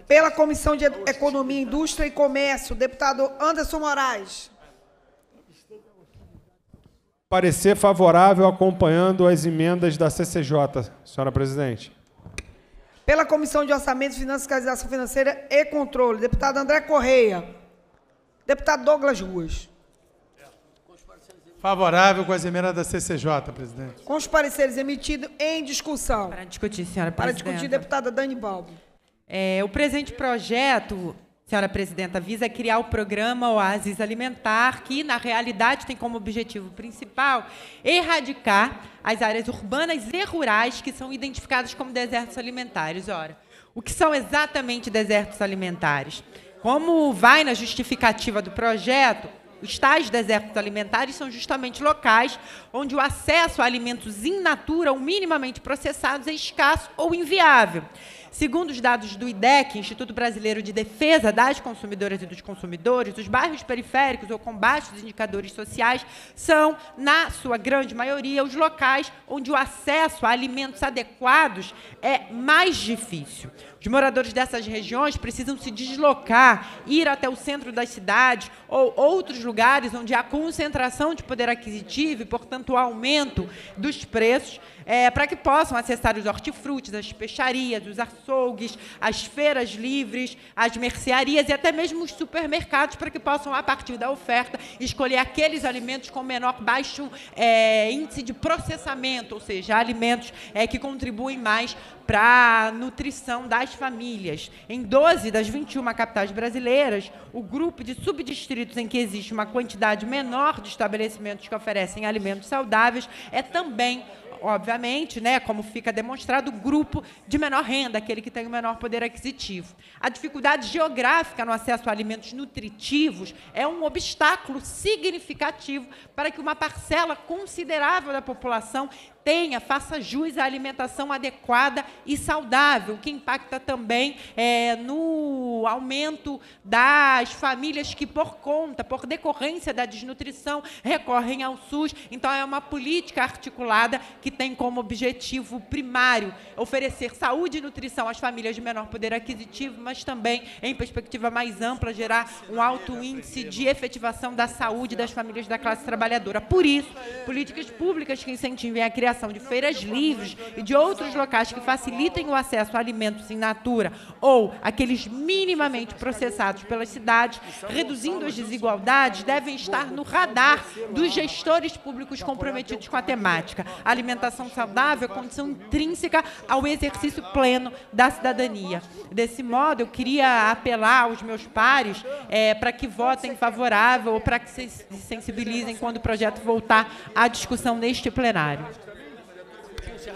Pela Comissão de Economia, Indústria e Comércio, deputado Anderson Moraes. Parecer favorável acompanhando as emendas da CCJ, senhora presidente. Pela Comissão de Orçamento, Finanças, Fiscalização Financeira e Controle, deputado André Correia. Deputado Douglas Ruas. Favorável com as emendas da CCJ, presidente. Com os pareceres emitidos em discussão. Para discutir, senhora presidente. Para discutir, deputada Dani Balbo. É, o presente projeto senhora presidenta, visa criar o programa Oasis Alimentar, que na realidade tem como objetivo principal erradicar as áreas urbanas e rurais que são identificadas como desertos alimentares. Ora, o que são exatamente desertos alimentares? Como vai na justificativa do projeto, os tais desertos alimentares são justamente locais onde o acesso a alimentos in natura ou minimamente processados é escasso ou inviável. Segundo os dados do IDEC, Instituto Brasileiro de Defesa das Consumidoras e dos Consumidores, os bairros periféricos ou com baixos indicadores sociais são, na sua grande maioria, os locais onde o acesso a alimentos adequados é mais difícil. Os moradores dessas regiões precisam se deslocar, ir até o centro das cidades ou outros lugares onde há concentração de poder aquisitivo e, portanto, o aumento dos preços é, para que possam acessar os hortifrutis, as peixarias, os açougues, as feiras livres, as mercearias e até mesmo os supermercados, para que possam, a partir da oferta, escolher aqueles alimentos com menor baixo é, índice de processamento, ou seja, alimentos é, que contribuem mais para a nutrição das famílias. Em 12 das 21 capitais brasileiras, o grupo de subdistritos em que existe uma quantidade menor de estabelecimentos que oferecem alimentos saudáveis é também obviamente, né, como fica demonstrado, o grupo de menor renda, aquele que tem o menor poder aquisitivo. A dificuldade geográfica no acesso a alimentos nutritivos é um obstáculo significativo para que uma parcela considerável da população tenha, faça jus à alimentação adequada e saudável, que impacta também é, no aumento das famílias que, por conta, por decorrência da desnutrição, recorrem ao SUS. Então, é uma política articulada que tem como objetivo primário oferecer saúde e nutrição às famílias de menor poder aquisitivo, mas também, em perspectiva mais ampla, gerar um alto índice de efetivação da saúde das famílias da classe trabalhadora. Por isso, políticas públicas que incentivem a criação criação de feiras livres e de outros locais que facilitem o acesso a alimentos em natura ou aqueles minimamente processados pelas cidades, reduzindo as desigualdades, devem estar no radar dos gestores públicos comprometidos com a temática. A alimentação saudável é condição intrínseca ao exercício pleno da cidadania. Desse modo, eu queria apelar aos meus pares é, para que votem favorável ou para que se sensibilizem quando o projeto voltar à discussão neste plenário.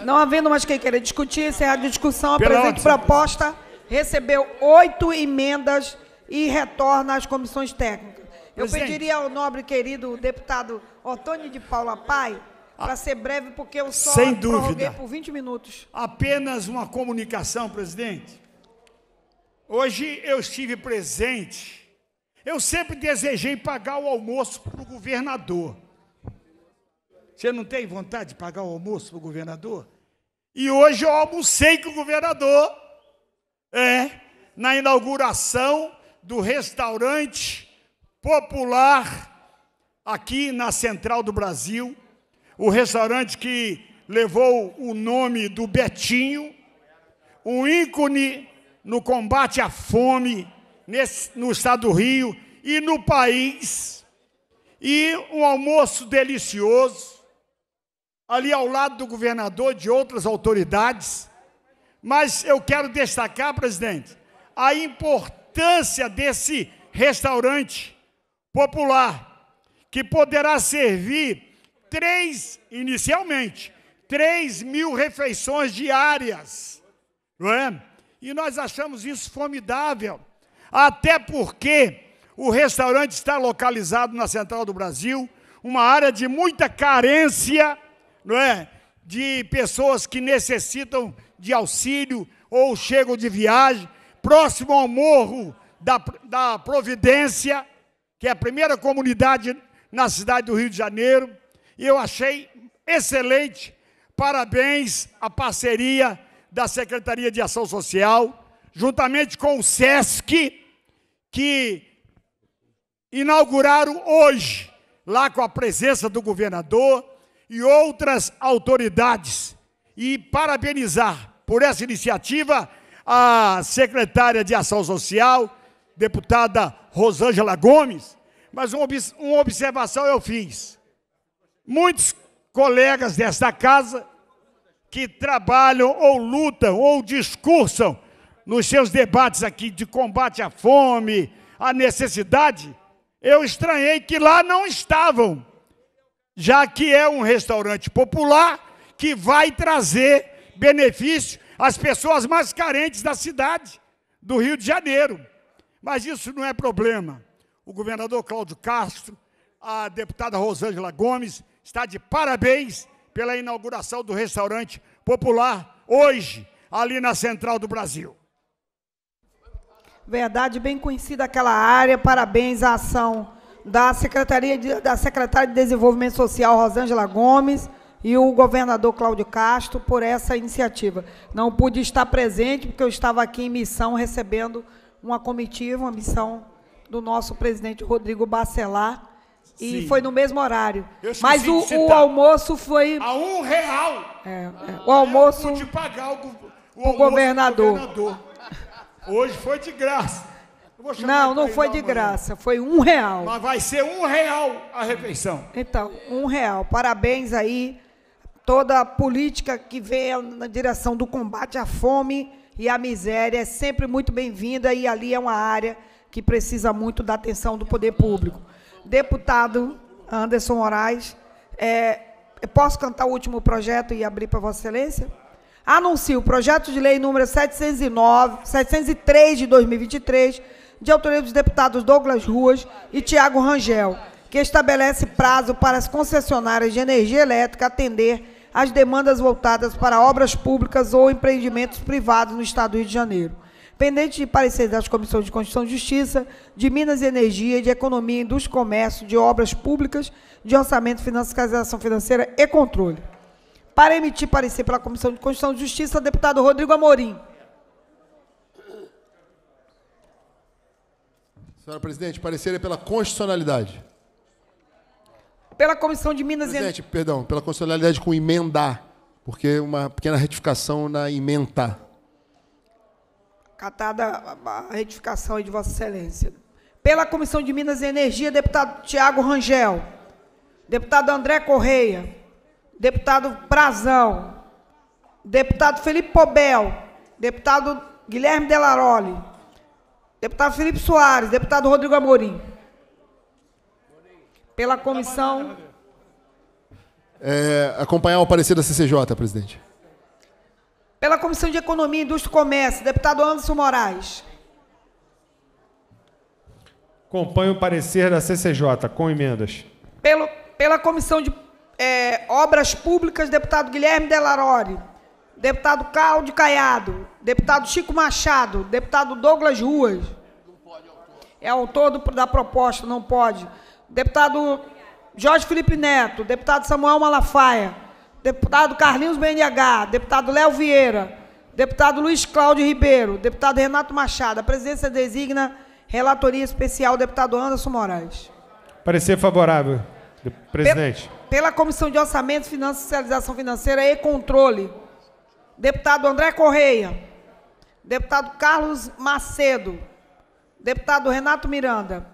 Não havendo mais quem queira discutir, encerra a discussão, A apresente proposta, recebeu oito emendas e retorna às comissões técnicas. Eu Presidente. pediria ao nobre querido deputado Otônio de Paula Pai para ah, ser breve, porque eu só Sem dúvida. por 20 minutos. Apenas uma comunicação, presidente. Hoje eu estive presente. Eu sempre desejei pagar o almoço para o governador. Você não tem vontade de pagar o almoço para o governador? E hoje eu almocei com o governador. É, na inauguração do restaurante popular aqui na Central do Brasil, o restaurante que levou o nome do Betinho, um ícone no combate à fome nesse, no estado do Rio e no país, e um almoço delicioso ali ao lado do governador, de outras autoridades. Mas eu quero destacar, presidente, a importância desse restaurante popular, que poderá servir três, inicialmente, três mil refeições diárias. Não é? E nós achamos isso formidável, até porque o restaurante está localizado na Central do Brasil, uma área de muita carência não é? De pessoas que necessitam de auxílio ou chegam de viagem, próximo ao morro da, da Providência, que é a primeira comunidade na cidade do Rio de Janeiro. E eu achei excelente. Parabéns à parceria da Secretaria de Ação Social, juntamente com o SESC, que inauguraram hoje, lá com a presença do governador, e outras autoridades. E parabenizar por essa iniciativa a secretária de Ação Social, deputada Rosângela Gomes, mas uma observação eu fiz. Muitos colegas desta casa que trabalham ou lutam ou discursam nos seus debates aqui de combate à fome, à necessidade, eu estranhei que lá não estavam já que é um restaurante popular que vai trazer benefício às pessoas mais carentes da cidade do Rio de Janeiro. Mas isso não é problema. O governador Cláudio Castro, a deputada Rosângela Gomes, está de parabéns pela inauguração do restaurante popular hoje, ali na Central do Brasil. Verdade, bem conhecida aquela área. Parabéns à ação da Secretaria de, da Secretária de Desenvolvimento Social Rosângela Gomes e o governador Cláudio Castro por essa iniciativa. Não pude estar presente porque eu estava aqui em missão recebendo uma comitiva, uma missão do nosso presidente Rodrigo Bacelar e Sim. foi no mesmo horário. Mas o, o, almoço foi a um real. É, é. O almoço pagar o, o, o governador. governador. Hoje foi de graça não, não foi de amanhã. graça, foi um real. Mas vai ser um real a refeição. Então, um real. Parabéns aí toda a política que vem na direção do combate à fome e à miséria é sempre muito bem-vinda e ali é uma área que precisa muito da atenção do poder público. Deputado Anderson Moraes, é, posso cantar o último projeto e abrir para Vossa Excelência? Anuncio o projeto de lei número 709, 703 de 2023 de autoria dos deputados Douglas Ruas e Tiago Rangel, que estabelece prazo para as concessionárias de energia elétrica atender às demandas voltadas para obras públicas ou empreendimentos privados no Estado do Rio de Janeiro. Pendente de parecer das Comissões de Constituição e Justiça, de Minas e Energia, de Economia, Indústria e Comércio, de Obras Públicas, de Orçamento, Fiscalização Financeira e Controle. Para emitir parecer pela Comissão de Constituição e Justiça, deputado Rodrigo Amorim. Senhora presidente, parecer é pela constitucionalidade. Pela Comissão de Minas e Presidente, perdão, pela constitucionalidade com emendar, porque uma pequena retificação na emenda. Catada a retificação aí de Vossa Excelência. Pela Comissão de Minas e Energia, deputado Tiago Rangel. Deputado André Correia. Deputado Brazão. Deputado Felipe Pobel. Deputado Guilherme Delaroli Deputado Felipe Soares, deputado Rodrigo Amorim. Pela comissão. É, acompanhar o parecer da CCJ, presidente. Pela Comissão de Economia, Indústria e Comércio, deputado Anderson Moraes. Acompanho o parecer da CCJ, com emendas. Pelo, pela Comissão de é, Obras Públicas, deputado Guilherme Delarore deputado Cláudio Caiado, deputado Chico Machado, deputado Douglas Ruas. Pode, autor. É autor da proposta, não pode. Deputado Jorge Felipe Neto, deputado Samuel Malafaia, deputado Carlinhos BNH, deputado Léo Vieira, deputado Luiz Cláudio Ribeiro, deputado Renato Machado. A presidência designa relatoria especial deputado Anderson Moraes. Parecer favorável, presidente. Pela, pela Comissão de Orçamento, Finanças, Socialização Financeira e Controle deputado André Correia, deputado Carlos Macedo, deputado Renato Miranda.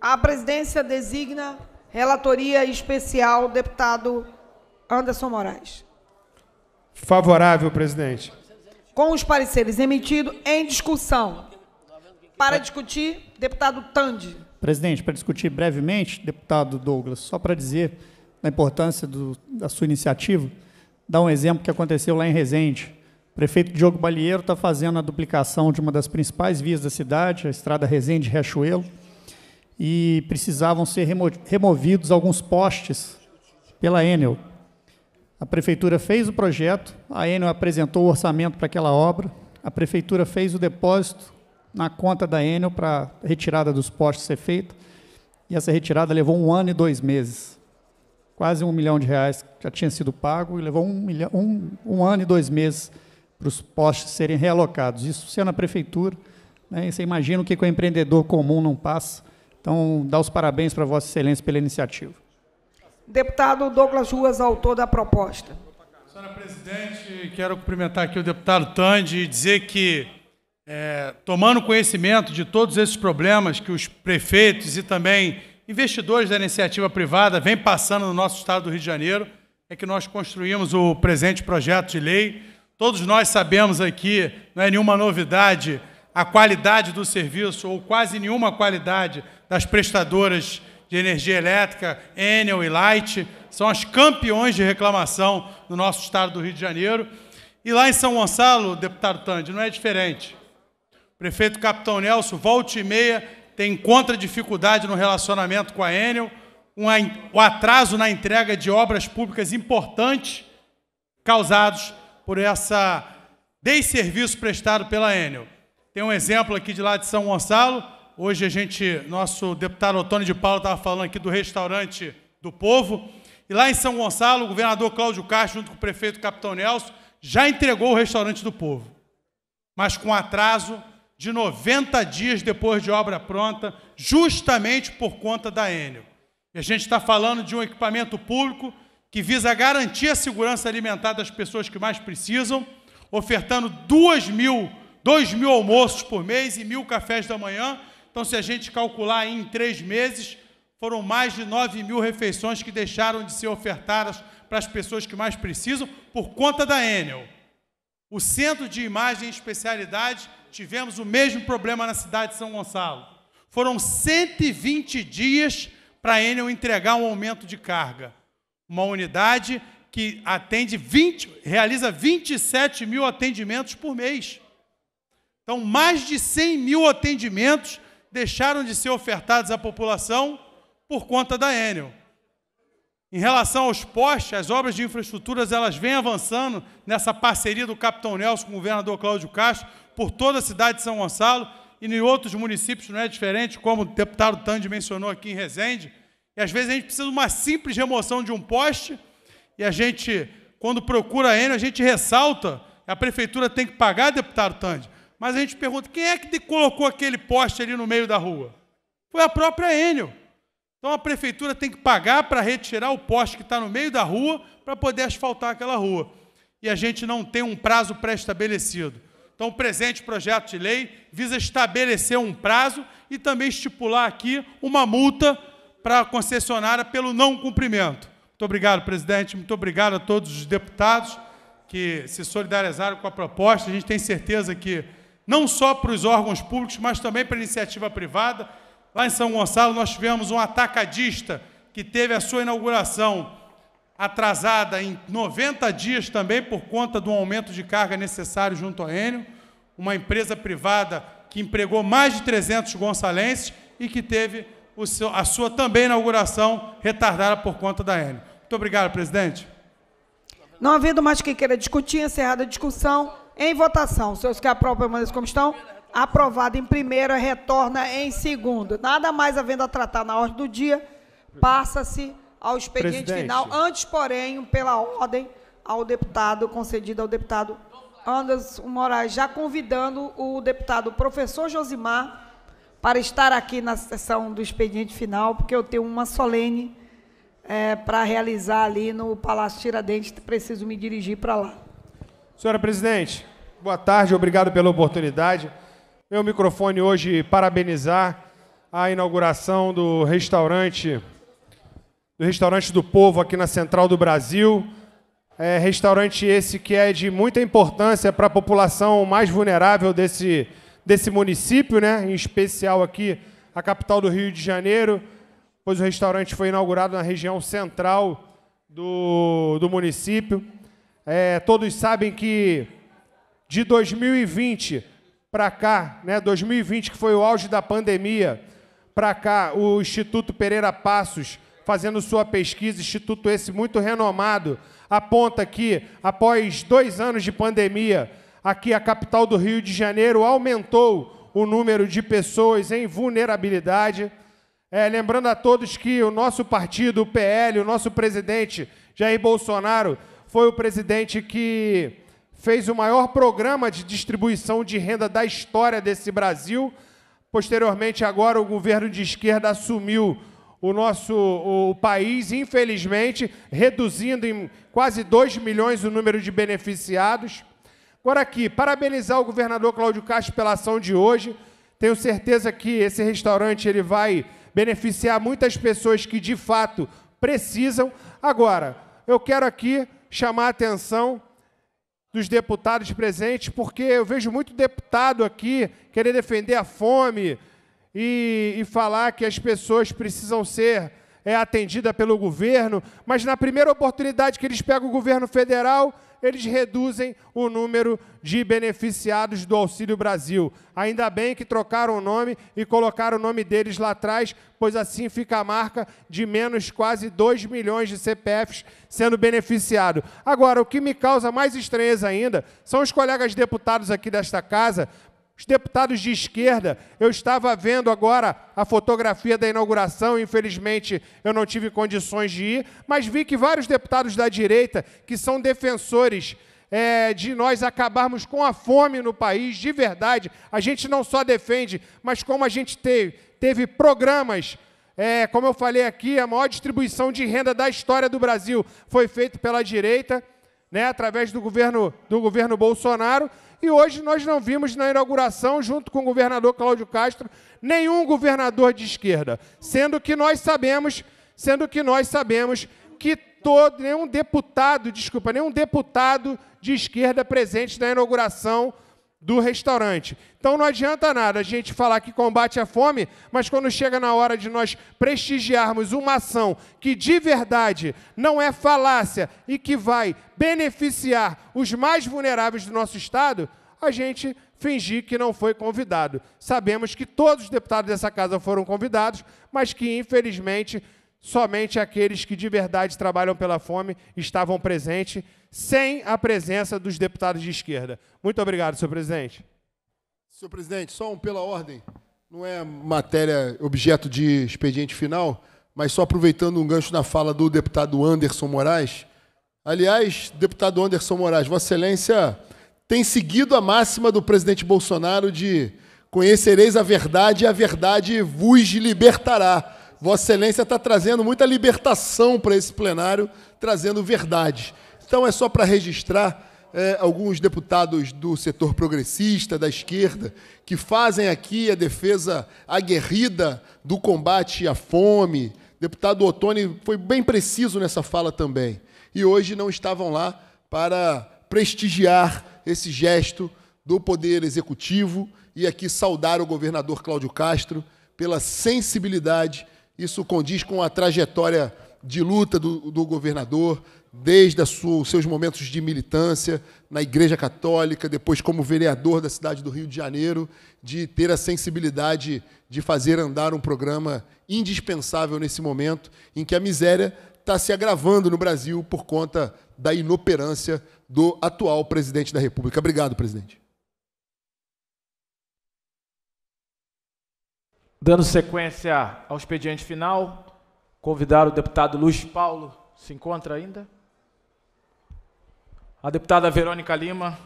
A presidência designa relatoria especial deputado Anderson Moraes. Favorável, presidente. Com os pareceres emitidos em discussão. Para discutir, deputado Tandi. Presidente, para discutir brevemente, deputado Douglas, só para dizer da importância do, da sua iniciativa, dar um exemplo que aconteceu lá em Resende. O prefeito Diogo Balieiro está fazendo a duplicação de uma das principais vias da cidade, a estrada Resende-Riachuelo, e precisavam ser remo removidos alguns postes pela Enel. A prefeitura fez o projeto, a Enel apresentou o orçamento para aquela obra, a prefeitura fez o depósito na conta da Enel para a retirada dos postes ser feita, e essa retirada levou um ano e dois meses quase um milhão de reais já tinha sido pago e levou um, milhão, um, um ano e dois meses para os postes serem realocados. Isso sendo a prefeitura, né, você imagina o que o empreendedor comum não passa. Então, dá os parabéns para Vossa Excelência pela iniciativa. Deputado Douglas Ruas, autor da proposta. Senhora presidente, quero cumprimentar aqui o deputado Tande e dizer que, é, tomando conhecimento de todos esses problemas que os prefeitos e também investidores da iniciativa privada vêm passando no nosso estado do Rio de Janeiro, é que nós construímos o presente projeto de lei. Todos nós sabemos aqui, não é nenhuma novidade, a qualidade do serviço, ou quase nenhuma qualidade, das prestadoras de energia elétrica, Enel e Light, são as campeões de reclamação no nosso estado do Rio de Janeiro. E lá em São Gonçalo, deputado Tandi, não é diferente. O prefeito Capitão Nelson, volta e meia, tem encontra dificuldade no relacionamento com a Enel, um, o atraso na entrega de obras públicas importantes causados por essa desserviço prestado pela Enel. Tem um exemplo aqui de lá de São Gonçalo. Hoje a gente, nosso deputado Otônio de Paulo estava falando aqui do restaurante do povo. E lá em São Gonçalo, o governador Cláudio Castro, junto com o prefeito Capitão Nelson, já entregou o restaurante do povo, mas com atraso de 90 dias depois de obra pronta, justamente por conta da Enel. E a gente está falando de um equipamento público que visa garantir a segurança alimentar das pessoas que mais precisam, ofertando 2 mil, 2 mil almoços por mês e mil cafés da manhã. Então, se a gente calcular em três meses, foram mais de 9 mil refeições que deixaram de ser ofertadas para as pessoas que mais precisam por conta da Enel. O Centro de Imagem e Especialidade tivemos o mesmo problema na cidade de São Gonçalo. Foram 120 dias para a Enel entregar um aumento de carga. Uma unidade que atende 20, realiza 27 mil atendimentos por mês. Então, mais de 100 mil atendimentos deixaram de ser ofertados à população por conta da Enel. Em relação aos postes, as obras de infraestruturas elas vêm avançando nessa parceria do Capitão Nelson com o governador Cláudio Castro, por toda a cidade de São Gonçalo e em outros municípios não é diferente, como o deputado Tandy mencionou aqui em Resende. E às vezes a gente precisa de uma simples remoção de um poste e a gente, quando procura a Enio a gente ressalta, a prefeitura tem que pagar, deputado Tandy, mas a gente pergunta, quem é que colocou aquele poste ali no meio da rua? Foi a própria Enio Então a prefeitura tem que pagar para retirar o poste que está no meio da rua para poder asfaltar aquela rua. E a gente não tem um prazo pré-estabelecido. Então, o presente projeto de lei visa estabelecer um prazo e também estipular aqui uma multa para a concessionária pelo não cumprimento. Muito obrigado, presidente. Muito obrigado a todos os deputados que se solidarizaram com a proposta. A gente tem certeza que, não só para os órgãos públicos, mas também para a iniciativa privada, lá em São Gonçalo nós tivemos um atacadista que teve a sua inauguração atrasada em 90 dias também por conta do aumento de carga necessário junto ao Enio, uma empresa privada que empregou mais de 300 gonçalenses e que teve seu, a sua também inauguração retardada por conta da Enio. Muito obrigado, presidente. Não havendo mais quem queira discutir, encerrada a discussão, em votação. Os senhores que aprovam permaneçam como estão? Aprovado em primeira, retorna em segundo. Nada mais havendo a tratar na ordem do dia, passa-se ao expediente Presidente. final, antes, porém, pela ordem ao deputado, concedida ao deputado Anderson Moraes, já convidando o deputado professor Josimar para estar aqui na sessão do expediente final, porque eu tenho uma solene é, para realizar ali no Palácio Tiradentes, preciso me dirigir para lá. Senhora Presidente, boa tarde, obrigado pela oportunidade. Meu microfone hoje parabenizar a inauguração do restaurante do Restaurante do Povo aqui na Central do Brasil. É, restaurante esse que é de muita importância para a população mais vulnerável desse, desse município, né? em especial aqui a capital do Rio de Janeiro, pois o restaurante foi inaugurado na região central do, do município. É, todos sabem que de 2020 para cá, né, 2020 que foi o auge da pandemia, para cá, o Instituto Pereira Passos fazendo sua pesquisa, instituto esse muito renomado, aponta que, após dois anos de pandemia, aqui a capital do Rio de Janeiro aumentou o número de pessoas em vulnerabilidade. É, lembrando a todos que o nosso partido, o PL, o nosso presidente Jair Bolsonaro, foi o presidente que fez o maior programa de distribuição de renda da história desse Brasil. Posteriormente, agora, o governo de esquerda assumiu o nosso o país, infelizmente, reduzindo em quase 2 milhões o número de beneficiados. Agora aqui, parabenizar o governador Cláudio Castro pela ação de hoje. Tenho certeza que esse restaurante ele vai beneficiar muitas pessoas que de fato precisam. Agora, eu quero aqui chamar a atenção dos deputados presentes, porque eu vejo muito deputado aqui querer defender a fome, e, e falar que as pessoas precisam ser é, atendidas pelo governo, mas na primeira oportunidade que eles pegam o governo federal, eles reduzem o número de beneficiados do Auxílio Brasil. Ainda bem que trocaram o nome e colocaram o nome deles lá atrás, pois assim fica a marca de menos quase 2 milhões de CPFs sendo beneficiados. Agora, o que me causa mais estranheza ainda são os colegas deputados aqui desta casa os deputados de esquerda, eu estava vendo agora a fotografia da inauguração, infelizmente eu não tive condições de ir, mas vi que vários deputados da direita, que são defensores é, de nós acabarmos com a fome no país, de verdade, a gente não só defende, mas como a gente teve, teve programas é, como eu falei aqui, a maior distribuição de renda da história do Brasil foi feita pela direita, né, através do governo, do governo Bolsonaro e hoje nós não vimos na inauguração, junto com o governador Cláudio Castro, nenhum governador de esquerda, sendo que nós sabemos, sendo que nós sabemos que todo, nenhum deputado, desculpa, nenhum deputado de esquerda presente na inauguração do restaurante. Então não adianta nada a gente falar que combate a fome, mas quando chega na hora de nós prestigiarmos uma ação que de verdade não é falácia e que vai beneficiar os mais vulneráveis do nosso Estado, a gente fingir que não foi convidado. Sabemos que todos os deputados dessa casa foram convidados, mas que infelizmente somente aqueles que de verdade trabalham pela fome estavam presentes, sem a presença dos deputados de esquerda. Muito obrigado, senhor presidente. Senhor presidente, só um pela ordem. Não é matéria objeto de expediente final, mas só aproveitando um gancho na fala do deputado Anderson Moraes. Aliás, deputado Anderson Moraes, Vossa Excelência tem seguido a máxima do presidente Bolsonaro de conhecereis a verdade e a verdade vos libertará. Vossa Excelência está trazendo muita libertação para esse plenário, trazendo verdade. Então é só para registrar é, alguns deputados do setor progressista, da esquerda, que fazem aqui a defesa aguerrida do combate à fome. Deputado Ottoni foi bem preciso nessa fala também. E hoje não estavam lá para prestigiar esse gesto do Poder Executivo e aqui saudar o governador Cláudio Castro pela sensibilidade isso condiz com a trajetória de luta do, do governador, desde os seus momentos de militância na Igreja Católica, depois como vereador da cidade do Rio de Janeiro, de ter a sensibilidade de fazer andar um programa indispensável nesse momento em que a miséria está se agravando no Brasil por conta da inoperância do atual presidente da República. Obrigado, presidente. Dando sequência ao expediente final, convidar o deputado Luiz Paulo. Se encontra ainda? A deputada Verônica Lima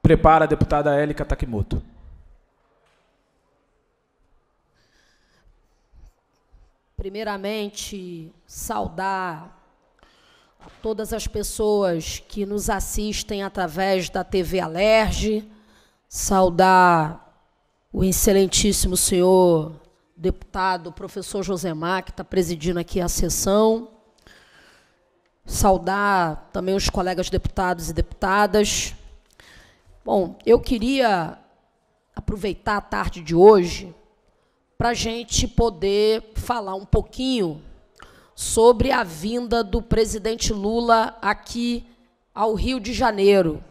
prepara a deputada Élica Takimoto. Primeiramente, saudar todas as pessoas que nos assistem através da TV Alerge, saudar o excelentíssimo senhor deputado professor Josemar, que está presidindo aqui a sessão. Saudar também os colegas deputados e deputadas. Bom, eu queria aproveitar a tarde de hoje para a gente poder falar um pouquinho sobre a vinda do presidente Lula aqui ao Rio de Janeiro.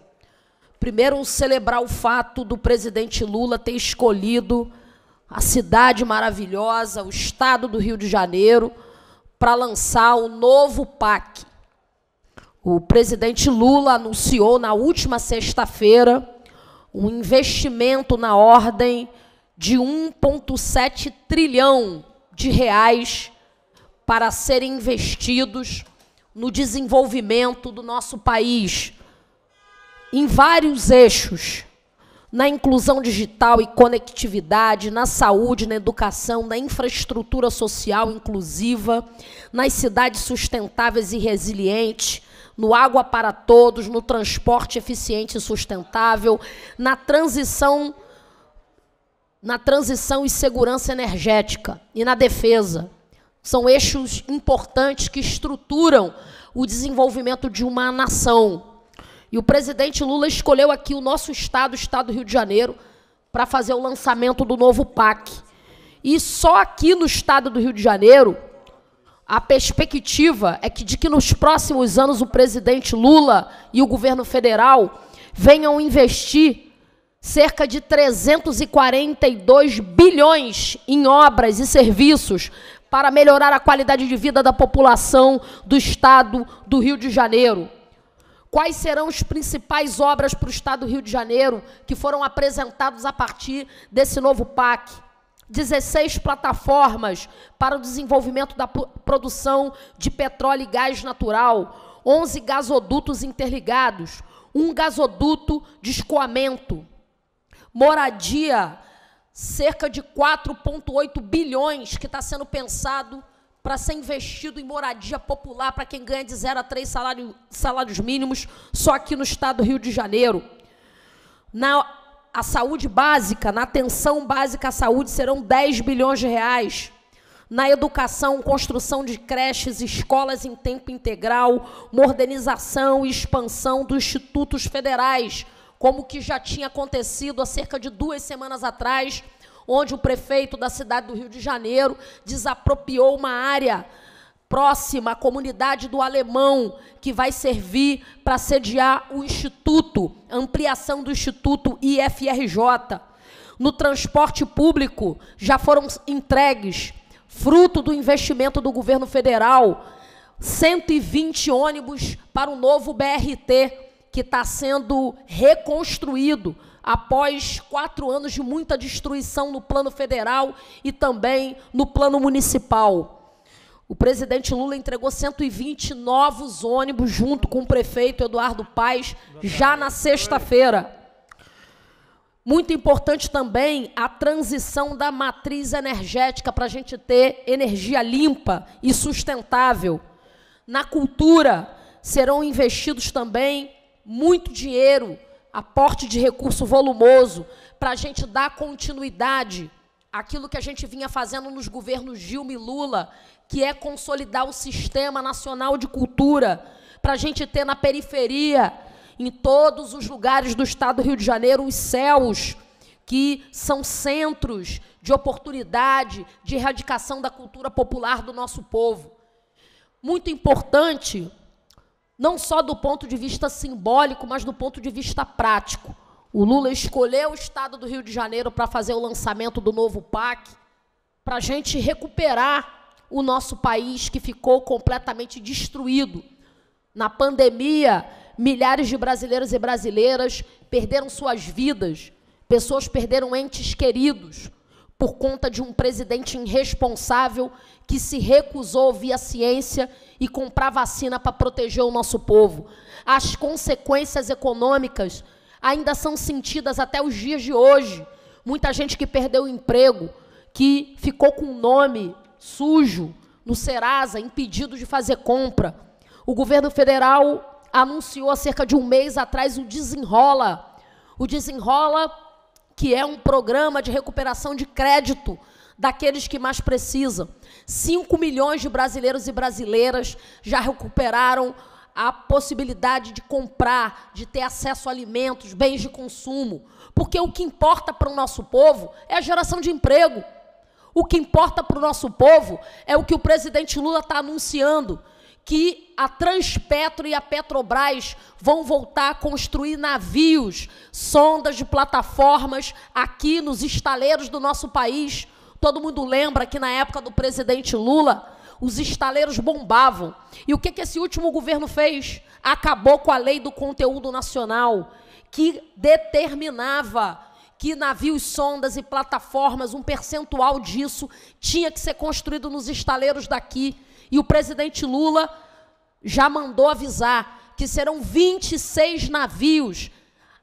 Primeiro, celebrar o fato do presidente Lula ter escolhido a cidade maravilhosa, o estado do Rio de Janeiro, para lançar o novo PAC. O presidente Lula anunciou na última sexta-feira um investimento na ordem de 1,7 trilhão de reais para serem investidos no desenvolvimento do nosso país, em vários eixos na inclusão digital e conectividade, na saúde, na educação, na infraestrutura social inclusiva, nas cidades sustentáveis e resilientes, no água para todos, no transporte eficiente e sustentável, na transição na transição e segurança energética e na defesa. São eixos importantes que estruturam o desenvolvimento de uma nação e o presidente Lula escolheu aqui o nosso estado, o estado do Rio de Janeiro, para fazer o lançamento do novo PAC. E só aqui no estado do Rio de Janeiro, a perspectiva é que de que nos próximos anos o presidente Lula e o governo federal venham investir cerca de 342 bilhões em obras e serviços para melhorar a qualidade de vida da população do estado do Rio de Janeiro. Quais serão as principais obras para o Estado do Rio de Janeiro que foram apresentadas a partir desse novo PAC? 16 plataformas para o desenvolvimento da produção de petróleo e gás natural, 11 gasodutos interligados, um gasoduto de escoamento, moradia, cerca de 4,8 bilhões que está sendo pensado para ser investido em moradia popular para quem ganha de 0 a 3 salário, salários mínimos, só aqui no estado do Rio de Janeiro. Na a saúde básica, na atenção básica à saúde, serão 10 bilhões de reais. Na educação, construção de creches, escolas em tempo integral, modernização e expansão dos institutos federais, como que já tinha acontecido há cerca de duas semanas atrás onde o prefeito da cidade do Rio de Janeiro desapropriou uma área próxima à comunidade do Alemão, que vai servir para sediar o Instituto, ampliação do Instituto IFRJ. No transporte público, já foram entregues, fruto do investimento do governo federal, 120 ônibus para o novo BRT, que está sendo reconstruído após quatro anos de muita destruição no plano federal e também no plano municipal. O presidente Lula entregou 120 novos ônibus junto com o prefeito Eduardo Paes já na sexta-feira. Muito importante também a transição da matriz energética para a gente ter energia limpa e sustentável. Na cultura serão investidos também muito dinheiro aporte de recurso volumoso para a gente dar continuidade àquilo que a gente vinha fazendo nos governos Dilma e Lula, que é consolidar o Sistema Nacional de Cultura, para a gente ter na periferia, em todos os lugares do estado do Rio de Janeiro, os céus que são centros de oportunidade, de erradicação da cultura popular do nosso povo. Muito importante não só do ponto de vista simbólico, mas do ponto de vista prático. O Lula escolheu o estado do Rio de Janeiro para fazer o lançamento do novo PAC, para a gente recuperar o nosso país que ficou completamente destruído. Na pandemia, milhares de brasileiros e brasileiras perderam suas vidas, pessoas perderam entes queridos por conta de um presidente irresponsável que se recusou a ouvir a ciência e comprar vacina para proteger o nosso povo. As consequências econômicas ainda são sentidas até os dias de hoje. Muita gente que perdeu o emprego, que ficou com o nome sujo no Serasa, impedido de fazer compra. O governo federal anunciou há cerca de um mês atrás o Desenrola. O Desenrola, que é um programa de recuperação de crédito daqueles que mais precisam. 5 milhões de brasileiros e brasileiras já recuperaram a possibilidade de comprar, de ter acesso a alimentos, bens de consumo. Porque o que importa para o nosso povo é a geração de emprego. O que importa para o nosso povo é o que o presidente Lula está anunciando: que a Transpetro e a Petrobras vão voltar a construir navios, sondas de plataformas aqui nos estaleiros do nosso país Todo mundo lembra que na época do presidente Lula, os estaleiros bombavam. E o que, que esse último governo fez? Acabou com a lei do conteúdo nacional, que determinava que navios, sondas e plataformas, um percentual disso tinha que ser construído nos estaleiros daqui. E o presidente Lula já mandou avisar que serão 26 navios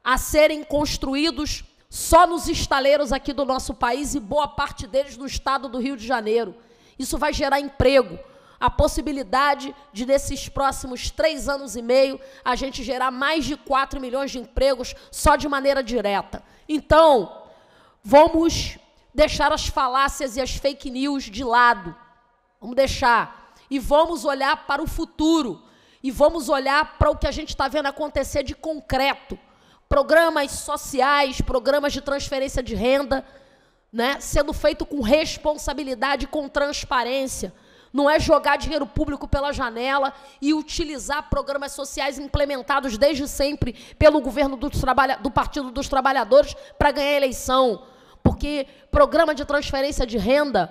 a serem construídos só nos estaleiros aqui do nosso país e boa parte deles no estado do Rio de Janeiro. Isso vai gerar emprego, a possibilidade de, nesses próximos três anos e meio, a gente gerar mais de 4 milhões de empregos só de maneira direta. Então, vamos deixar as falácias e as fake news de lado. Vamos deixar. E vamos olhar para o futuro. E vamos olhar para o que a gente está vendo acontecer de concreto programas sociais, programas de transferência de renda, né, sendo feito com responsabilidade, com transparência. Não é jogar dinheiro público pela janela e utilizar programas sociais implementados desde sempre pelo governo do, do Partido dos Trabalhadores para ganhar eleição. Porque programa de transferência de renda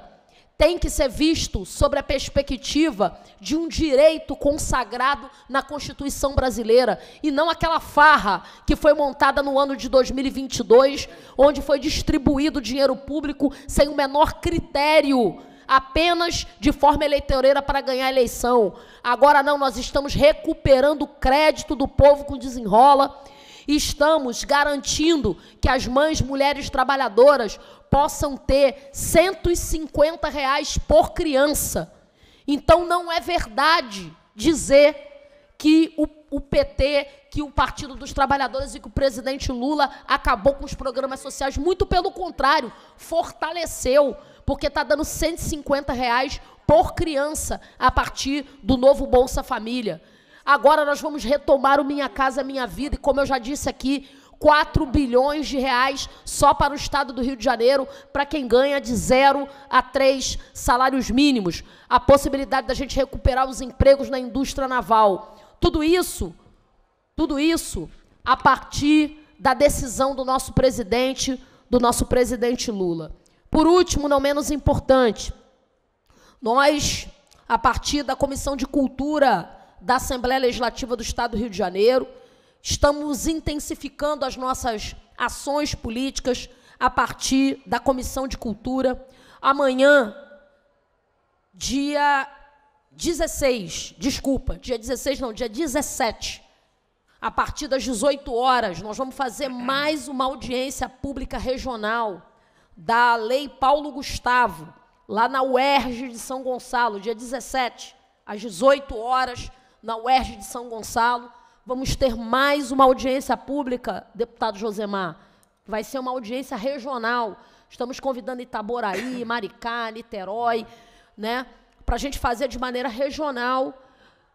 tem que ser visto sobre a perspectiva de um direito consagrado na Constituição brasileira e não aquela farra que foi montada no ano de 2022, onde foi distribuído dinheiro público sem o menor critério, apenas de forma eleitoreira para ganhar a eleição. Agora não, nós estamos recuperando o crédito do povo com desenrola Estamos garantindo que as mães mulheres trabalhadoras possam ter 150 reais por criança. Então não é verdade dizer que o, o PT, que o Partido dos Trabalhadores e que o presidente Lula acabou com os programas sociais. Muito pelo contrário, fortaleceu, porque está dando 150 reais por criança a partir do novo Bolsa Família. Agora nós vamos retomar o Minha Casa Minha Vida, e como eu já disse aqui, 4 bilhões de reais só para o estado do Rio de Janeiro, para quem ganha de 0 a 3 salários mínimos. A possibilidade da gente recuperar os empregos na indústria naval. Tudo isso, tudo isso a partir da decisão do nosso presidente, do nosso presidente Lula. Por último, não menos importante, nós, a partir da Comissão de Cultura da Assembleia Legislativa do Estado do Rio de Janeiro. Estamos intensificando as nossas ações políticas a partir da Comissão de Cultura. Amanhã, dia 16, desculpa, dia 16 não, dia 17, a partir das 18 horas, nós vamos fazer mais uma audiência pública regional da Lei Paulo Gustavo, lá na UERJ de São Gonçalo, dia 17, às 18 horas, na UERJ de São Gonçalo. Vamos ter mais uma audiência pública, deputado Josemar. Vai ser uma audiência regional. Estamos convidando Itaboraí, Maricá, Niterói, né, para a gente fazer de maneira regional.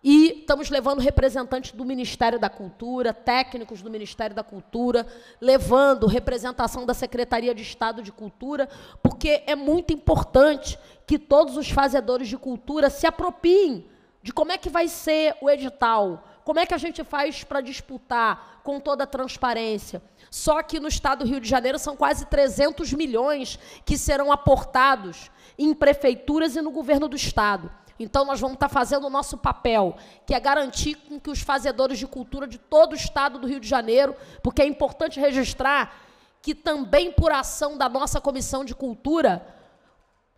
E estamos levando representantes do Ministério da Cultura, técnicos do Ministério da Cultura, levando representação da Secretaria de Estado de Cultura, porque é muito importante que todos os fazedores de cultura se apropriem de como é que vai ser o edital, como é que a gente faz para disputar com toda a transparência. Só que no estado do Rio de Janeiro são quase 300 milhões que serão aportados em prefeituras e no governo do estado. Então, nós vamos estar tá fazendo o nosso papel, que é garantir que os fazedores de cultura de todo o estado do Rio de Janeiro, porque é importante registrar que também por ação da nossa Comissão de Cultura,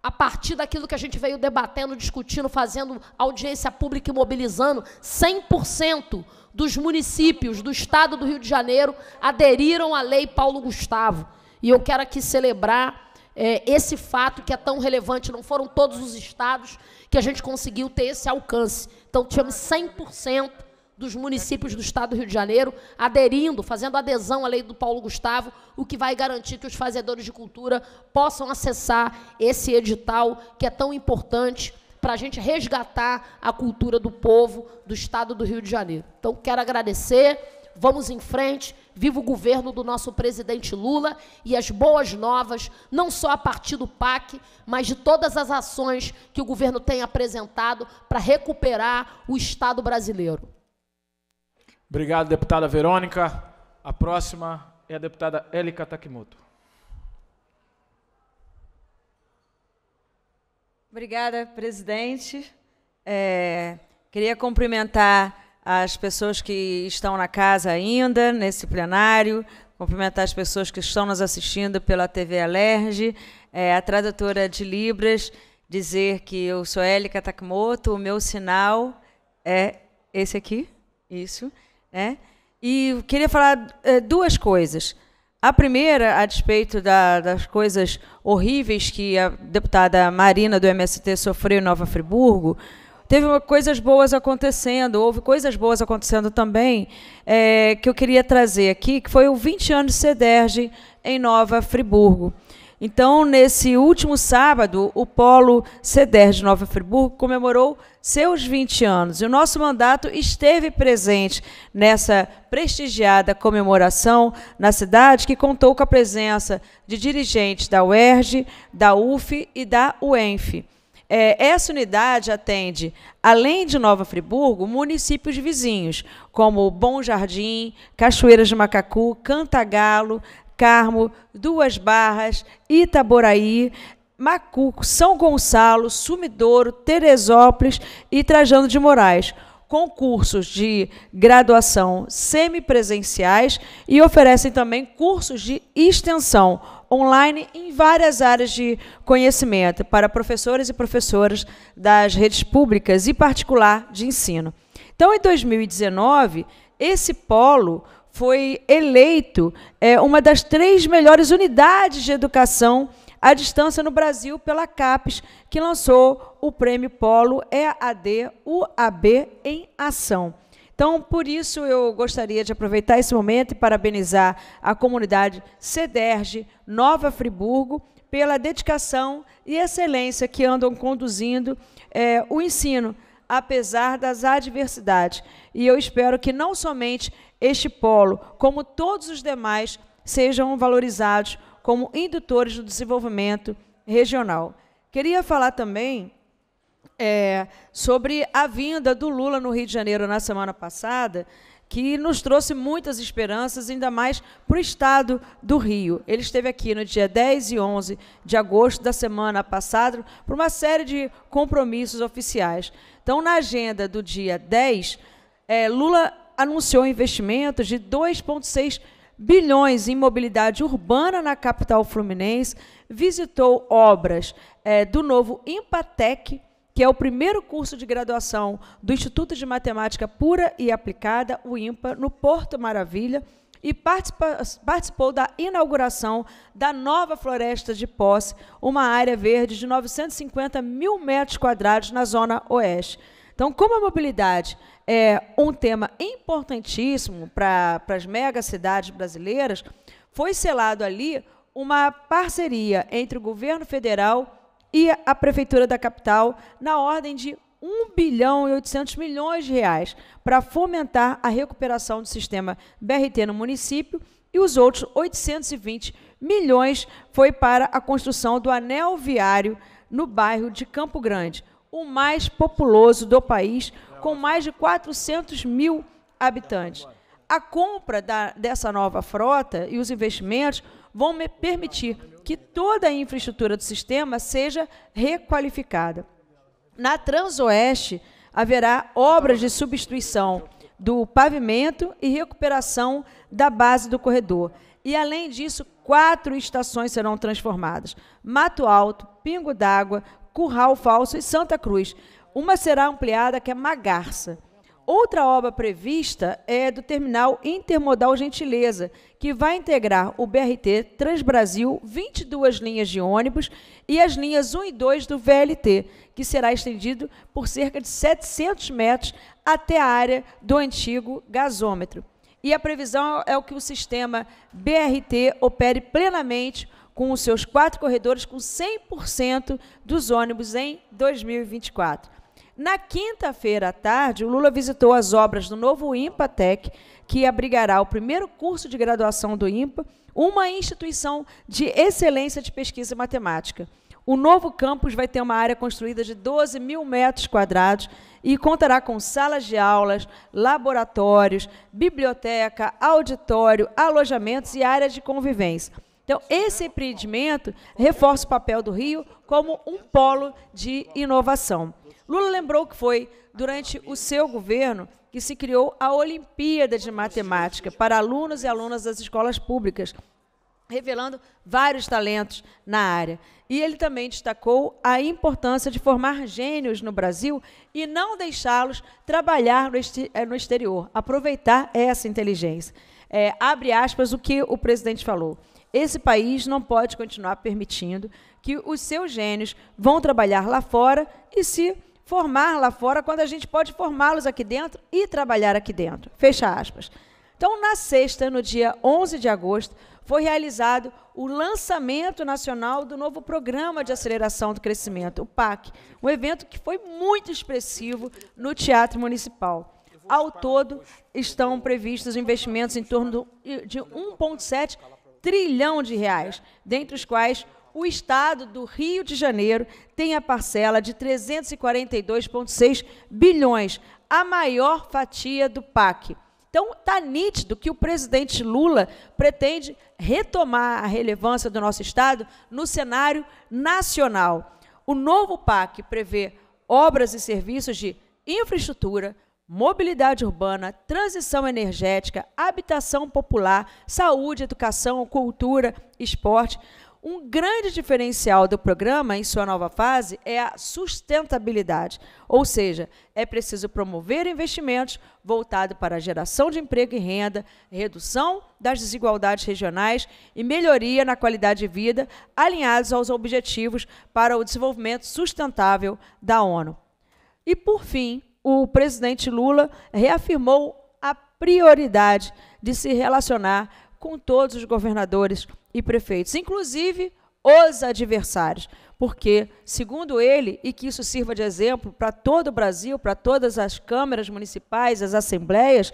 a partir daquilo que a gente veio debatendo, discutindo, fazendo audiência pública e mobilizando, 100% dos municípios do estado do Rio de Janeiro aderiram à lei Paulo Gustavo. E eu quero aqui celebrar é, esse fato que é tão relevante. Não foram todos os estados que a gente conseguiu ter esse alcance. Então, tínhamos 100% dos municípios do estado do Rio de Janeiro aderindo, fazendo adesão à lei do Paulo Gustavo, o que vai garantir que os fazedores de cultura possam acessar esse edital que é tão importante para a gente resgatar a cultura do povo do estado do Rio de Janeiro. Então, quero agradecer, vamos em frente, viva o governo do nosso presidente Lula e as boas novas, não só a partir do PAC, mas de todas as ações que o governo tem apresentado para recuperar o Estado brasileiro. Obrigado, deputada Verônica. A próxima é a deputada Elika Takimoto. Obrigada, presidente. É, queria cumprimentar as pessoas que estão na casa ainda, nesse plenário, cumprimentar as pessoas que estão nos assistindo pela TV Alerge, é, a tradutora de Libras, dizer que eu sou Élica Takimoto, o meu sinal é esse aqui, isso. Né? E queria falar é, duas coisas. A primeira, a despeito da, das coisas horríveis que a deputada Marina do MST sofreu em Nova Friburgo, teve coisas boas acontecendo, houve coisas boas acontecendo também, é, que eu queria trazer aqui, que foi o 20 anos de CEDERJ em Nova Friburgo. Então, nesse último sábado, o Polo CEDER de Nova Friburgo comemorou seus 20 anos. E o nosso mandato esteve presente nessa prestigiada comemoração na cidade, que contou com a presença de dirigentes da UERJ, da UF e da UENF. É, essa unidade atende, além de Nova Friburgo, municípios vizinhos, como Bom Jardim, Cachoeiras de Macacu, Cantagalo, Carmo, Duas Barras, Itaboraí, Macuco, São Gonçalo, Sumidouro, Teresópolis e Trajano de Moraes com cursos de graduação semipresenciais e oferecem também cursos de extensão online em várias áreas de conhecimento para professores e professoras das redes públicas e particular de ensino. Então, em 2019, esse polo foi eleito é, uma das três melhores unidades de educação à distância no Brasil pela CAPES, que lançou o prêmio Polo EAD UAB em Ação. Então, por isso, eu gostaria de aproveitar esse momento e parabenizar a comunidade CEDERJ Nova Friburgo pela dedicação e excelência que andam conduzindo é, o ensino apesar das adversidades. E eu espero que não somente este polo, como todos os demais, sejam valorizados como indutores do desenvolvimento regional. Queria falar também é, sobre a vinda do Lula no Rio de Janeiro na semana passada, que nos trouxe muitas esperanças, ainda mais para o estado do Rio. Ele esteve aqui no dia 10 e 11 de agosto da semana passada, para uma série de compromissos oficiais. Então, na agenda do dia 10, é, Lula anunciou investimentos de 2,6 bilhões em mobilidade urbana na capital fluminense, visitou obras é, do novo Impatec, que é o primeiro curso de graduação do Instituto de Matemática Pura e Aplicada, o IMPA, no Porto Maravilha, e participa, participou da inauguração da nova floresta de posse, uma área verde de 950 mil metros quadrados na zona oeste. Então, como a mobilidade é um tema importantíssimo para as megacidades brasileiras, foi selado ali uma parceria entre o governo federal e a prefeitura da capital na ordem de 1 bilhão e 800 milhões de reais para fomentar a recuperação do sistema BRT no município e os outros 820 milhões foi para a construção do anel viário no bairro de Campo Grande, o mais populoso do país, com mais de 400 mil habitantes. A compra da, dessa nova frota e os investimentos vão permitir que toda a infraestrutura do sistema seja requalificada na Transoeste haverá obras de substituição do pavimento e recuperação da base do corredor. E, além disso, quatro estações serão transformadas: Mato Alto, Pingo d'Água, Curral Falso e Santa Cruz. Uma será ampliada, que é Magarça. Outra obra prevista é do terminal intermodal Gentileza, que vai integrar o BRT Transbrasil, 22 linhas de ônibus e as linhas 1 e 2 do VLT, que será estendido por cerca de 700 metros até a área do antigo gasômetro. E a previsão é o que o sistema BRT opere plenamente com os seus quatro corredores, com 100% dos ônibus em 2024. Na quinta-feira à tarde, o Lula visitou as obras do novo IMPATEC, que abrigará o primeiro curso de graduação do IMPA, uma instituição de excelência de pesquisa matemática. O novo campus vai ter uma área construída de 12 mil metros quadrados e contará com salas de aulas, laboratórios, biblioteca, auditório, alojamentos e áreas de convivência. Então, esse empreendimento reforça o papel do Rio como um polo de inovação. Lula lembrou que foi durante o seu governo que se criou a Olimpíada de Matemática para alunos e alunas das escolas públicas, revelando vários talentos na área. E ele também destacou a importância de formar gênios no Brasil e não deixá-los trabalhar no eh, exterior, aproveitar essa inteligência. É, abre aspas o que o presidente falou. Esse país não pode continuar permitindo que os seus gênios vão trabalhar lá fora e se formar lá fora quando a gente pode formá-los aqui dentro e trabalhar aqui dentro. Fecha aspas. Então, na sexta, no dia 11 de agosto, foi realizado o lançamento nacional do novo Programa de Aceleração do Crescimento, o PAC, um evento que foi muito expressivo no Teatro Municipal. Ao todo, estão previstos investimentos em torno de 1,7 trilhão de reais, dentre os quais o Estado do Rio de Janeiro tem a parcela de 342,6 bilhões, a maior fatia do PAC. Então, está nítido que o presidente Lula pretende retomar a relevância do nosso Estado no cenário nacional. O novo PAC prevê obras e serviços de infraestrutura, mobilidade urbana, transição energética, habitação popular, saúde, educação, cultura, esporte. Um grande diferencial do programa em sua nova fase é a sustentabilidade, ou seja, é preciso promover investimentos voltados para a geração de emprego e renda, redução das desigualdades regionais e melhoria na qualidade de vida, alinhados aos objetivos para o desenvolvimento sustentável da ONU. E, por fim, o presidente Lula reafirmou a prioridade de se relacionar com todos os governadores e prefeitos, inclusive os adversários, porque, segundo ele, e que isso sirva de exemplo para todo o Brasil, para todas as câmaras municipais, as assembleias,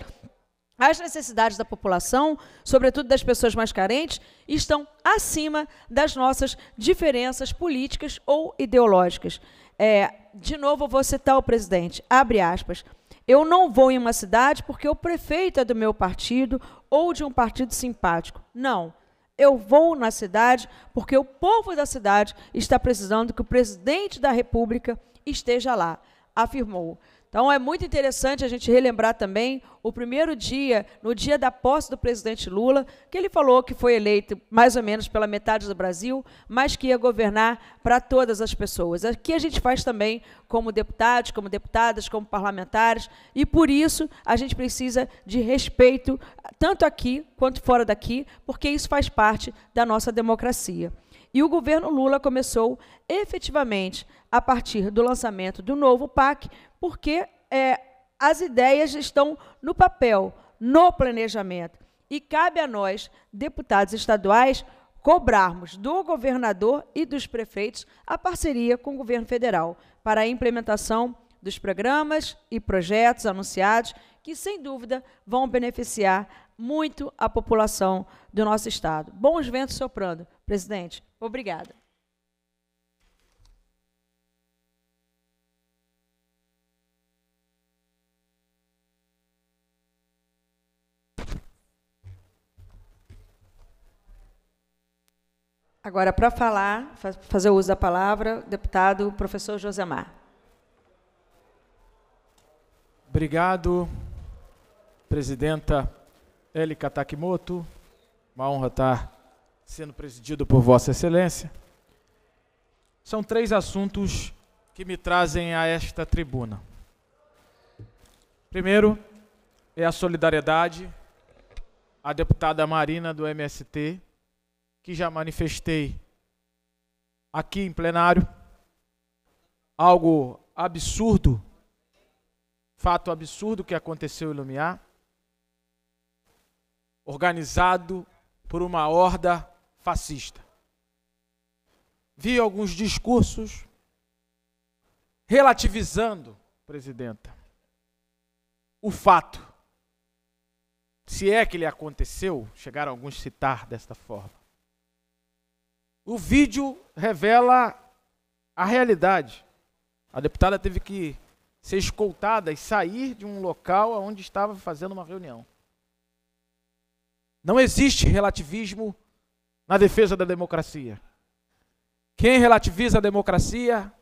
as necessidades da população, sobretudo das pessoas mais carentes, estão acima das nossas diferenças políticas ou ideológicas. É, de novo, vou citar o presidente. Abre aspas. Eu não vou em uma cidade porque o prefeito é do meu partido ou de um partido simpático. Não eu vou na cidade, porque o povo da cidade está precisando que o presidente da República esteja lá, afirmou. Então é muito interessante a gente relembrar também o primeiro dia, no dia da posse do presidente Lula, que ele falou que foi eleito mais ou menos pela metade do Brasil, mas que ia governar para todas as pessoas. Aqui a gente faz também como deputados, como deputadas, como parlamentares, e por isso a gente precisa de respeito tanto aqui quanto fora daqui, porque isso faz parte da nossa democracia. E o governo Lula começou efetivamente a partir do lançamento do novo PAC, porque é, as ideias estão no papel, no planejamento. E cabe a nós, deputados estaduais, cobrarmos do governador e dos prefeitos a parceria com o governo federal para a implementação dos programas e projetos anunciados que, sem dúvida, vão beneficiar muito a população do nosso estado. Bons ventos soprando. Presidente, obrigada. Agora, para falar, fazer uso da palavra, deputado professor Josemar. Obrigado, presidenta Eli Takimoto, Uma honra estar sendo presidido por Vossa Excelência, são três assuntos que me trazem a esta tribuna. Primeiro é a solidariedade à deputada Marina do MST, que já manifestei aqui em plenário, algo absurdo, fato absurdo que aconteceu em Lumiar, organizado por uma horda fascista. Vi alguns discursos relativizando, presidenta, o fato. Se é que ele aconteceu, chegaram alguns a citar desta forma. O vídeo revela a realidade. A deputada teve que ser escoltada e sair de um local onde estava fazendo uma reunião. Não existe relativismo na defesa da democracia. Quem relativiza a democracia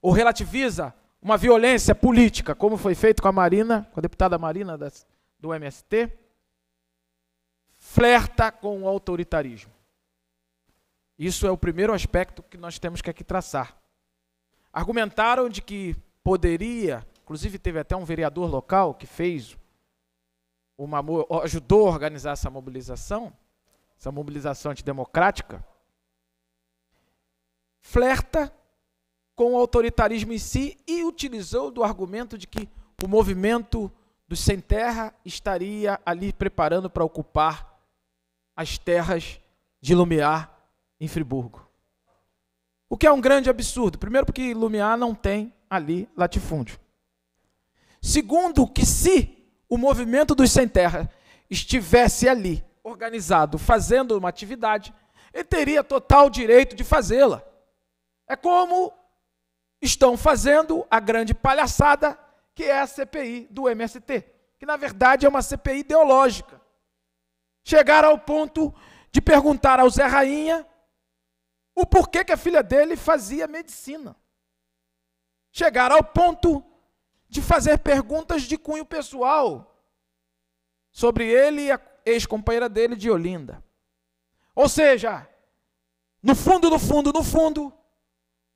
ou relativiza uma violência política, como foi feito com a Marina, com a deputada Marina das, do MST, flerta com o autoritarismo. Isso é o primeiro aspecto que nós temos que aqui traçar. Argumentaram de que poderia, inclusive teve até um vereador local que fez uma ajudou a organizar essa mobilização, essa mobilização antidemocrática, flerta com o autoritarismo em si e utilizou do argumento de que o movimento dos sem terra estaria ali preparando para ocupar as terras de Lumiar em Friburgo. O que é um grande absurdo. Primeiro, porque Lumiar não tem ali latifúndio. Segundo, que se o movimento dos sem terra estivesse ali organizado fazendo uma atividade, ele teria total direito de fazê-la. É como estão fazendo a grande palhaçada que é a CPI do MST, que na verdade é uma CPI ideológica. Chegaram ao ponto de perguntar ao Zé Rainha o porquê que a filha dele fazia medicina. Chegaram ao ponto de fazer perguntas de cunho pessoal sobre ele e a ex-companheira dele de Olinda. Ou seja, no fundo, no fundo, no fundo,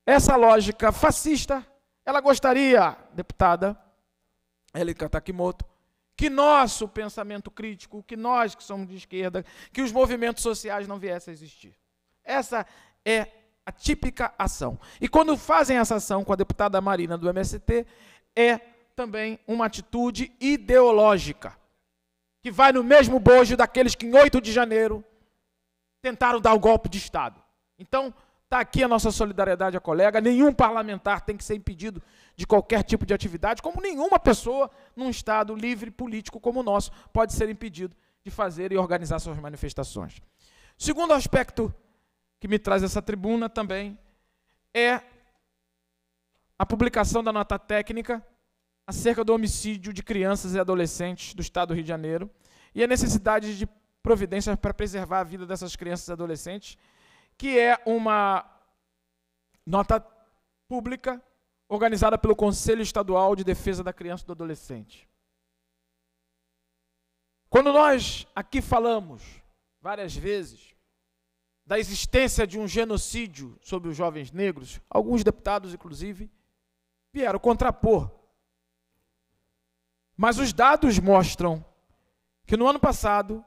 essa lógica fascista, ela gostaria, deputada Elika Takimoto, que nosso pensamento crítico, que nós que somos de esquerda, que os movimentos sociais não viessem a existir. Essa é a típica ação. E quando fazem essa ação com a deputada Marina do MST, é também uma atitude ideológica que vai no mesmo bojo daqueles que em 8 de janeiro tentaram dar o golpe de Estado. Então, está aqui a nossa solidariedade à colega. Nenhum parlamentar tem que ser impedido de qualquer tipo de atividade, como nenhuma pessoa num Estado livre político como o nosso pode ser impedido de fazer e organizar suas manifestações. Segundo aspecto que me traz essa tribuna também é a publicação da nota técnica acerca do homicídio de crianças e adolescentes do Estado do Rio de Janeiro e a necessidade de providências para preservar a vida dessas crianças e adolescentes, que é uma nota pública organizada pelo Conselho Estadual de Defesa da Criança e do Adolescente. Quando nós aqui falamos várias vezes da existência de um genocídio sobre os jovens negros, alguns deputados, inclusive, vieram contrapor mas os dados mostram que no ano passado,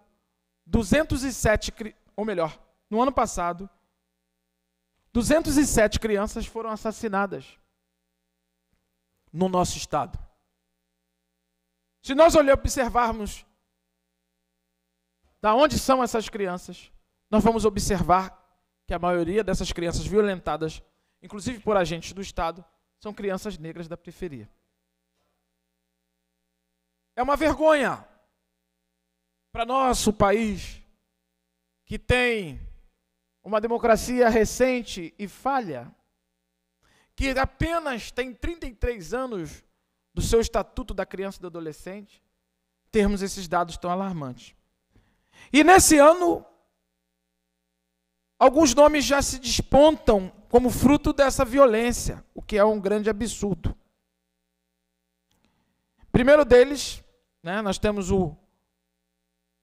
207, ou melhor, no ano passado, 207 crianças foram assassinadas no nosso estado. Se nós observarmos da onde são essas crianças, nós vamos observar que a maioria dessas crianças violentadas, inclusive por agentes do Estado, são crianças negras da periferia. É uma vergonha para nosso país, que tem uma democracia recente e falha, que apenas tem 33 anos do seu Estatuto da Criança e do Adolescente, termos esses dados tão alarmantes. E nesse ano, alguns nomes já se despontam como fruto dessa violência, o que é um grande absurdo. Primeiro deles, né? Nós temos o,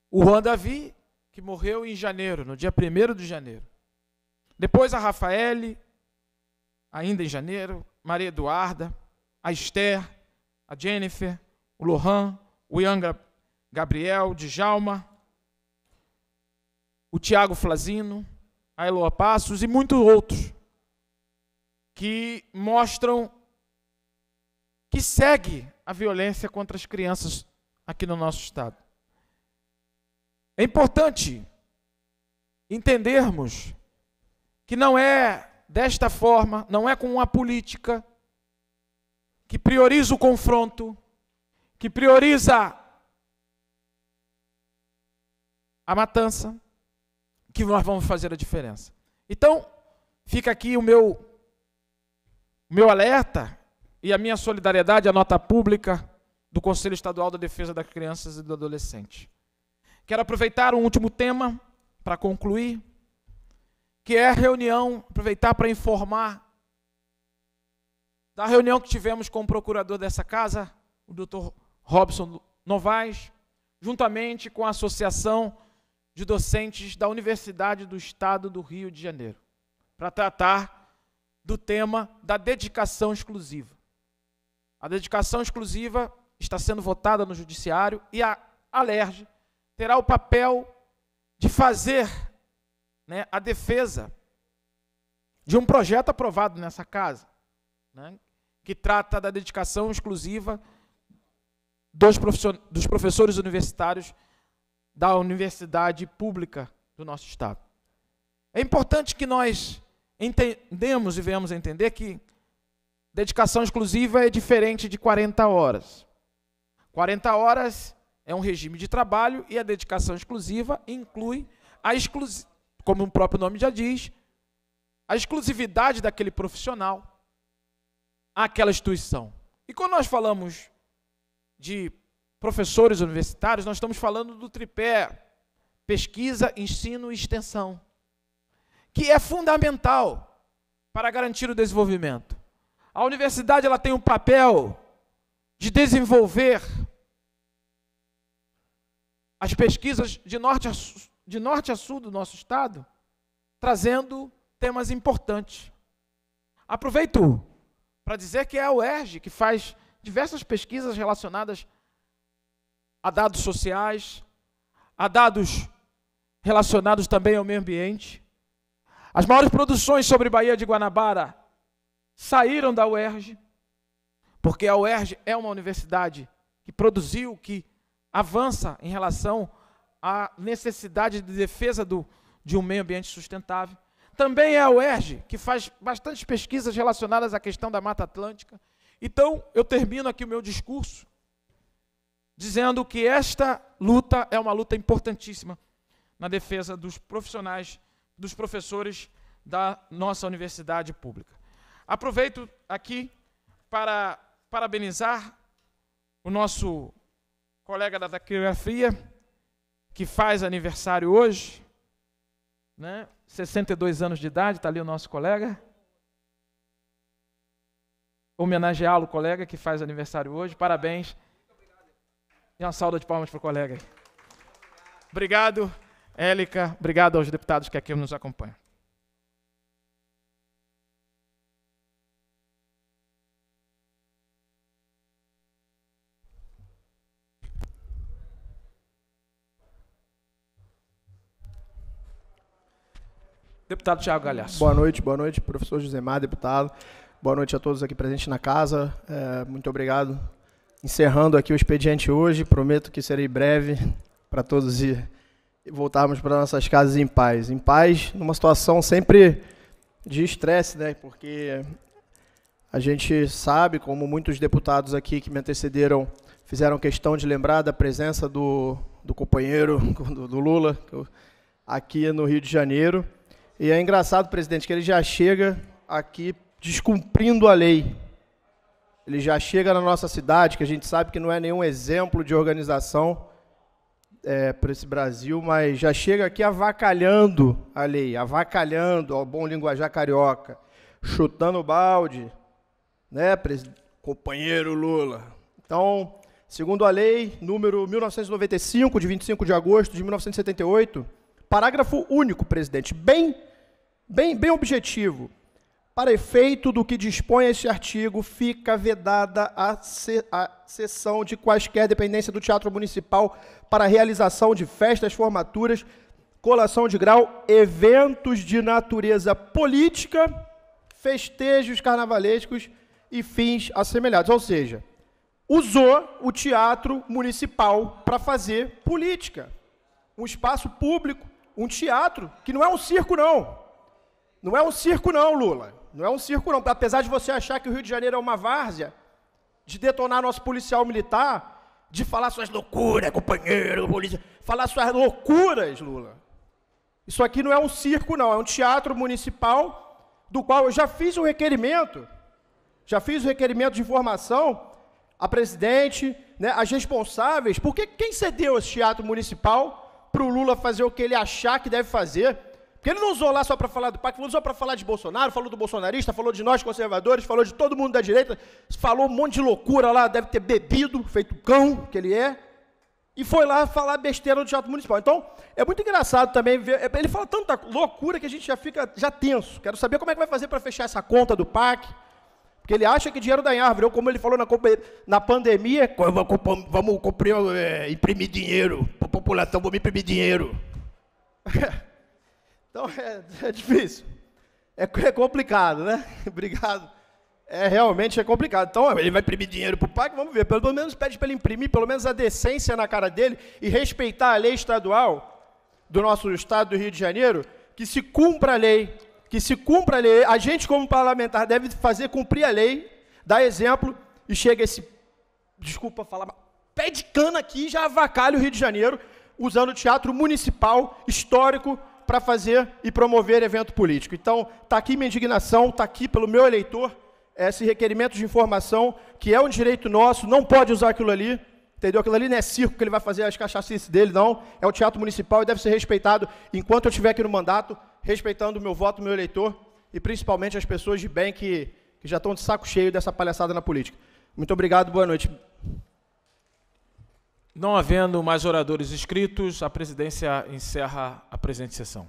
o Juan Davi, que morreu em janeiro, no dia 1 de janeiro. Depois a Rafaele, ainda em janeiro, Maria Eduarda, a Esther, a Jennifer, o Lohan, o Ian Gabriel, Djalma, o Tiago Flazino, a Eloa Passos e muitos outros que mostram que segue a violência contra as crianças aqui no nosso estado. É importante entendermos que não é desta forma, não é com uma política que prioriza o confronto, que prioriza a matança, que nós vamos fazer a diferença. Então, fica aqui o meu, meu alerta e a minha solidariedade à nota pública do Conselho Estadual da Defesa das Crianças e do Adolescente. Quero aproveitar um último tema para concluir, que é a reunião, aproveitar para informar da reunião que tivemos com o procurador dessa casa, o Dr. Robson Novaes, juntamente com a Associação de Docentes da Universidade do Estado do Rio de Janeiro, para tratar do tema da dedicação exclusiva. A dedicação exclusiva está sendo votada no Judiciário, e a Alerj terá o papel de fazer né, a defesa de um projeto aprovado nessa casa, né, que trata da dedicação exclusiva dos, dos professores universitários da universidade pública do nosso Estado. É importante que nós entendemos e venhamos a entender que dedicação exclusiva é diferente de 40 horas. 40 horas é um regime de trabalho e a dedicação exclusiva inclui a exclusividade, como o próprio nome já diz, a exclusividade daquele profissional àquela instituição. E quando nós falamos de professores universitários, nós estamos falando do tripé pesquisa, ensino e extensão, que é fundamental para garantir o desenvolvimento. A universidade ela tem um papel de desenvolver as pesquisas de norte a, sul, de norte a sul do nosso estado, trazendo temas importantes. Aproveito para dizer que é a UERJ que faz diversas pesquisas relacionadas a dados sociais, a dados relacionados também ao meio ambiente. As maiores produções sobre Bahia de Guanabara saíram da UERJ, porque a UERJ é uma universidade que produziu, que avança em relação à necessidade de defesa do, de um meio ambiente sustentável. Também é a UERJ, que faz bastantes pesquisas relacionadas à questão da Mata Atlântica. Então, eu termino aqui o meu discurso dizendo que esta luta é uma luta importantíssima na defesa dos profissionais, dos professores da nossa universidade pública. Aproveito aqui para parabenizar o nosso colega da taquigrafia, que faz aniversário hoje, né? 62 anos de idade, está ali o nosso colega. Homenageá-lo, colega, que faz aniversário hoje. Parabéns. E uma sauda de palmas para o colega. Obrigado, Élica. Obrigado aos deputados que aqui nos acompanham. Deputado Tiago Galhaço. Boa noite, boa noite, professor Josemar, deputado. Boa noite a todos aqui presentes na casa. É, muito obrigado. Encerrando aqui o expediente hoje, prometo que serei breve para todos ir e voltarmos para nossas casas em paz. Em paz, numa situação sempre de estresse, né? Porque a gente sabe, como muitos deputados aqui que me antecederam fizeram questão de lembrar da presença do, do companheiro do, do Lula aqui no Rio de Janeiro. E é engraçado, presidente, que ele já chega aqui descumprindo a lei. Ele já chega na nossa cidade, que a gente sabe que não é nenhum exemplo de organização é, para esse Brasil, mas já chega aqui avacalhando a lei, avacalhando ao bom linguajar carioca, chutando o balde, né, companheiro Lula? Então, segundo a lei número 1995, de 25 de agosto de 1978, parágrafo único, presidente, bem bem, bem objetivo. Para efeito do que dispõe este artigo, fica vedada a, cessão de quaisquer dependência do Teatro Municipal para realização de festas, formaturas, colação de grau, eventos de natureza política, festejos carnavalescos e fins assemelhados. Ou seja, usou o Teatro Municipal para fazer política. Um espaço público, um teatro, que não é um circo, não. Não é um circo, não, Lula. Não é um circo, não. Apesar de você achar que o Rio de Janeiro é uma várzea, de detonar nosso policial militar, de falar suas loucuras, companheiro, polícia, falar suas loucuras, Lula. Isso aqui não é um circo, não. É um teatro municipal do qual eu já fiz um requerimento, já fiz o um requerimento de informação a presidente, né, as responsáveis, porque quem cedeu esse teatro municipal para o Lula fazer o que ele achar que deve fazer? Porque ele não usou lá só para falar do PAC, ele usou para falar de Bolsonaro, falou do bolsonarista, falou de nós conservadores, falou de todo mundo da direita, falou um monte de loucura lá, deve ter bebido, feito cão que ele é, e foi lá falar besteira no Teatro Municipal. Então, é muito engraçado também ver, é, ele fala tanta loucura que a gente já fica já tenso. Quero saber como é que vai fazer para fechar essa conta do PAC, porque ele acha que dinheiro da árvore, ou como ele falou na, na pandemia, vamos imprimir é, eh, imprimir dinheiro, população, vamos imprimir dinheiro. Então é, é difícil. É, é, complicado, né? Obrigado. É realmente é complicado. Então ele vai imprimir dinheiro para o PAC, vamos ver. Pelo menos pede para ele imprimir, pelo menos a decência na cara dele e respeitar a lei estadual do nosso estado do Rio de Janeiro, que se cumpra a lei, que se cumpra a lei. A gente como parlamentar deve fazer cumprir a lei, dar exemplo e chega esse desculpa falar, pé de cana aqui já avacalha o Rio de Janeiro usando o teatro municipal histórico para fazer e promover evento político. Então, está aqui minha indignação, está aqui pelo meu eleitor esse requerimento de informação, que é um direito nosso, não pode usar aquilo ali, entendeu? Aquilo ali não é circo que ele vai fazer as cachaças dele, não. É o teatro municipal e deve ser respeitado enquanto eu estiver aqui no mandato, respeitando o meu voto, o meu eleitor e principalmente as pessoas de bem que, que já estão de saco cheio dessa palhaçada na política. Muito obrigado, boa noite. Não havendo mais oradores inscritos, a presidência encerra a presente sessão.